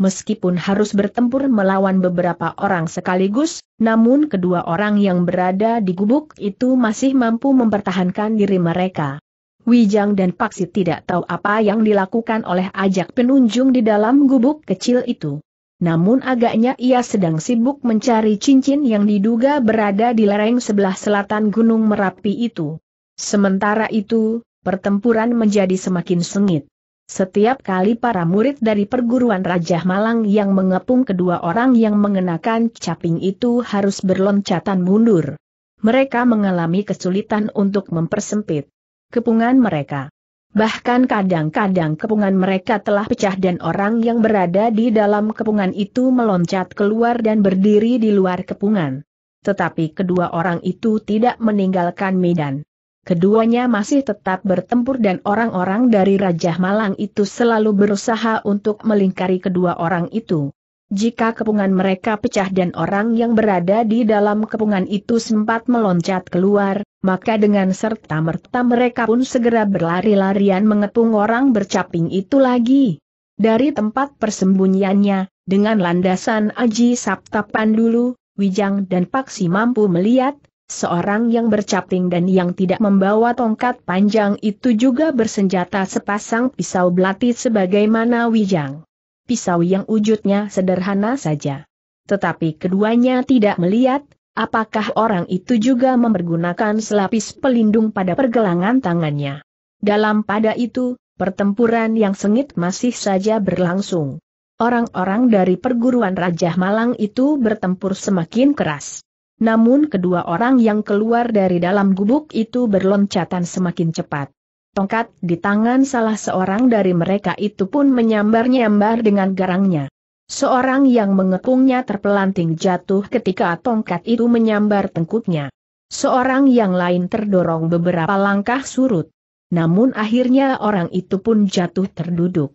Meskipun harus bertempur melawan beberapa orang sekaligus, namun kedua orang yang berada di gubuk itu masih mampu mempertahankan diri mereka. Wijang dan Paksi tidak tahu apa yang dilakukan oleh ajak penunjung di dalam gubuk kecil itu. Namun agaknya ia sedang sibuk mencari cincin yang diduga berada di lereng sebelah selatan Gunung Merapi itu. Sementara itu, pertempuran menjadi semakin sengit. Setiap kali para murid dari perguruan Rajah Malang yang mengepung kedua orang yang mengenakan caping itu harus berloncatan mundur. Mereka mengalami kesulitan untuk mempersempit kepungan mereka. Bahkan kadang-kadang kepungan mereka telah pecah dan orang yang berada di dalam kepungan itu meloncat keluar dan berdiri di luar kepungan. Tetapi kedua orang itu tidak meninggalkan medan. Keduanya masih tetap bertempur dan orang-orang dari Rajah Malang itu selalu berusaha untuk melingkari kedua orang itu. Jika kepungan mereka pecah dan orang yang berada di dalam kepungan itu sempat meloncat keluar, maka dengan serta-merta mereka pun segera berlari-larian mengepung orang bercaping itu lagi. Dari tempat persembunyiannya, dengan landasan Aji Sabta Pandulu, Wijang dan Paksi mampu melihat, seorang yang bercaping dan yang tidak membawa tongkat panjang itu juga bersenjata sepasang pisau belati sebagaimana Wijang pisau yang wujudnya sederhana saja. Tetapi keduanya tidak melihat, apakah orang itu juga mempergunakan selapis pelindung pada pergelangan tangannya. Dalam pada itu, pertempuran yang sengit masih saja berlangsung. Orang-orang dari perguruan Rajah Malang itu bertempur semakin keras. Namun kedua orang yang keluar dari dalam gubuk itu berloncatan semakin cepat. Tongkat di tangan salah seorang dari mereka itu pun menyambar-nyambar dengan garangnya. Seorang yang mengepungnya terpelanting jatuh ketika tongkat itu menyambar tengkuknya. Seorang yang lain terdorong beberapa langkah surut. Namun akhirnya orang itu pun jatuh terduduk.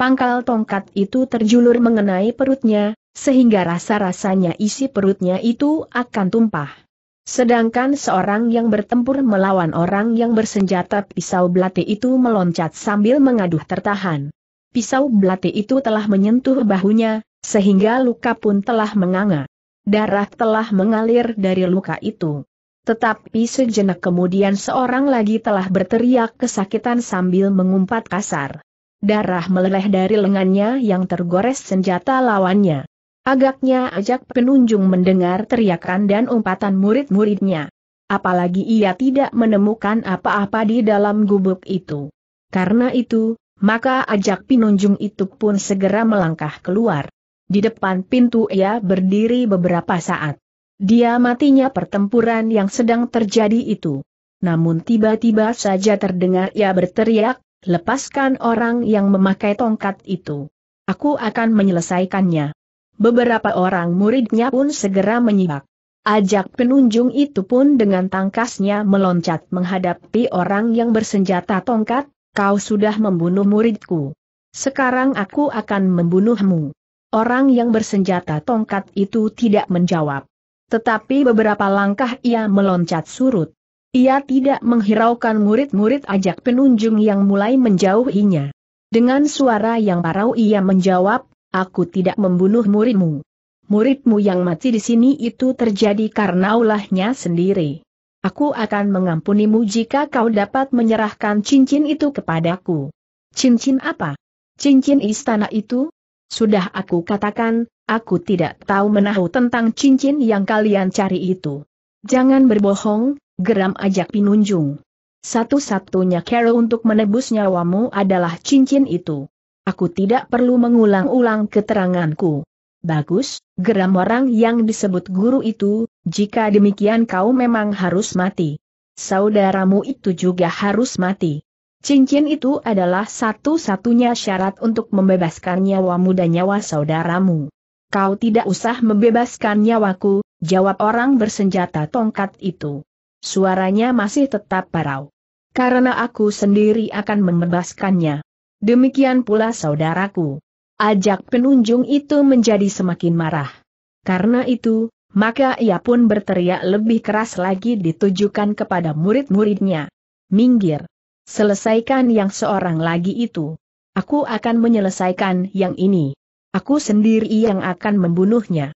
Pangkal tongkat itu terjulur mengenai perutnya, sehingga rasa-rasanya isi perutnya itu akan tumpah. Sedangkan seorang yang bertempur melawan orang yang bersenjata pisau belati itu meloncat sambil mengaduh tertahan. Pisau belati itu telah menyentuh bahunya, sehingga luka pun telah menganga. Darah telah mengalir dari luka itu. Tetapi sejenak kemudian seorang lagi telah berteriak kesakitan sambil mengumpat kasar. Darah meleleh dari lengannya yang tergores senjata lawannya. Agaknya ajak penunjung mendengar teriakan dan umpatan murid-muridnya. Apalagi ia tidak menemukan apa-apa di dalam gubuk itu. Karena itu, maka ajak penunjung itu pun segera melangkah keluar. Di depan pintu ia berdiri beberapa saat. Dia matinya pertempuran yang sedang terjadi itu. Namun tiba-tiba saja terdengar ia berteriak, lepaskan orang yang memakai tongkat itu. Aku akan menyelesaikannya. Beberapa orang muridnya pun segera menyibak. Ajak penunjung itu pun dengan tangkasnya meloncat menghadapi orang yang bersenjata tongkat, kau sudah membunuh muridku. Sekarang aku akan membunuhmu. Orang yang bersenjata tongkat itu tidak menjawab. Tetapi beberapa langkah ia meloncat surut. Ia tidak menghiraukan murid-murid ajak penunjung yang mulai menjauhinya. Dengan suara yang parau ia menjawab, Aku tidak membunuh muridmu. Muridmu yang mati di sini itu terjadi karena ulahnya sendiri. Aku akan mengampunimu jika kau dapat menyerahkan cincin itu kepadaku. Cincin apa? Cincin istana itu? Sudah aku katakan, aku tidak tahu menahu tentang cincin yang kalian cari itu. Jangan berbohong, geram ajak pinunjung. Satu-satunya cara untuk menebus nyawamu adalah cincin itu. Aku tidak perlu mengulang-ulang keteranganku. Bagus, geram orang yang disebut guru itu, jika demikian kau memang harus mati. Saudaramu itu juga harus mati. Cincin itu adalah satu-satunya syarat untuk membebaskan nyawamu dan nyawa saudaramu. Kau tidak usah membebaskan nyawaku, jawab orang bersenjata tongkat itu. Suaranya masih tetap parau. Karena aku sendiri akan membebaskannya. Demikian pula saudaraku. Ajak penunjung itu menjadi semakin marah. Karena itu, maka ia pun berteriak lebih keras lagi ditujukan kepada murid-muridnya. Minggir! Selesaikan yang seorang lagi itu. Aku akan menyelesaikan yang ini. Aku sendiri yang akan membunuhnya.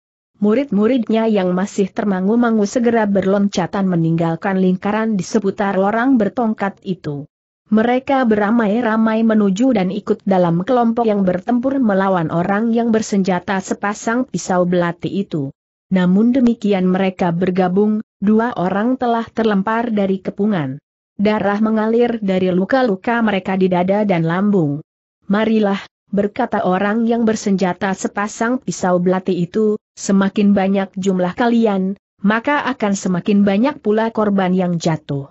Murid-muridnya yang masih termangu-mangu segera berloncatan meninggalkan lingkaran di seputar orang bertongkat itu. Mereka beramai-ramai menuju dan ikut dalam kelompok yang bertempur melawan orang yang bersenjata sepasang pisau belati itu. Namun demikian mereka bergabung, dua orang telah terlempar dari kepungan. Darah mengalir dari luka-luka mereka di dada dan lambung. Marilah, berkata orang yang bersenjata sepasang pisau belati itu, semakin banyak jumlah kalian, maka akan semakin banyak pula korban yang jatuh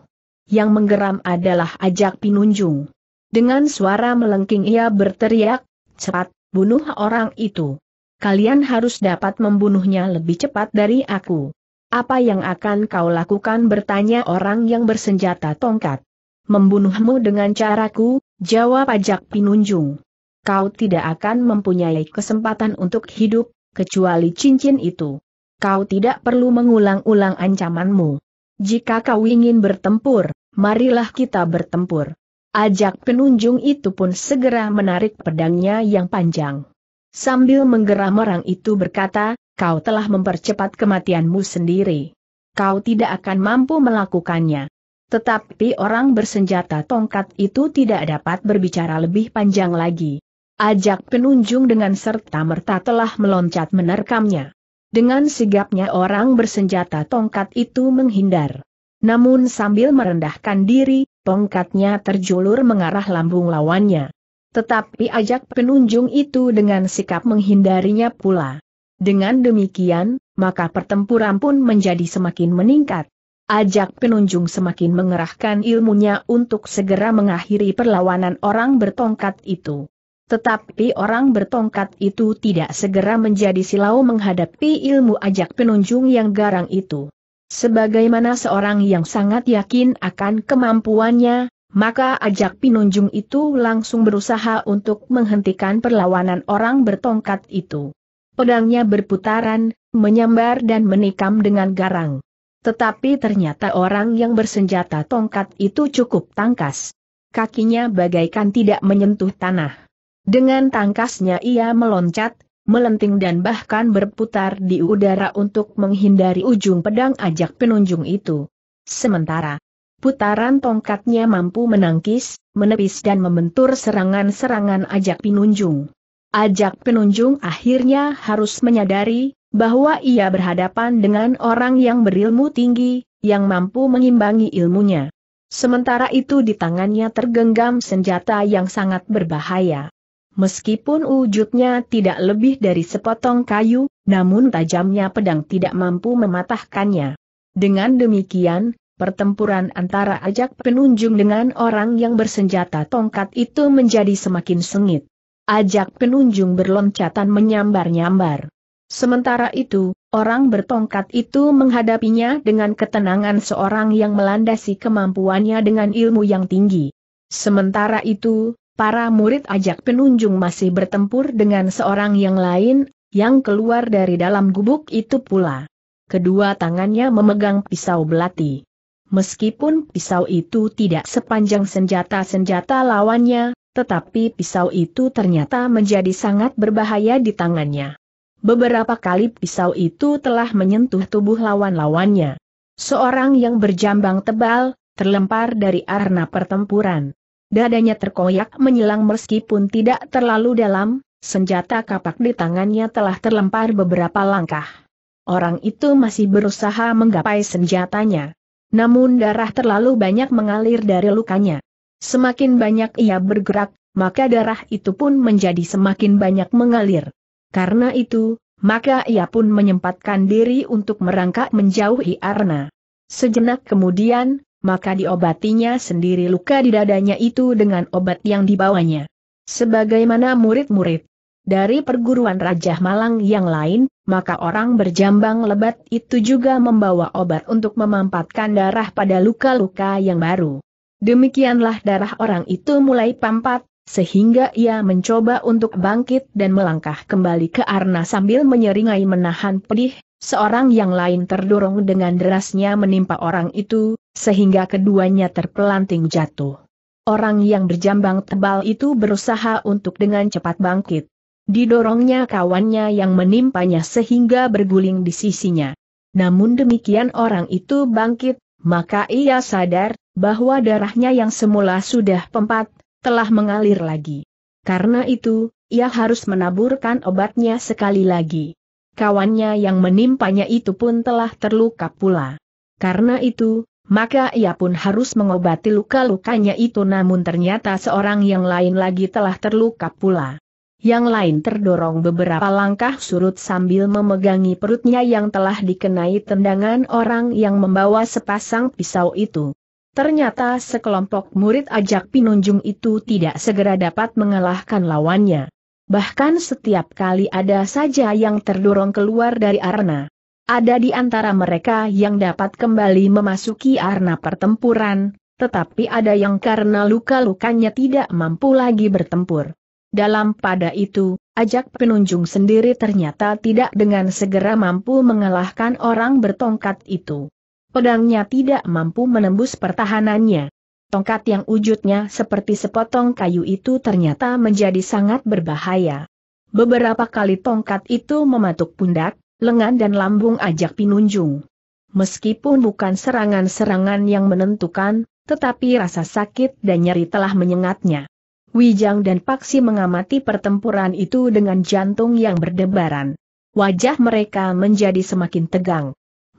yang menggeram adalah ajak pinunjung. Dengan suara melengking ia berteriak, cepat, bunuh orang itu. Kalian harus dapat membunuhnya lebih cepat dari aku. Apa yang akan kau lakukan bertanya orang yang bersenjata tongkat. Membunuhmu dengan caraku, jawab ajak pinunjung. Kau tidak akan mempunyai kesempatan untuk hidup, kecuali cincin itu. Kau tidak perlu mengulang-ulang ancamanmu. Jika kau ingin bertempur, marilah kita bertempur. Ajak penunjung itu pun segera menarik pedangnya yang panjang. Sambil menggeram orang itu berkata, kau telah mempercepat kematianmu sendiri. Kau tidak akan mampu melakukannya. Tetapi orang bersenjata tongkat itu tidak dapat berbicara lebih panjang lagi. Ajak penunjung dengan serta-merta telah meloncat menerkamnya. Dengan sigapnya orang bersenjata tongkat itu menghindar. Namun sambil merendahkan diri, tongkatnya terjulur mengarah lambung lawannya. Tetapi ajak penunjung itu dengan sikap menghindarinya pula. Dengan demikian, maka pertempuran pun menjadi semakin meningkat. Ajak penunjung semakin mengerahkan ilmunya untuk segera mengakhiri perlawanan orang bertongkat itu. Tetapi orang bertongkat itu tidak segera menjadi silau menghadapi ilmu ajak penunjung yang garang itu. Sebagaimana seorang yang sangat yakin akan kemampuannya, maka ajak pinunjung itu langsung berusaha untuk menghentikan perlawanan orang bertongkat itu. Pedangnya berputaran, menyambar dan menikam dengan garang. Tetapi ternyata orang yang bersenjata tongkat itu cukup tangkas. Kakinya bagaikan tidak menyentuh tanah. Dengan tangkasnya ia meloncat, melenting dan bahkan berputar di udara untuk menghindari ujung pedang ajak penunjung itu. Sementara Putaran tongkatnya mampu menangkis, menepis dan membentur serangan-serangan ajak penunjung. Ajak penunjung akhirnya harus menyadari, bahwa ia berhadapan dengan orang yang berilmu tinggi, yang mampu mengimbangi ilmunya. Sementara itu di tangannya tergenggam senjata yang sangat berbahaya. Meskipun wujudnya tidak lebih dari sepotong kayu, namun tajamnya pedang tidak mampu mematahkannya. Dengan demikian, pertempuran antara ajak penunjung dengan orang yang bersenjata tongkat itu menjadi semakin sengit. Ajak penunjung berloncatan menyambar-nyambar. Sementara itu, orang bertongkat itu menghadapinya dengan ketenangan seorang yang melandasi kemampuannya dengan ilmu yang tinggi. Sementara itu, para murid ajak penunjung masih bertempur dengan seorang yang lain, yang keluar dari dalam gubuk itu pula. Kedua tangannya memegang pisau belati. Meskipun pisau itu tidak sepanjang senjata-senjata lawannya, tetapi pisau itu ternyata menjadi sangat berbahaya di tangannya. Beberapa kali pisau itu telah menyentuh tubuh lawan-lawannya. Seorang yang berjambang tebal, terlempar dari arena pertempuran. Dadanya terkoyak menyilang meskipun tidak terlalu dalam, senjata kapak di tangannya telah terlempar beberapa langkah. Orang itu masih berusaha menggapai senjatanya. Namun darah terlalu banyak mengalir dari lukanya. Semakin banyak ia bergerak, maka darah itu pun menjadi semakin banyak mengalir. Karena itu, maka ia pun menyempatkan diri untuk merangkak menjauhi Arna. Sejenak kemudian, maka diobatinya sendiri luka di dadanya itu dengan obat yang dibawanya. Sebagaimana murid-murid dari perguruan Rajah Malang yang lain, maka orang berjambang lebat itu juga membawa obat untuk memampatkan darah pada luka-luka yang baru. Demikianlah darah orang itu mulai pampat, sehingga ia mencoba untuk bangkit dan melangkah kembali ke Arna sambil menyeringai menahan pedih, seorang yang lain terdorong dengan derasnya menimpa orang itu, sehingga keduanya terpelanting jatuh. Orang yang berjambang tebal itu berusaha untuk dengan cepat bangkit. Didorongnya kawannya yang menimpanya sehingga berguling di sisinya. Namun demikian orang itu bangkit, maka ia sadar bahwa darahnya yang semula sudah pempat, telah mengalir lagi. Karena itu, ia harus menaburkan obatnya sekali lagi. Kawannya yang menimpanya itu pun telah terluka pula. Karena itu, maka ia pun harus mengobati luka-lukanya itu namun ternyata seorang yang lain lagi telah terluka pula. Yang lain terdorong beberapa langkah surut sambil memegangi perutnya yang telah dikenai tendangan orang yang membawa sepasang pisau itu. Ternyata sekelompok murid ajak pinunjung itu tidak segera dapat mengalahkan lawannya. Bahkan setiap kali ada saja yang terdorong keluar dari arena. Ada di antara mereka yang dapat kembali memasuki arena pertempuran, tetapi ada yang karena luka-lukanya tidak mampu lagi bertempur. Dalam pada itu, ajak penunjung sendiri ternyata tidak dengan segera mampu mengalahkan orang bertongkat itu. Pedangnya tidak mampu menembus pertahanannya. Tongkat yang wujudnya seperti sepotong kayu itu ternyata menjadi sangat berbahaya. Beberapa kali tongkat itu mematuk pundak, lengan dan lambung ajak pinunjung. Meskipun bukan serangan-serangan yang menentukan, tetapi rasa sakit dan nyeri telah menyengatnya. Wijang dan Paksi mengamati pertempuran itu dengan jantung yang berdebaran. Wajah mereka menjadi semakin tegang.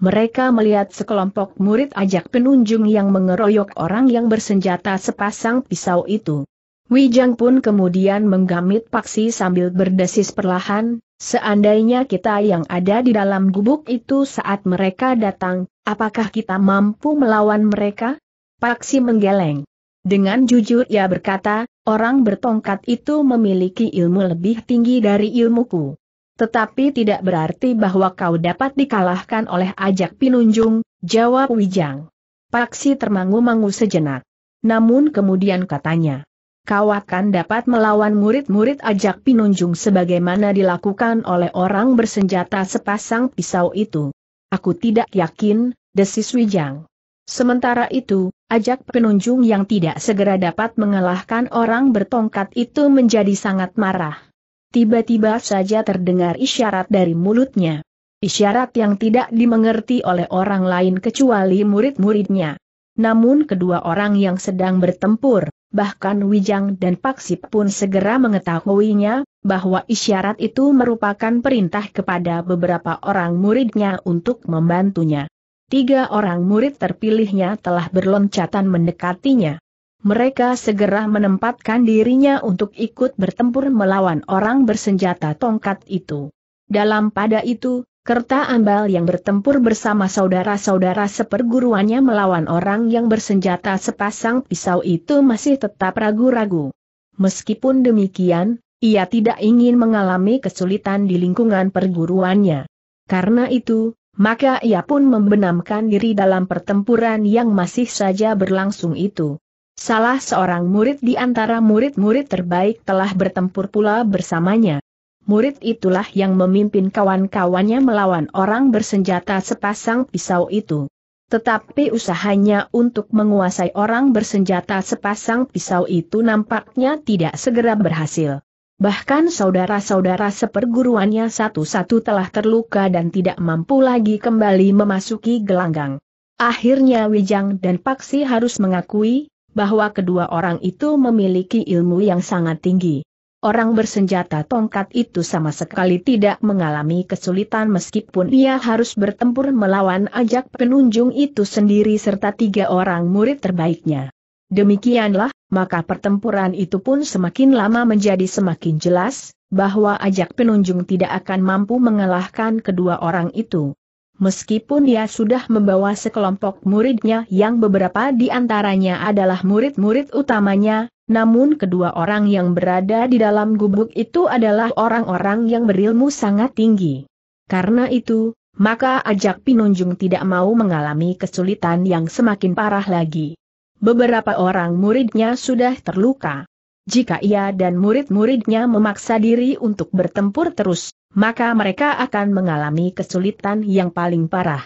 Mereka melihat sekelompok murid ajak penunjung yang mengeroyok orang yang bersenjata sepasang pisau itu. Wijang pun kemudian menggamit paksi sambil berdesis perlahan, Seandainya kita yang ada di dalam gubuk itu saat mereka datang, apakah kita mampu melawan mereka? Paksi menggeleng. Dengan jujur ia berkata, orang bertongkat itu memiliki ilmu lebih tinggi dari ilmuku. Tetapi tidak berarti bahwa kau dapat dikalahkan oleh ajak pinunjung, jawab Wijang. Paksi termangu-mangu sejenak. Namun kemudian katanya, kau akan dapat melawan murid-murid ajak pinunjung sebagaimana dilakukan oleh orang bersenjata sepasang pisau itu. Aku tidak yakin, desis Wijang. Sementara itu, ajak penunjung yang tidak segera dapat mengalahkan orang bertongkat itu menjadi sangat marah. Tiba-tiba saja terdengar isyarat dari mulutnya. Isyarat yang tidak dimengerti oleh orang lain kecuali murid-muridnya. Namun kedua orang yang sedang bertempur, bahkan Wijang dan Paksip pun segera mengetahuinya, bahwa isyarat itu merupakan perintah kepada beberapa orang muridnya untuk membantunya. Tiga orang murid terpilihnya telah berloncatan mendekatinya. Mereka segera menempatkan dirinya untuk ikut bertempur melawan orang bersenjata tongkat itu. Dalam pada itu, Kerta ambal yang bertempur bersama saudara-saudara seperguruannya melawan orang yang bersenjata sepasang pisau itu masih tetap ragu-ragu. Meskipun demikian, ia tidak ingin mengalami kesulitan di lingkungan perguruannya. Karena itu, maka ia pun membenamkan diri dalam pertempuran yang masih saja berlangsung itu. Salah seorang murid di antara murid-murid terbaik telah bertempur pula bersamanya murid itulah yang memimpin kawan-kawannya melawan orang bersenjata sepasang pisau itu. Tetapi usahanya untuk menguasai orang bersenjata sepasang pisau itu nampaknya tidak segera berhasil. Bahkan saudara-saudara seperguruannya satu-satu telah terluka dan tidak mampu lagi kembali memasuki gelanggang. Akhirnya Wijang dan Paksi harus mengakui, bahwa kedua orang itu memiliki ilmu yang sangat tinggi orang bersenjata tongkat itu sama sekali tidak mengalami kesulitan meskipun ia harus bertempur melawan ajak penunjung itu sendiri serta tiga orang murid terbaiknya. Demikianlah, maka pertempuran itu pun semakin lama menjadi semakin jelas, bahwa ajak penunjung tidak akan mampu mengalahkan kedua orang itu. Meskipun ia sudah membawa sekelompok muridnya yang beberapa di antaranya adalah murid-murid utamanya, namun kedua orang yang berada di dalam gubuk itu adalah orang-orang yang berilmu sangat tinggi. Karena itu, maka ajak pinunjung tidak mau mengalami kesulitan yang semakin parah lagi. Beberapa orang muridnya sudah terluka. Jika ia dan murid-muridnya memaksa diri untuk bertempur terus, maka mereka akan mengalami kesulitan yang paling parah.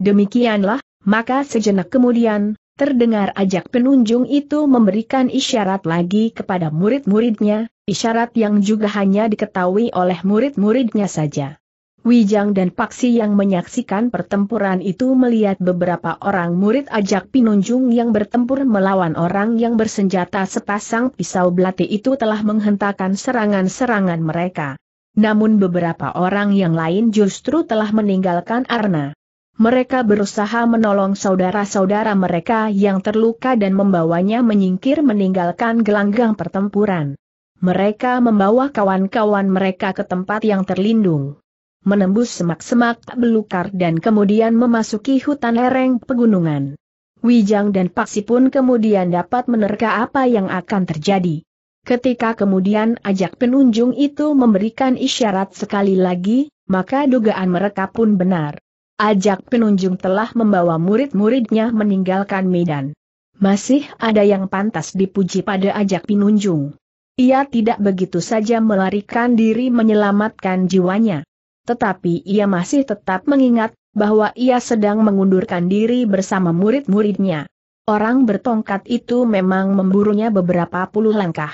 Demikianlah, maka sejenak kemudian, Terdengar ajak penunjung itu memberikan isyarat lagi kepada murid-muridnya, isyarat yang juga hanya diketahui oleh murid-muridnya saja. Wijang dan Paksi yang menyaksikan pertempuran itu melihat beberapa orang murid ajak penunjung yang bertempur melawan orang yang bersenjata sepasang pisau belati itu telah menghentakkan serangan-serangan mereka. Namun beberapa orang yang lain justru telah meninggalkan Arna. Mereka berusaha menolong saudara-saudara mereka yang terluka dan membawanya menyingkir meninggalkan gelanggang pertempuran. Mereka membawa kawan-kawan mereka ke tempat yang terlindung. Menembus semak-semak belukar dan kemudian memasuki hutan lereng pegunungan. Wijang dan Paksi pun kemudian dapat menerka apa yang akan terjadi. Ketika kemudian ajak penunjung itu memberikan isyarat sekali lagi, maka dugaan mereka pun benar ajak penunjung telah membawa murid-muridnya meninggalkan Medan. Masih ada yang pantas dipuji pada ajak penunjung. Ia tidak begitu saja melarikan diri menyelamatkan jiwanya. Tetapi ia masih tetap mengingat bahwa ia sedang mengundurkan diri bersama murid-muridnya. Orang bertongkat itu memang memburunya beberapa puluh langkah.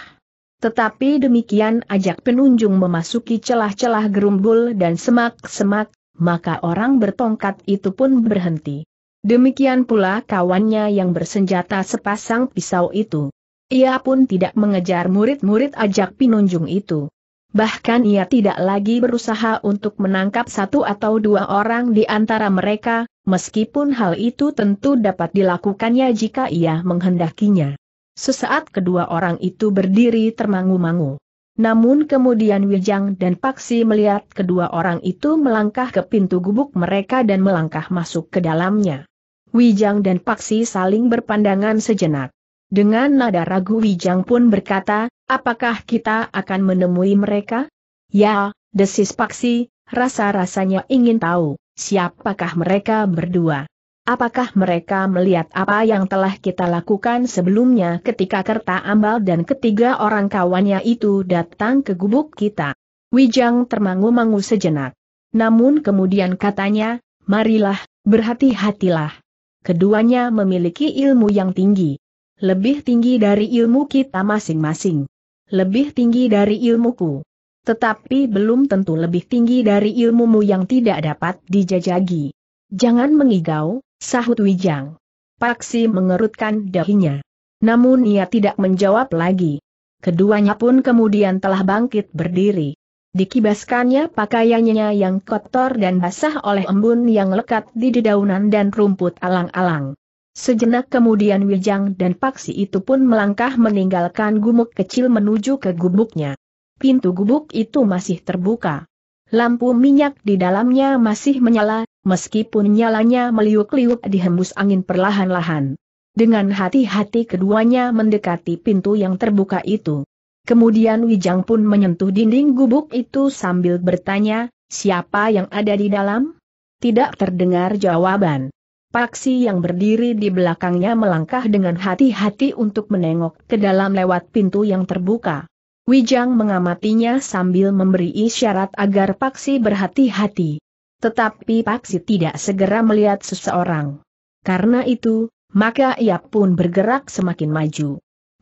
Tetapi demikian ajak penunjung memasuki celah-celah gerumbul dan semak-semak, maka orang bertongkat itu pun berhenti. Demikian pula kawannya yang bersenjata sepasang pisau itu. Ia pun tidak mengejar murid-murid ajak pinunjung itu. Bahkan ia tidak lagi berusaha untuk menangkap satu atau dua orang di antara mereka, meskipun hal itu tentu dapat dilakukannya jika ia menghendakinya. Sesaat kedua orang itu berdiri termangu-mangu. Namun kemudian Wijang dan Paksi melihat kedua orang itu melangkah ke pintu gubuk mereka dan melangkah masuk ke dalamnya. Wijang dan Paksi saling berpandangan sejenak. Dengan nada ragu Wijang pun berkata, apakah kita akan menemui mereka? Ya, desis Paksi, rasa-rasanya ingin tahu, siapakah mereka berdua. Apakah mereka melihat apa yang telah kita lakukan sebelumnya ketika Kerta Ambal dan ketiga orang kawannya itu datang ke gubuk kita? Wijang termangu-mangu sejenak. Namun kemudian katanya, marilah, berhati-hatilah. Keduanya memiliki ilmu yang tinggi. Lebih tinggi dari ilmu kita masing-masing. Lebih tinggi dari ilmuku. Tetapi belum tentu lebih tinggi dari ilmumu yang tidak dapat dijajagi. Jangan mengigau, Sahut Wijang. Paksi mengerutkan dahinya. Namun ia tidak menjawab lagi. Keduanya pun kemudian telah bangkit berdiri. Dikibaskannya pakaiannya yang kotor dan basah oleh embun yang lekat di dedaunan dan rumput alang-alang. Sejenak kemudian Wijang dan Paksi itu pun melangkah meninggalkan gumuk kecil menuju ke gubuknya. Pintu gubuk itu masih terbuka. Lampu minyak di dalamnya masih menyala Meskipun nyalanya meliuk-liuk dihembus angin perlahan-lahan. Dengan hati-hati keduanya mendekati pintu yang terbuka itu. Kemudian Wijang pun menyentuh dinding gubuk itu sambil bertanya, siapa yang ada di dalam? Tidak terdengar jawaban. Paksi yang berdiri di belakangnya melangkah dengan hati-hati untuk menengok ke dalam lewat pintu yang terbuka. Wijang mengamatinya sambil memberi isyarat agar Paksi berhati-hati. Tetapi Paksi tidak segera melihat seseorang. Karena itu, maka ia pun bergerak semakin maju.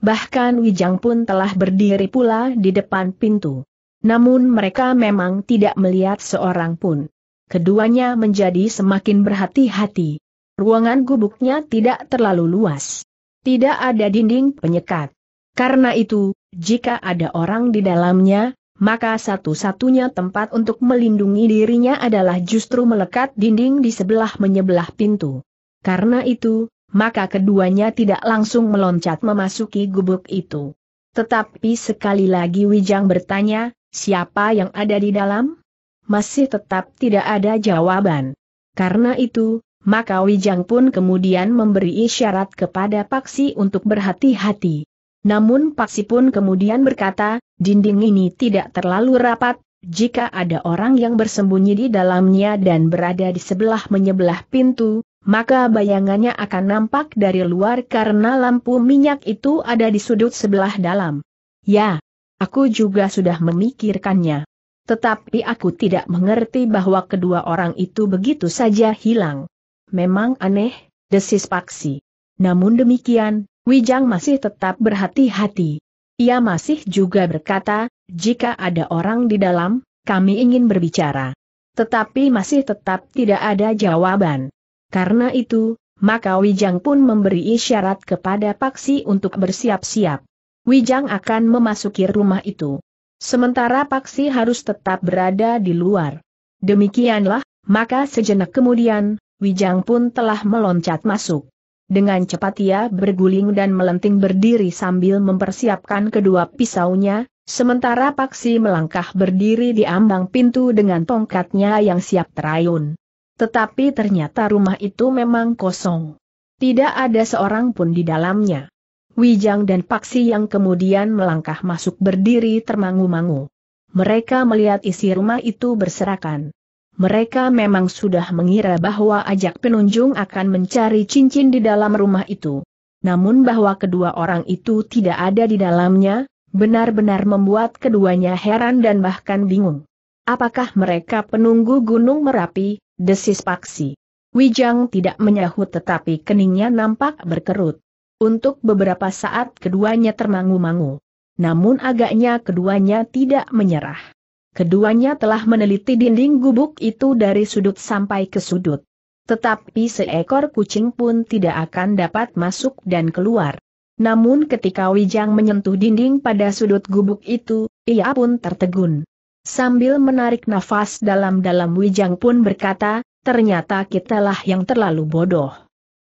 Bahkan Wijang pun telah berdiri pula di depan pintu. Namun mereka memang tidak melihat seorang pun. Keduanya menjadi semakin berhati-hati. Ruangan gubuknya tidak terlalu luas. Tidak ada dinding penyekat. Karena itu, jika ada orang di dalamnya, maka satu-satunya tempat untuk melindungi dirinya adalah justru melekat dinding di sebelah menyebelah pintu. Karena itu, maka keduanya tidak langsung meloncat memasuki gubuk itu. Tetapi sekali lagi Wijang bertanya, siapa yang ada di dalam? Masih tetap tidak ada jawaban. Karena itu, maka Wijang pun kemudian memberi isyarat kepada Paksi untuk berhati-hati. Namun Paksi pun kemudian berkata, dinding ini tidak terlalu rapat, jika ada orang yang bersembunyi di dalamnya dan berada di sebelah menyebelah pintu, maka bayangannya akan nampak dari luar karena lampu minyak itu ada di sudut sebelah dalam. Ya, aku juga sudah memikirkannya. Tetapi aku tidak mengerti bahwa kedua orang itu begitu saja hilang. Memang aneh, desis Paksi. Namun demikian, Wijang masih tetap berhati-hati. Ia masih juga berkata, jika ada orang di dalam, kami ingin berbicara. Tetapi masih tetap tidak ada jawaban. Karena itu, maka Wijang pun memberi isyarat kepada Paksi untuk bersiap-siap. Wijang akan memasuki rumah itu. Sementara Paksi harus tetap berada di luar. Demikianlah, maka sejenak kemudian, Wijang pun telah meloncat masuk. Dengan cepat ia berguling dan melenting berdiri sambil mempersiapkan kedua pisaunya, sementara Paksi melangkah berdiri di ambang pintu dengan tongkatnya yang siap terayun. Tetapi ternyata rumah itu memang kosong. Tidak ada seorang pun di dalamnya. Wijang dan Paksi yang kemudian melangkah masuk berdiri termangu-mangu. Mereka melihat isi rumah itu berserakan. Mereka memang sudah mengira bahwa ajak penunjung akan mencari cincin di dalam rumah itu. Namun bahwa kedua orang itu tidak ada di dalamnya, benar-benar membuat keduanya heran dan bahkan bingung. Apakah mereka penunggu Gunung Merapi, desis Paksi? Wijang tidak menyahut tetapi keningnya nampak berkerut. Untuk beberapa saat keduanya termangu-mangu. Namun agaknya keduanya tidak menyerah. Keduanya telah meneliti dinding gubuk itu dari sudut sampai ke sudut. Tetapi seekor kucing pun tidak akan dapat masuk dan keluar. Namun ketika Wijang menyentuh dinding pada sudut gubuk itu, ia pun tertegun. Sambil menarik nafas dalam-dalam Wijang pun berkata, ternyata kitalah yang terlalu bodoh.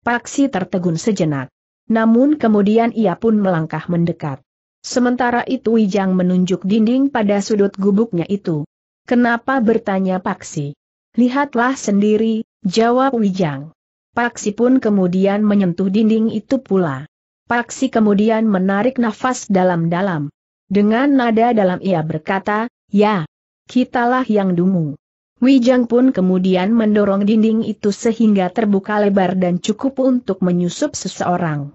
Paksi tertegun sejenak. Namun kemudian ia pun melangkah mendekat. Sementara itu Wijang menunjuk dinding pada sudut gubuknya itu. Kenapa bertanya Paksi? Lihatlah sendiri, jawab Wijang. Paksi pun kemudian menyentuh dinding itu pula. Paksi kemudian menarik nafas dalam-dalam. Dengan nada dalam ia berkata, ya, kitalah yang dungu. Wijang pun kemudian mendorong dinding itu sehingga terbuka lebar dan cukup untuk menyusup seseorang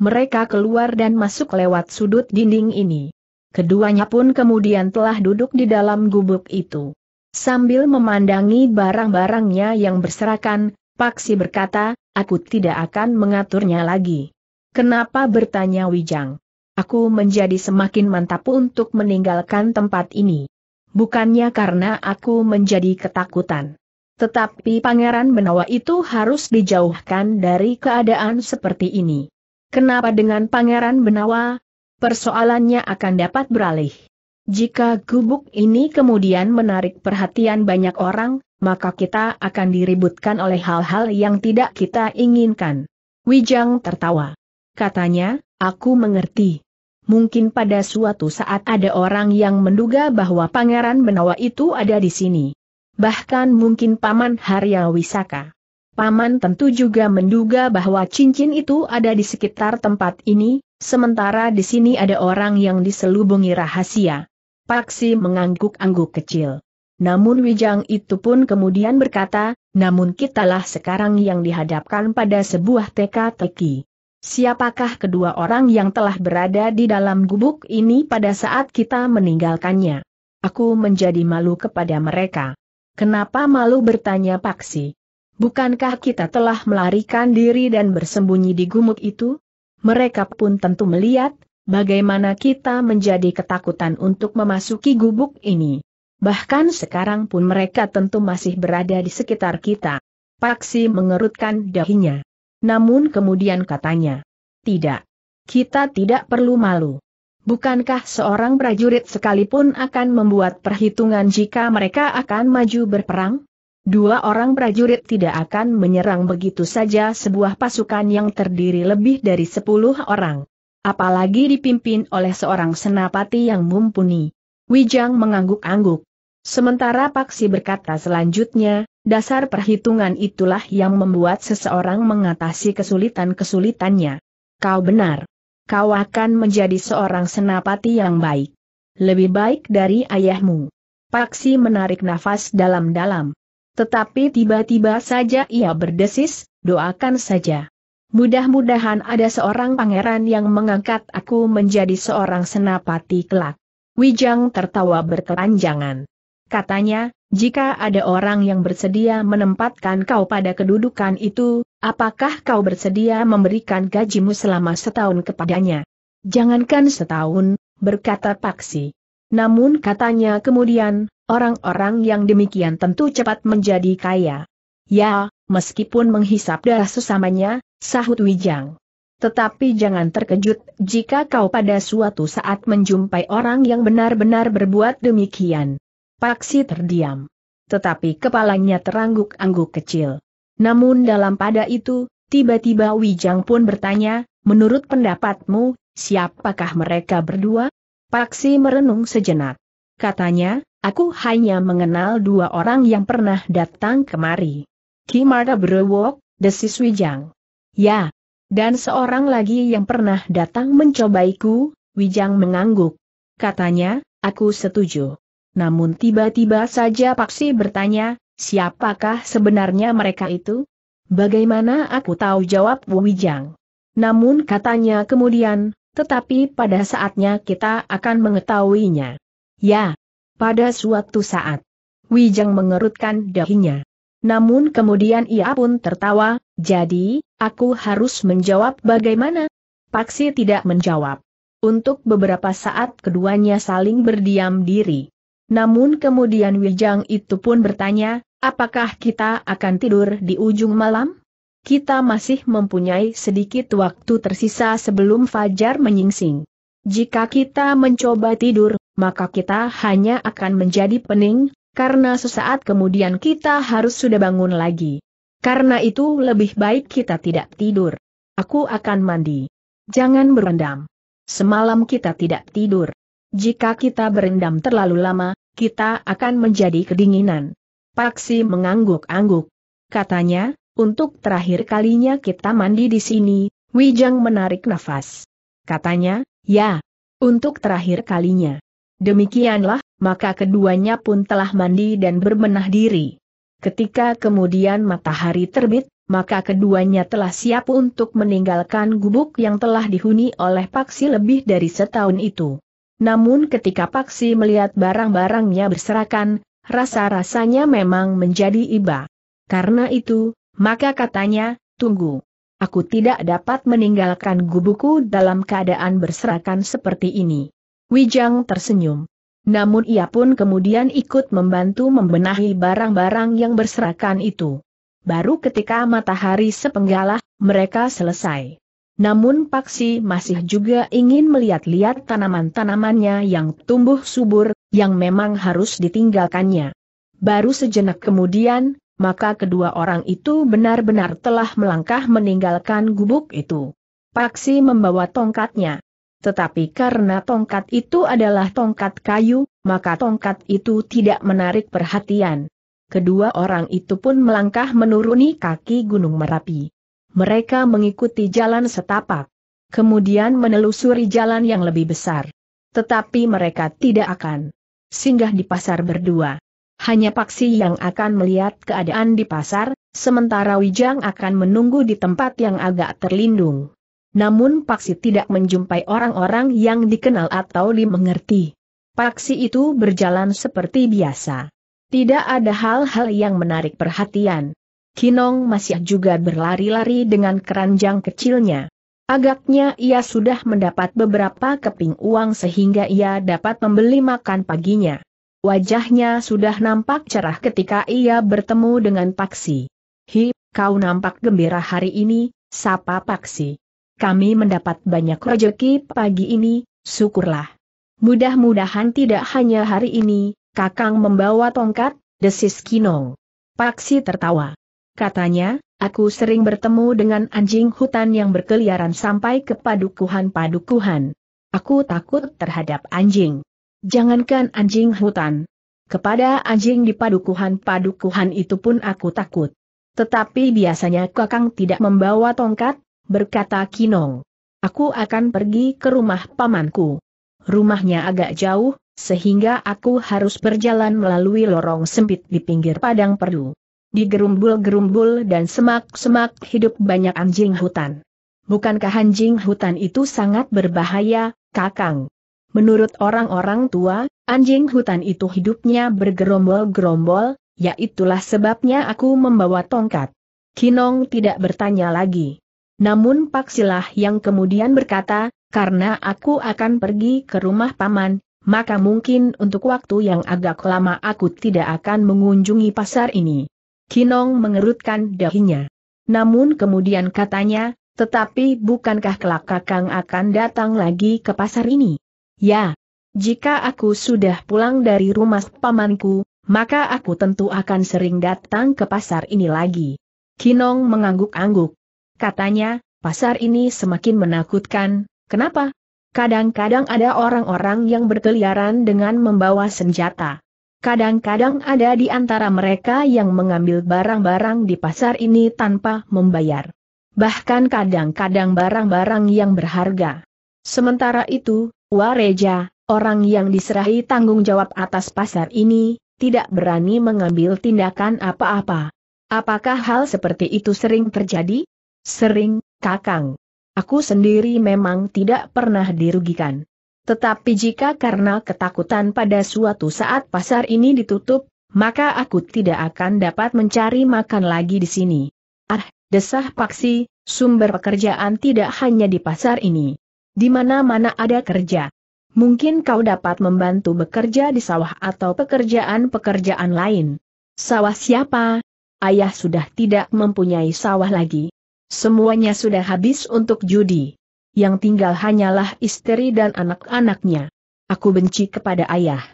mereka keluar dan masuk lewat sudut dinding ini. Keduanya pun kemudian telah duduk di dalam gubuk itu. Sambil memandangi barang-barangnya yang berserakan, Paksi berkata, aku tidak akan mengaturnya lagi. Kenapa bertanya Wijang? Aku menjadi semakin mantap untuk meninggalkan tempat ini. Bukannya karena aku menjadi ketakutan. Tetapi Pangeran Benawa itu harus dijauhkan dari keadaan seperti ini. Kenapa dengan Pangeran Benawa? Persoalannya akan dapat beralih. Jika gubuk ini kemudian menarik perhatian banyak orang, maka kita akan diributkan oleh hal-hal yang tidak kita inginkan. Wijang tertawa. Katanya, aku mengerti. Mungkin pada suatu saat ada orang yang menduga bahwa Pangeran Benawa itu ada di sini. Bahkan mungkin Paman Haryawisaka. Paman tentu juga menduga bahwa cincin itu ada di sekitar tempat ini, sementara di sini ada orang yang diselubungi rahasia. Paksi mengangguk-angguk kecil. Namun Wijang itu pun kemudian berkata, namun kitalah sekarang yang dihadapkan pada sebuah teka-teki. Siapakah kedua orang yang telah berada di dalam gubuk ini pada saat kita meninggalkannya? Aku menjadi malu kepada mereka. Kenapa malu bertanya Paksi? Bukankah kita telah melarikan diri dan bersembunyi di gumuk itu? Mereka pun tentu melihat, bagaimana kita menjadi ketakutan untuk memasuki gubuk ini. Bahkan sekarang pun mereka tentu masih berada di sekitar kita. Paksi mengerutkan dahinya. Namun kemudian katanya, tidak. Kita tidak perlu malu. Bukankah seorang prajurit sekalipun akan membuat perhitungan jika mereka akan maju berperang? Dua orang prajurit tidak akan menyerang begitu saja sebuah pasukan yang terdiri lebih dari sepuluh orang. Apalagi dipimpin oleh seorang senapati yang mumpuni. Wijang mengangguk-angguk. Sementara Paksi berkata selanjutnya, dasar perhitungan itulah yang membuat seseorang mengatasi kesulitan-kesulitannya. Kau benar. Kau akan menjadi seorang senapati yang baik. Lebih baik dari ayahmu. Paksi menarik nafas dalam-dalam. Tetapi tiba-tiba saja ia berdesis, doakan saja. Mudah-mudahan ada seorang pangeran yang mengangkat aku menjadi seorang senapati kelak. Wijang tertawa berkepanjangan. Katanya, jika ada orang yang bersedia menempatkan kau pada kedudukan itu, apakah kau bersedia memberikan gajimu selama setahun kepadanya? Jangankan setahun, berkata Paksi. Namun katanya kemudian, Orang-orang yang demikian tentu cepat menjadi kaya. Ya, meskipun menghisap darah sesamanya, sahut Wijang. Tetapi jangan terkejut jika kau pada suatu saat menjumpai orang yang benar-benar berbuat demikian. Paksi terdiam. Tetapi kepalanya terangguk-angguk kecil. Namun dalam pada itu, tiba-tiba Wijang pun bertanya, menurut pendapatmu, siapakah mereka berdua? Paksi merenung sejenak. Katanya, Aku hanya mengenal dua orang yang pernah datang kemari. Kimara Brewok, Desis Wijang. Ya. Dan seorang lagi yang pernah datang mencobaiku, Wijang mengangguk. Katanya, aku setuju. Namun tiba-tiba saja Paksi bertanya, siapakah sebenarnya mereka itu? Bagaimana aku tahu jawab Wijang? Namun katanya kemudian, tetapi pada saatnya kita akan mengetahuinya. Ya, pada suatu saat, Wijang mengerutkan dahinya. Namun kemudian ia pun tertawa, jadi, aku harus menjawab bagaimana? Paksi tidak menjawab. Untuk beberapa saat keduanya saling berdiam diri. Namun kemudian Wijang itu pun bertanya, apakah kita akan tidur di ujung malam? Kita masih mempunyai sedikit waktu tersisa sebelum Fajar menyingsing. Jika kita mencoba tidur, maka kita hanya akan menjadi pening, karena sesaat kemudian kita harus sudah bangun lagi. Karena itu lebih baik kita tidak tidur. Aku akan mandi. Jangan berendam. Semalam kita tidak tidur. Jika kita berendam terlalu lama, kita akan menjadi kedinginan. Paksi mengangguk-angguk. Katanya, untuk terakhir kalinya kita mandi di sini, Wijang menarik nafas. Katanya, ya, untuk terakhir kalinya. Demikianlah, maka keduanya pun telah mandi dan berbenah diri. Ketika kemudian matahari terbit, maka keduanya telah siap untuk meninggalkan gubuk yang telah dihuni oleh Paksi lebih dari setahun itu. Namun ketika Paksi melihat barang-barangnya berserakan, rasa-rasanya memang menjadi iba. Karena itu, maka katanya, tunggu. Aku tidak dapat meninggalkan gubuku dalam keadaan berserakan seperti ini. Wijang tersenyum. Namun ia pun kemudian ikut membantu membenahi barang-barang yang berserakan itu. Baru ketika matahari sepenggalah, mereka selesai. Namun Paksi masih juga ingin melihat-lihat tanaman-tanamannya yang tumbuh subur, yang memang harus ditinggalkannya. Baru sejenak kemudian, maka kedua orang itu benar-benar telah melangkah meninggalkan gubuk itu. Paksi membawa tongkatnya. Tetapi karena tongkat itu adalah tongkat kayu, maka tongkat itu tidak menarik perhatian. Kedua orang itu pun melangkah menuruni kaki Gunung Merapi. Mereka mengikuti jalan setapak. Kemudian menelusuri jalan yang lebih besar. Tetapi mereka tidak akan singgah di pasar berdua. Hanya Paksi yang akan melihat keadaan di pasar, sementara Wijang akan menunggu di tempat yang agak terlindung. Namun Paksi tidak menjumpai orang-orang yang dikenal atau dimengerti. Paksi itu berjalan seperti biasa. Tidak ada hal-hal yang menarik perhatian. Kinong masih juga berlari-lari dengan keranjang kecilnya. Agaknya ia sudah mendapat beberapa keping uang sehingga ia dapat membeli makan paginya. Wajahnya sudah nampak cerah ketika ia bertemu dengan Paksi. Hi, kau nampak gembira hari ini, sapa Paksi kami mendapat banyak rejeki pagi ini, syukurlah. Mudah-mudahan tidak hanya hari ini, Kakang membawa tongkat, desis Kinong. Paksi tertawa. Katanya, aku sering bertemu dengan anjing hutan yang berkeliaran sampai ke padukuhan-padukuhan. Aku takut terhadap anjing. Jangankan anjing hutan. Kepada anjing di padukuhan-padukuhan itu pun aku takut. Tetapi biasanya kakang tidak membawa tongkat, berkata Kinong. Aku akan pergi ke rumah pamanku. Rumahnya agak jauh, sehingga aku harus berjalan melalui lorong sempit di pinggir padang perdu. Di gerumbul-gerumbul dan semak-semak hidup banyak anjing hutan. Bukankah anjing hutan itu sangat berbahaya, Kakang? Menurut orang-orang tua, anjing hutan itu hidupnya bergerombol-gerombol, yaitulah sebabnya aku membawa tongkat. Kinong tidak bertanya lagi. Namun Paksilah yang kemudian berkata, karena aku akan pergi ke rumah paman, maka mungkin untuk waktu yang agak lama aku tidak akan mengunjungi pasar ini. Kinong mengerutkan dahinya. Namun kemudian katanya, tetapi bukankah kelak kakang akan datang lagi ke pasar ini? Ya. Jika aku sudah pulang dari rumah pamanku, maka aku tentu akan sering datang ke pasar ini lagi. Kinong mengangguk-angguk. Katanya, pasar ini semakin menakutkan, kenapa? Kadang-kadang ada orang-orang yang berkeliaran dengan membawa senjata. Kadang-kadang ada di antara mereka yang mengambil barang-barang di pasar ini tanpa membayar. Bahkan kadang-kadang barang-barang yang berharga. Sementara itu, Wareja, orang yang diserahi tanggung jawab atas pasar ini, tidak berani mengambil tindakan apa-apa. Apakah hal seperti itu sering terjadi? Sering, Kakang. Aku sendiri memang tidak pernah dirugikan. Tetapi jika karena ketakutan pada suatu saat pasar ini ditutup, maka aku tidak akan dapat mencari makan lagi di sini. Ah, desah Paksi, sumber pekerjaan tidak hanya di pasar ini. Di mana-mana ada kerja. Mungkin kau dapat membantu bekerja di sawah atau pekerjaan-pekerjaan lain. Sawah siapa? Ayah sudah tidak mempunyai sawah lagi. Semuanya sudah habis untuk judi. Yang tinggal hanyalah istri dan anak-anaknya. Aku benci kepada ayah.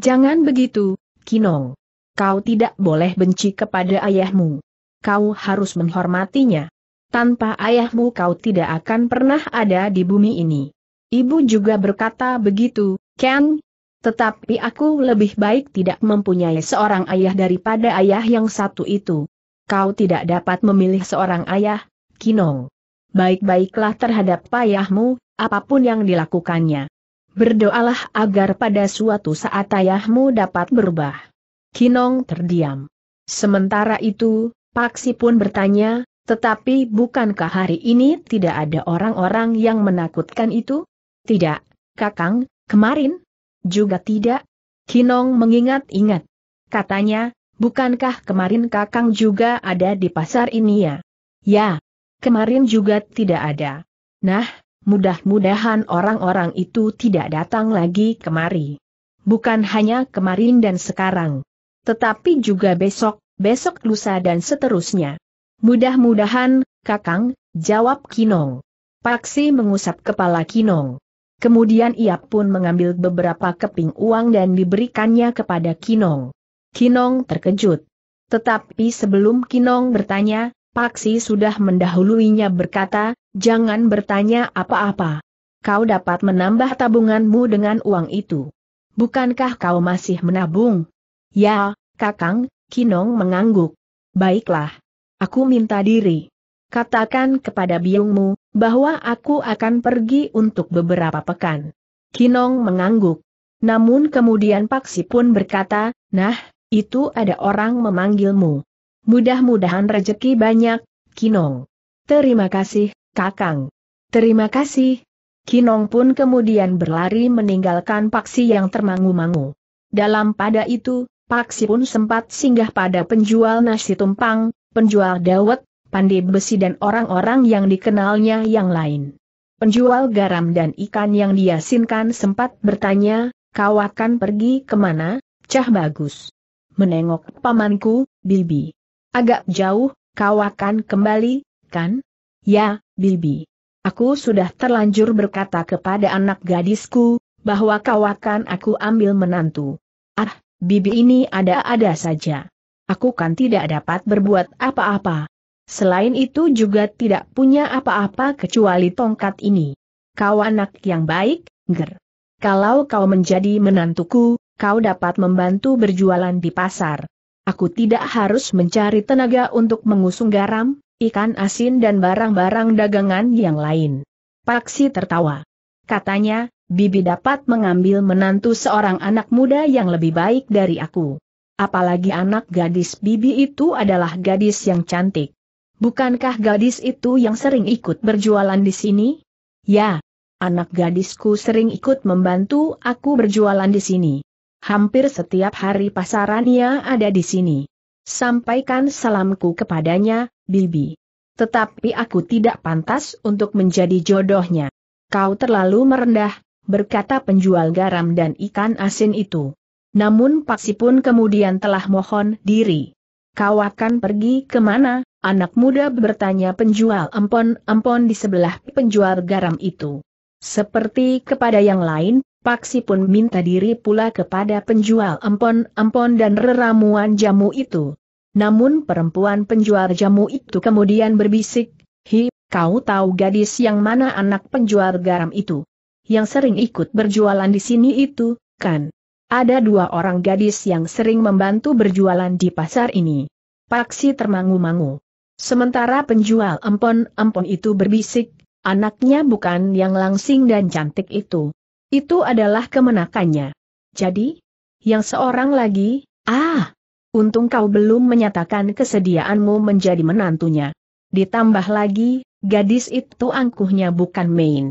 Jangan begitu, Kinong. Kau tidak boleh benci kepada ayahmu. Kau harus menghormatinya. Tanpa ayahmu kau tidak akan pernah ada di bumi ini. Ibu juga berkata begitu, Ken. Tetapi aku lebih baik tidak mempunyai seorang ayah daripada ayah yang satu itu. Kau tidak dapat memilih seorang ayah, Kinong. Baik-baiklah terhadap payahmu, apapun yang dilakukannya. Berdoalah agar pada suatu saat ayahmu dapat berubah. Kinong terdiam. Sementara itu, Paksi pun bertanya, tetapi bukankah hari ini tidak ada orang-orang yang menakutkan itu? Tidak, Kakang, kemarin? Juga tidak? Kinong mengingat-ingat. Katanya, bukankah kemarin Kakang juga ada di pasar ini ya? Ya, Kemarin juga tidak ada. Nah, mudah-mudahan orang-orang itu tidak datang lagi kemari. Bukan hanya kemarin dan sekarang. Tetapi juga besok, besok lusa dan seterusnya. Mudah-mudahan, Kakang, jawab Kinong. Paksi mengusap kepala Kinong. Kemudian ia pun mengambil beberapa keping uang dan diberikannya kepada Kinong. Kinong terkejut. Tetapi sebelum Kinong bertanya, Paksi sudah mendahuluinya berkata, jangan bertanya apa-apa. Kau dapat menambah tabunganmu dengan uang itu. Bukankah kau masih menabung? Ya, Kakang, Kinong mengangguk. Baiklah. Aku minta diri. Katakan kepada biungmu, bahwa aku akan pergi untuk beberapa pekan. Kinong mengangguk. Namun kemudian Paksi pun berkata, nah, itu ada orang memanggilmu. Mudah-mudahan rejeki banyak, Kinong. Terima kasih, Kakang. Terima kasih. Kinong pun kemudian berlari meninggalkan Paksi yang termangu-mangu. Dalam pada itu, Paksi pun sempat singgah pada penjual nasi tumpang, penjual dawet, pandai besi dan orang-orang yang dikenalnya yang lain. Penjual garam dan ikan yang diasinkan sempat bertanya, kau akan pergi kemana, cah bagus. Menengok pamanku, bibi agak jauh, kau akan kembali, kan? Ya, Bibi. Aku sudah terlanjur berkata kepada anak gadisku, bahwa kau akan aku ambil menantu. Ah, Bibi ini ada-ada saja. Aku kan tidak dapat berbuat apa-apa. Selain itu juga tidak punya apa-apa kecuali tongkat ini. Kau anak yang baik, Ger. Kalau kau menjadi menantuku, kau dapat membantu berjualan di pasar. Aku tidak harus mencari tenaga untuk mengusung garam, ikan asin dan barang-barang dagangan yang lain. Paksi tertawa. Katanya, Bibi dapat mengambil menantu seorang anak muda yang lebih baik dari aku. Apalagi anak gadis Bibi itu adalah gadis yang cantik. Bukankah gadis itu yang sering ikut berjualan di sini? Ya, anak gadisku sering ikut membantu aku berjualan di sini. Hampir setiap hari pasarannya ada di sini. Sampaikan salamku kepadanya, Bibi. Tetapi aku tidak pantas untuk menjadi jodohnya. Kau terlalu merendah, berkata penjual garam dan ikan asin itu. Namun Paksi pun kemudian telah mohon diri. Kau akan pergi ke mana, Anak muda bertanya penjual empon-empon di sebelah penjual garam itu. Seperti kepada yang lain, Paksi pun minta diri pula kepada penjual empon-empon dan reramuan jamu itu. Namun perempuan penjual jamu itu kemudian berbisik, Hi, kau tahu gadis yang mana anak penjual garam itu? Yang sering ikut berjualan di sini itu, kan? Ada dua orang gadis yang sering membantu berjualan di pasar ini. Paksi termangu-mangu. Sementara penjual empon-empon itu berbisik, anaknya bukan yang langsing dan cantik itu. Itu adalah kemenakannya. Jadi, yang seorang lagi, ah, untung kau belum menyatakan kesediaanmu menjadi menantunya. Ditambah lagi, gadis itu angkuhnya bukan main.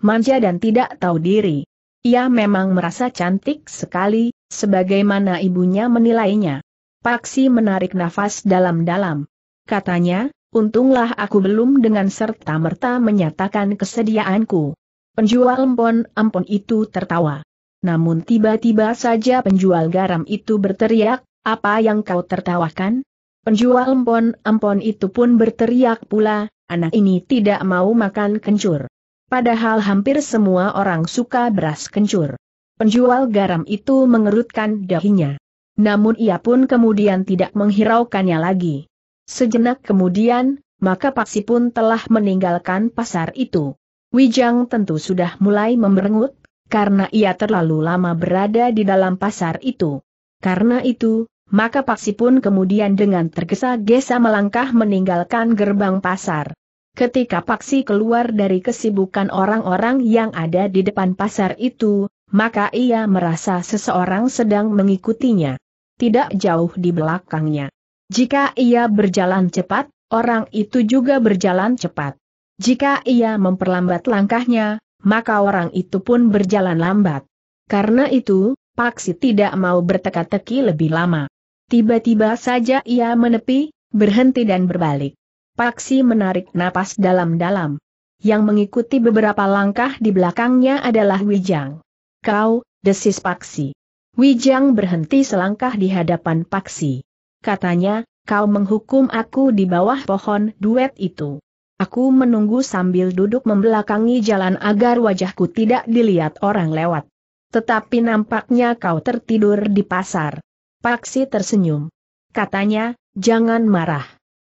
Manja dan tidak tahu diri. Ia memang merasa cantik sekali, sebagaimana ibunya menilainya. Paksi menarik nafas dalam-dalam. Katanya, untunglah aku belum dengan serta-merta menyatakan kesediaanku. Penjual empon-empon itu tertawa. Namun tiba-tiba saja penjual garam itu berteriak, apa yang kau tertawakan? Penjual empon-empon itu pun berteriak pula, anak ini tidak mau makan kencur. Padahal hampir semua orang suka beras kencur. Penjual garam itu mengerutkan dahinya. Namun ia pun kemudian tidak menghiraukannya lagi. Sejenak kemudian, maka Paksi pun telah meninggalkan pasar itu. Wijang tentu sudah mulai memberengut, karena ia terlalu lama berada di dalam pasar itu. Karena itu, maka Paksi pun kemudian dengan tergesa-gesa melangkah meninggalkan gerbang pasar. Ketika Paksi keluar dari kesibukan orang-orang yang ada di depan pasar itu, maka ia merasa seseorang sedang mengikutinya. Tidak jauh di belakangnya. Jika ia berjalan cepat, orang itu juga berjalan cepat. Jika ia memperlambat langkahnya, maka orang itu pun berjalan lambat. Karena itu, Paksi tidak mau berteka-teki lebih lama. Tiba-tiba saja ia menepi, berhenti dan berbalik. Paksi menarik napas dalam-dalam. Yang mengikuti beberapa langkah di belakangnya adalah Wijang. Kau, desis Paksi. Wijang berhenti selangkah di hadapan Paksi. Katanya, kau menghukum aku di bawah pohon duet itu. Aku menunggu sambil duduk membelakangi jalan agar wajahku tidak dilihat orang lewat. Tetapi nampaknya kau tertidur di pasar. Paksi tersenyum. Katanya, jangan marah.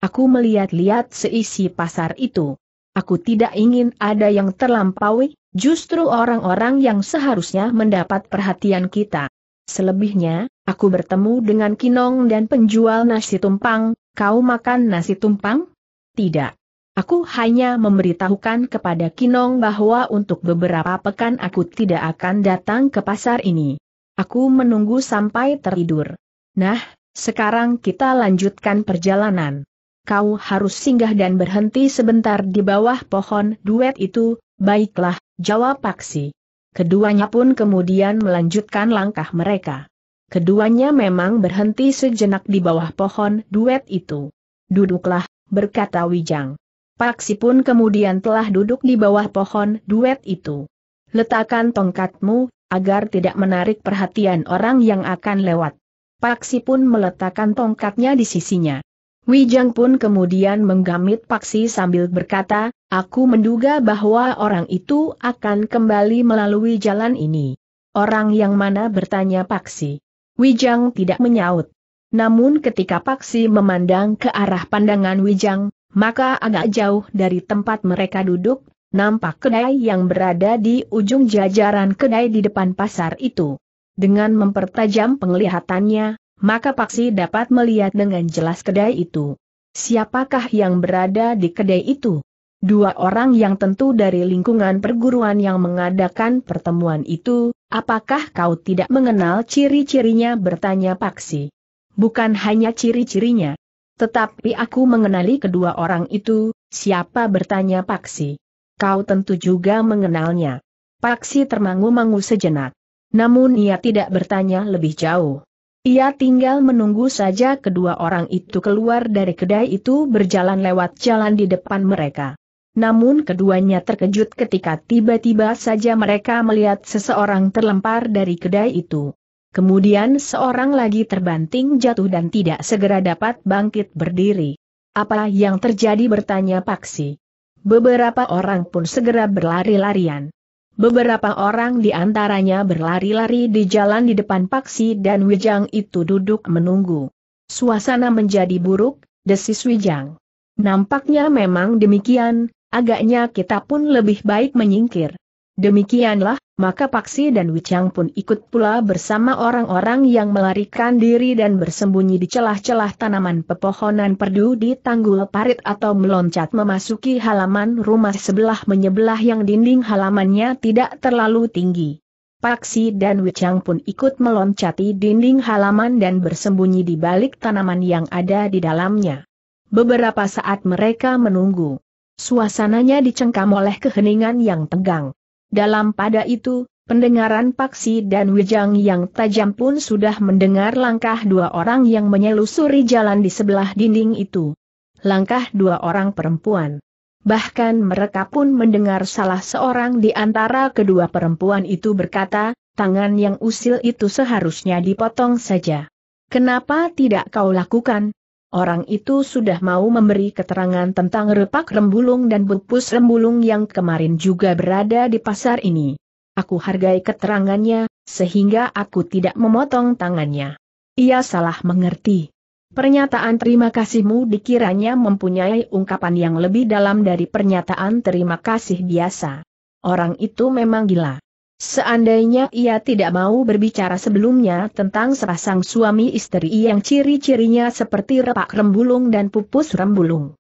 Aku melihat-lihat seisi pasar itu. Aku tidak ingin ada yang terlampaui, justru orang-orang yang seharusnya mendapat perhatian kita. Selebihnya, aku bertemu dengan Kinong dan penjual nasi tumpang, kau makan nasi tumpang? Tidak. Aku hanya memberitahukan kepada Kinong bahwa untuk beberapa pekan aku tidak akan datang ke pasar ini. Aku menunggu sampai teridur. Nah, sekarang kita lanjutkan perjalanan. Kau harus singgah dan berhenti sebentar di bawah pohon duet itu, baiklah, jawab Paksi. Keduanya pun kemudian melanjutkan langkah mereka. Keduanya memang berhenti sejenak di bawah pohon duet itu. Duduklah, berkata Wijang. Paksi pun kemudian telah duduk di bawah pohon duet itu. Letakkan tongkatmu, agar tidak menarik perhatian orang yang akan lewat. Paksi pun meletakkan tongkatnya di sisinya. Wijang pun kemudian menggamit Paksi sambil berkata, aku menduga bahwa orang itu akan kembali melalui jalan ini. Orang yang mana bertanya Paksi. Wijang tidak menyaut. Namun ketika Paksi memandang ke arah pandangan Wijang, maka agak jauh dari tempat mereka duduk, nampak kedai yang berada di ujung jajaran kedai di depan pasar itu. Dengan mempertajam penglihatannya, maka Paksi dapat melihat dengan jelas kedai itu. Siapakah yang berada di kedai itu? Dua orang yang tentu dari lingkungan perguruan yang mengadakan pertemuan itu, apakah kau tidak mengenal ciri-cirinya bertanya Paksi? Bukan hanya ciri-cirinya, tetapi aku mengenali kedua orang itu, siapa bertanya Paksi. Kau tentu juga mengenalnya. Paksi termangu-mangu sejenak. Namun ia tidak bertanya lebih jauh. Ia tinggal menunggu saja kedua orang itu keluar dari kedai itu berjalan lewat jalan di depan mereka. Namun keduanya terkejut ketika tiba-tiba saja mereka melihat seseorang terlempar dari kedai itu. Kemudian seorang lagi terbanting jatuh dan tidak segera dapat bangkit berdiri. Apa yang terjadi bertanya Paksi. Beberapa orang pun segera berlari-larian. Beberapa orang di antaranya berlari-lari di jalan di depan Paksi dan Wijang itu duduk menunggu. Suasana menjadi buruk, desis Wijang. Nampaknya memang demikian, agaknya kita pun lebih baik menyingkir. Demikianlah, maka Paksi dan Wicang pun ikut pula bersama orang-orang yang melarikan diri dan bersembunyi di celah-celah tanaman pepohonan perdu di tanggul parit atau meloncat memasuki halaman rumah sebelah menyebelah yang dinding halamannya tidak terlalu tinggi. Paksi dan Wicang pun ikut meloncati dinding halaman dan bersembunyi di balik tanaman yang ada di dalamnya. Beberapa saat mereka menunggu. Suasananya dicengkam oleh keheningan yang tegang. Dalam pada itu, pendengaran Paksi dan Wijang yang tajam pun sudah mendengar langkah dua orang yang menyelusuri jalan di sebelah dinding itu. Langkah dua orang perempuan. Bahkan mereka pun mendengar salah seorang di antara kedua perempuan itu berkata, tangan yang usil itu seharusnya dipotong saja. Kenapa tidak kau lakukan? Orang itu sudah mau memberi keterangan tentang repak rembulung dan bupus rembulung yang kemarin juga berada di pasar ini. Aku hargai keterangannya, sehingga aku tidak memotong tangannya. Ia salah mengerti. Pernyataan terima kasihmu dikiranya mempunyai ungkapan yang lebih dalam dari pernyataan terima kasih biasa. Orang itu memang gila. Seandainya ia tidak mau berbicara sebelumnya tentang sepasang suami istri yang ciri-cirinya seperti repak rembulung dan pupus rembulung.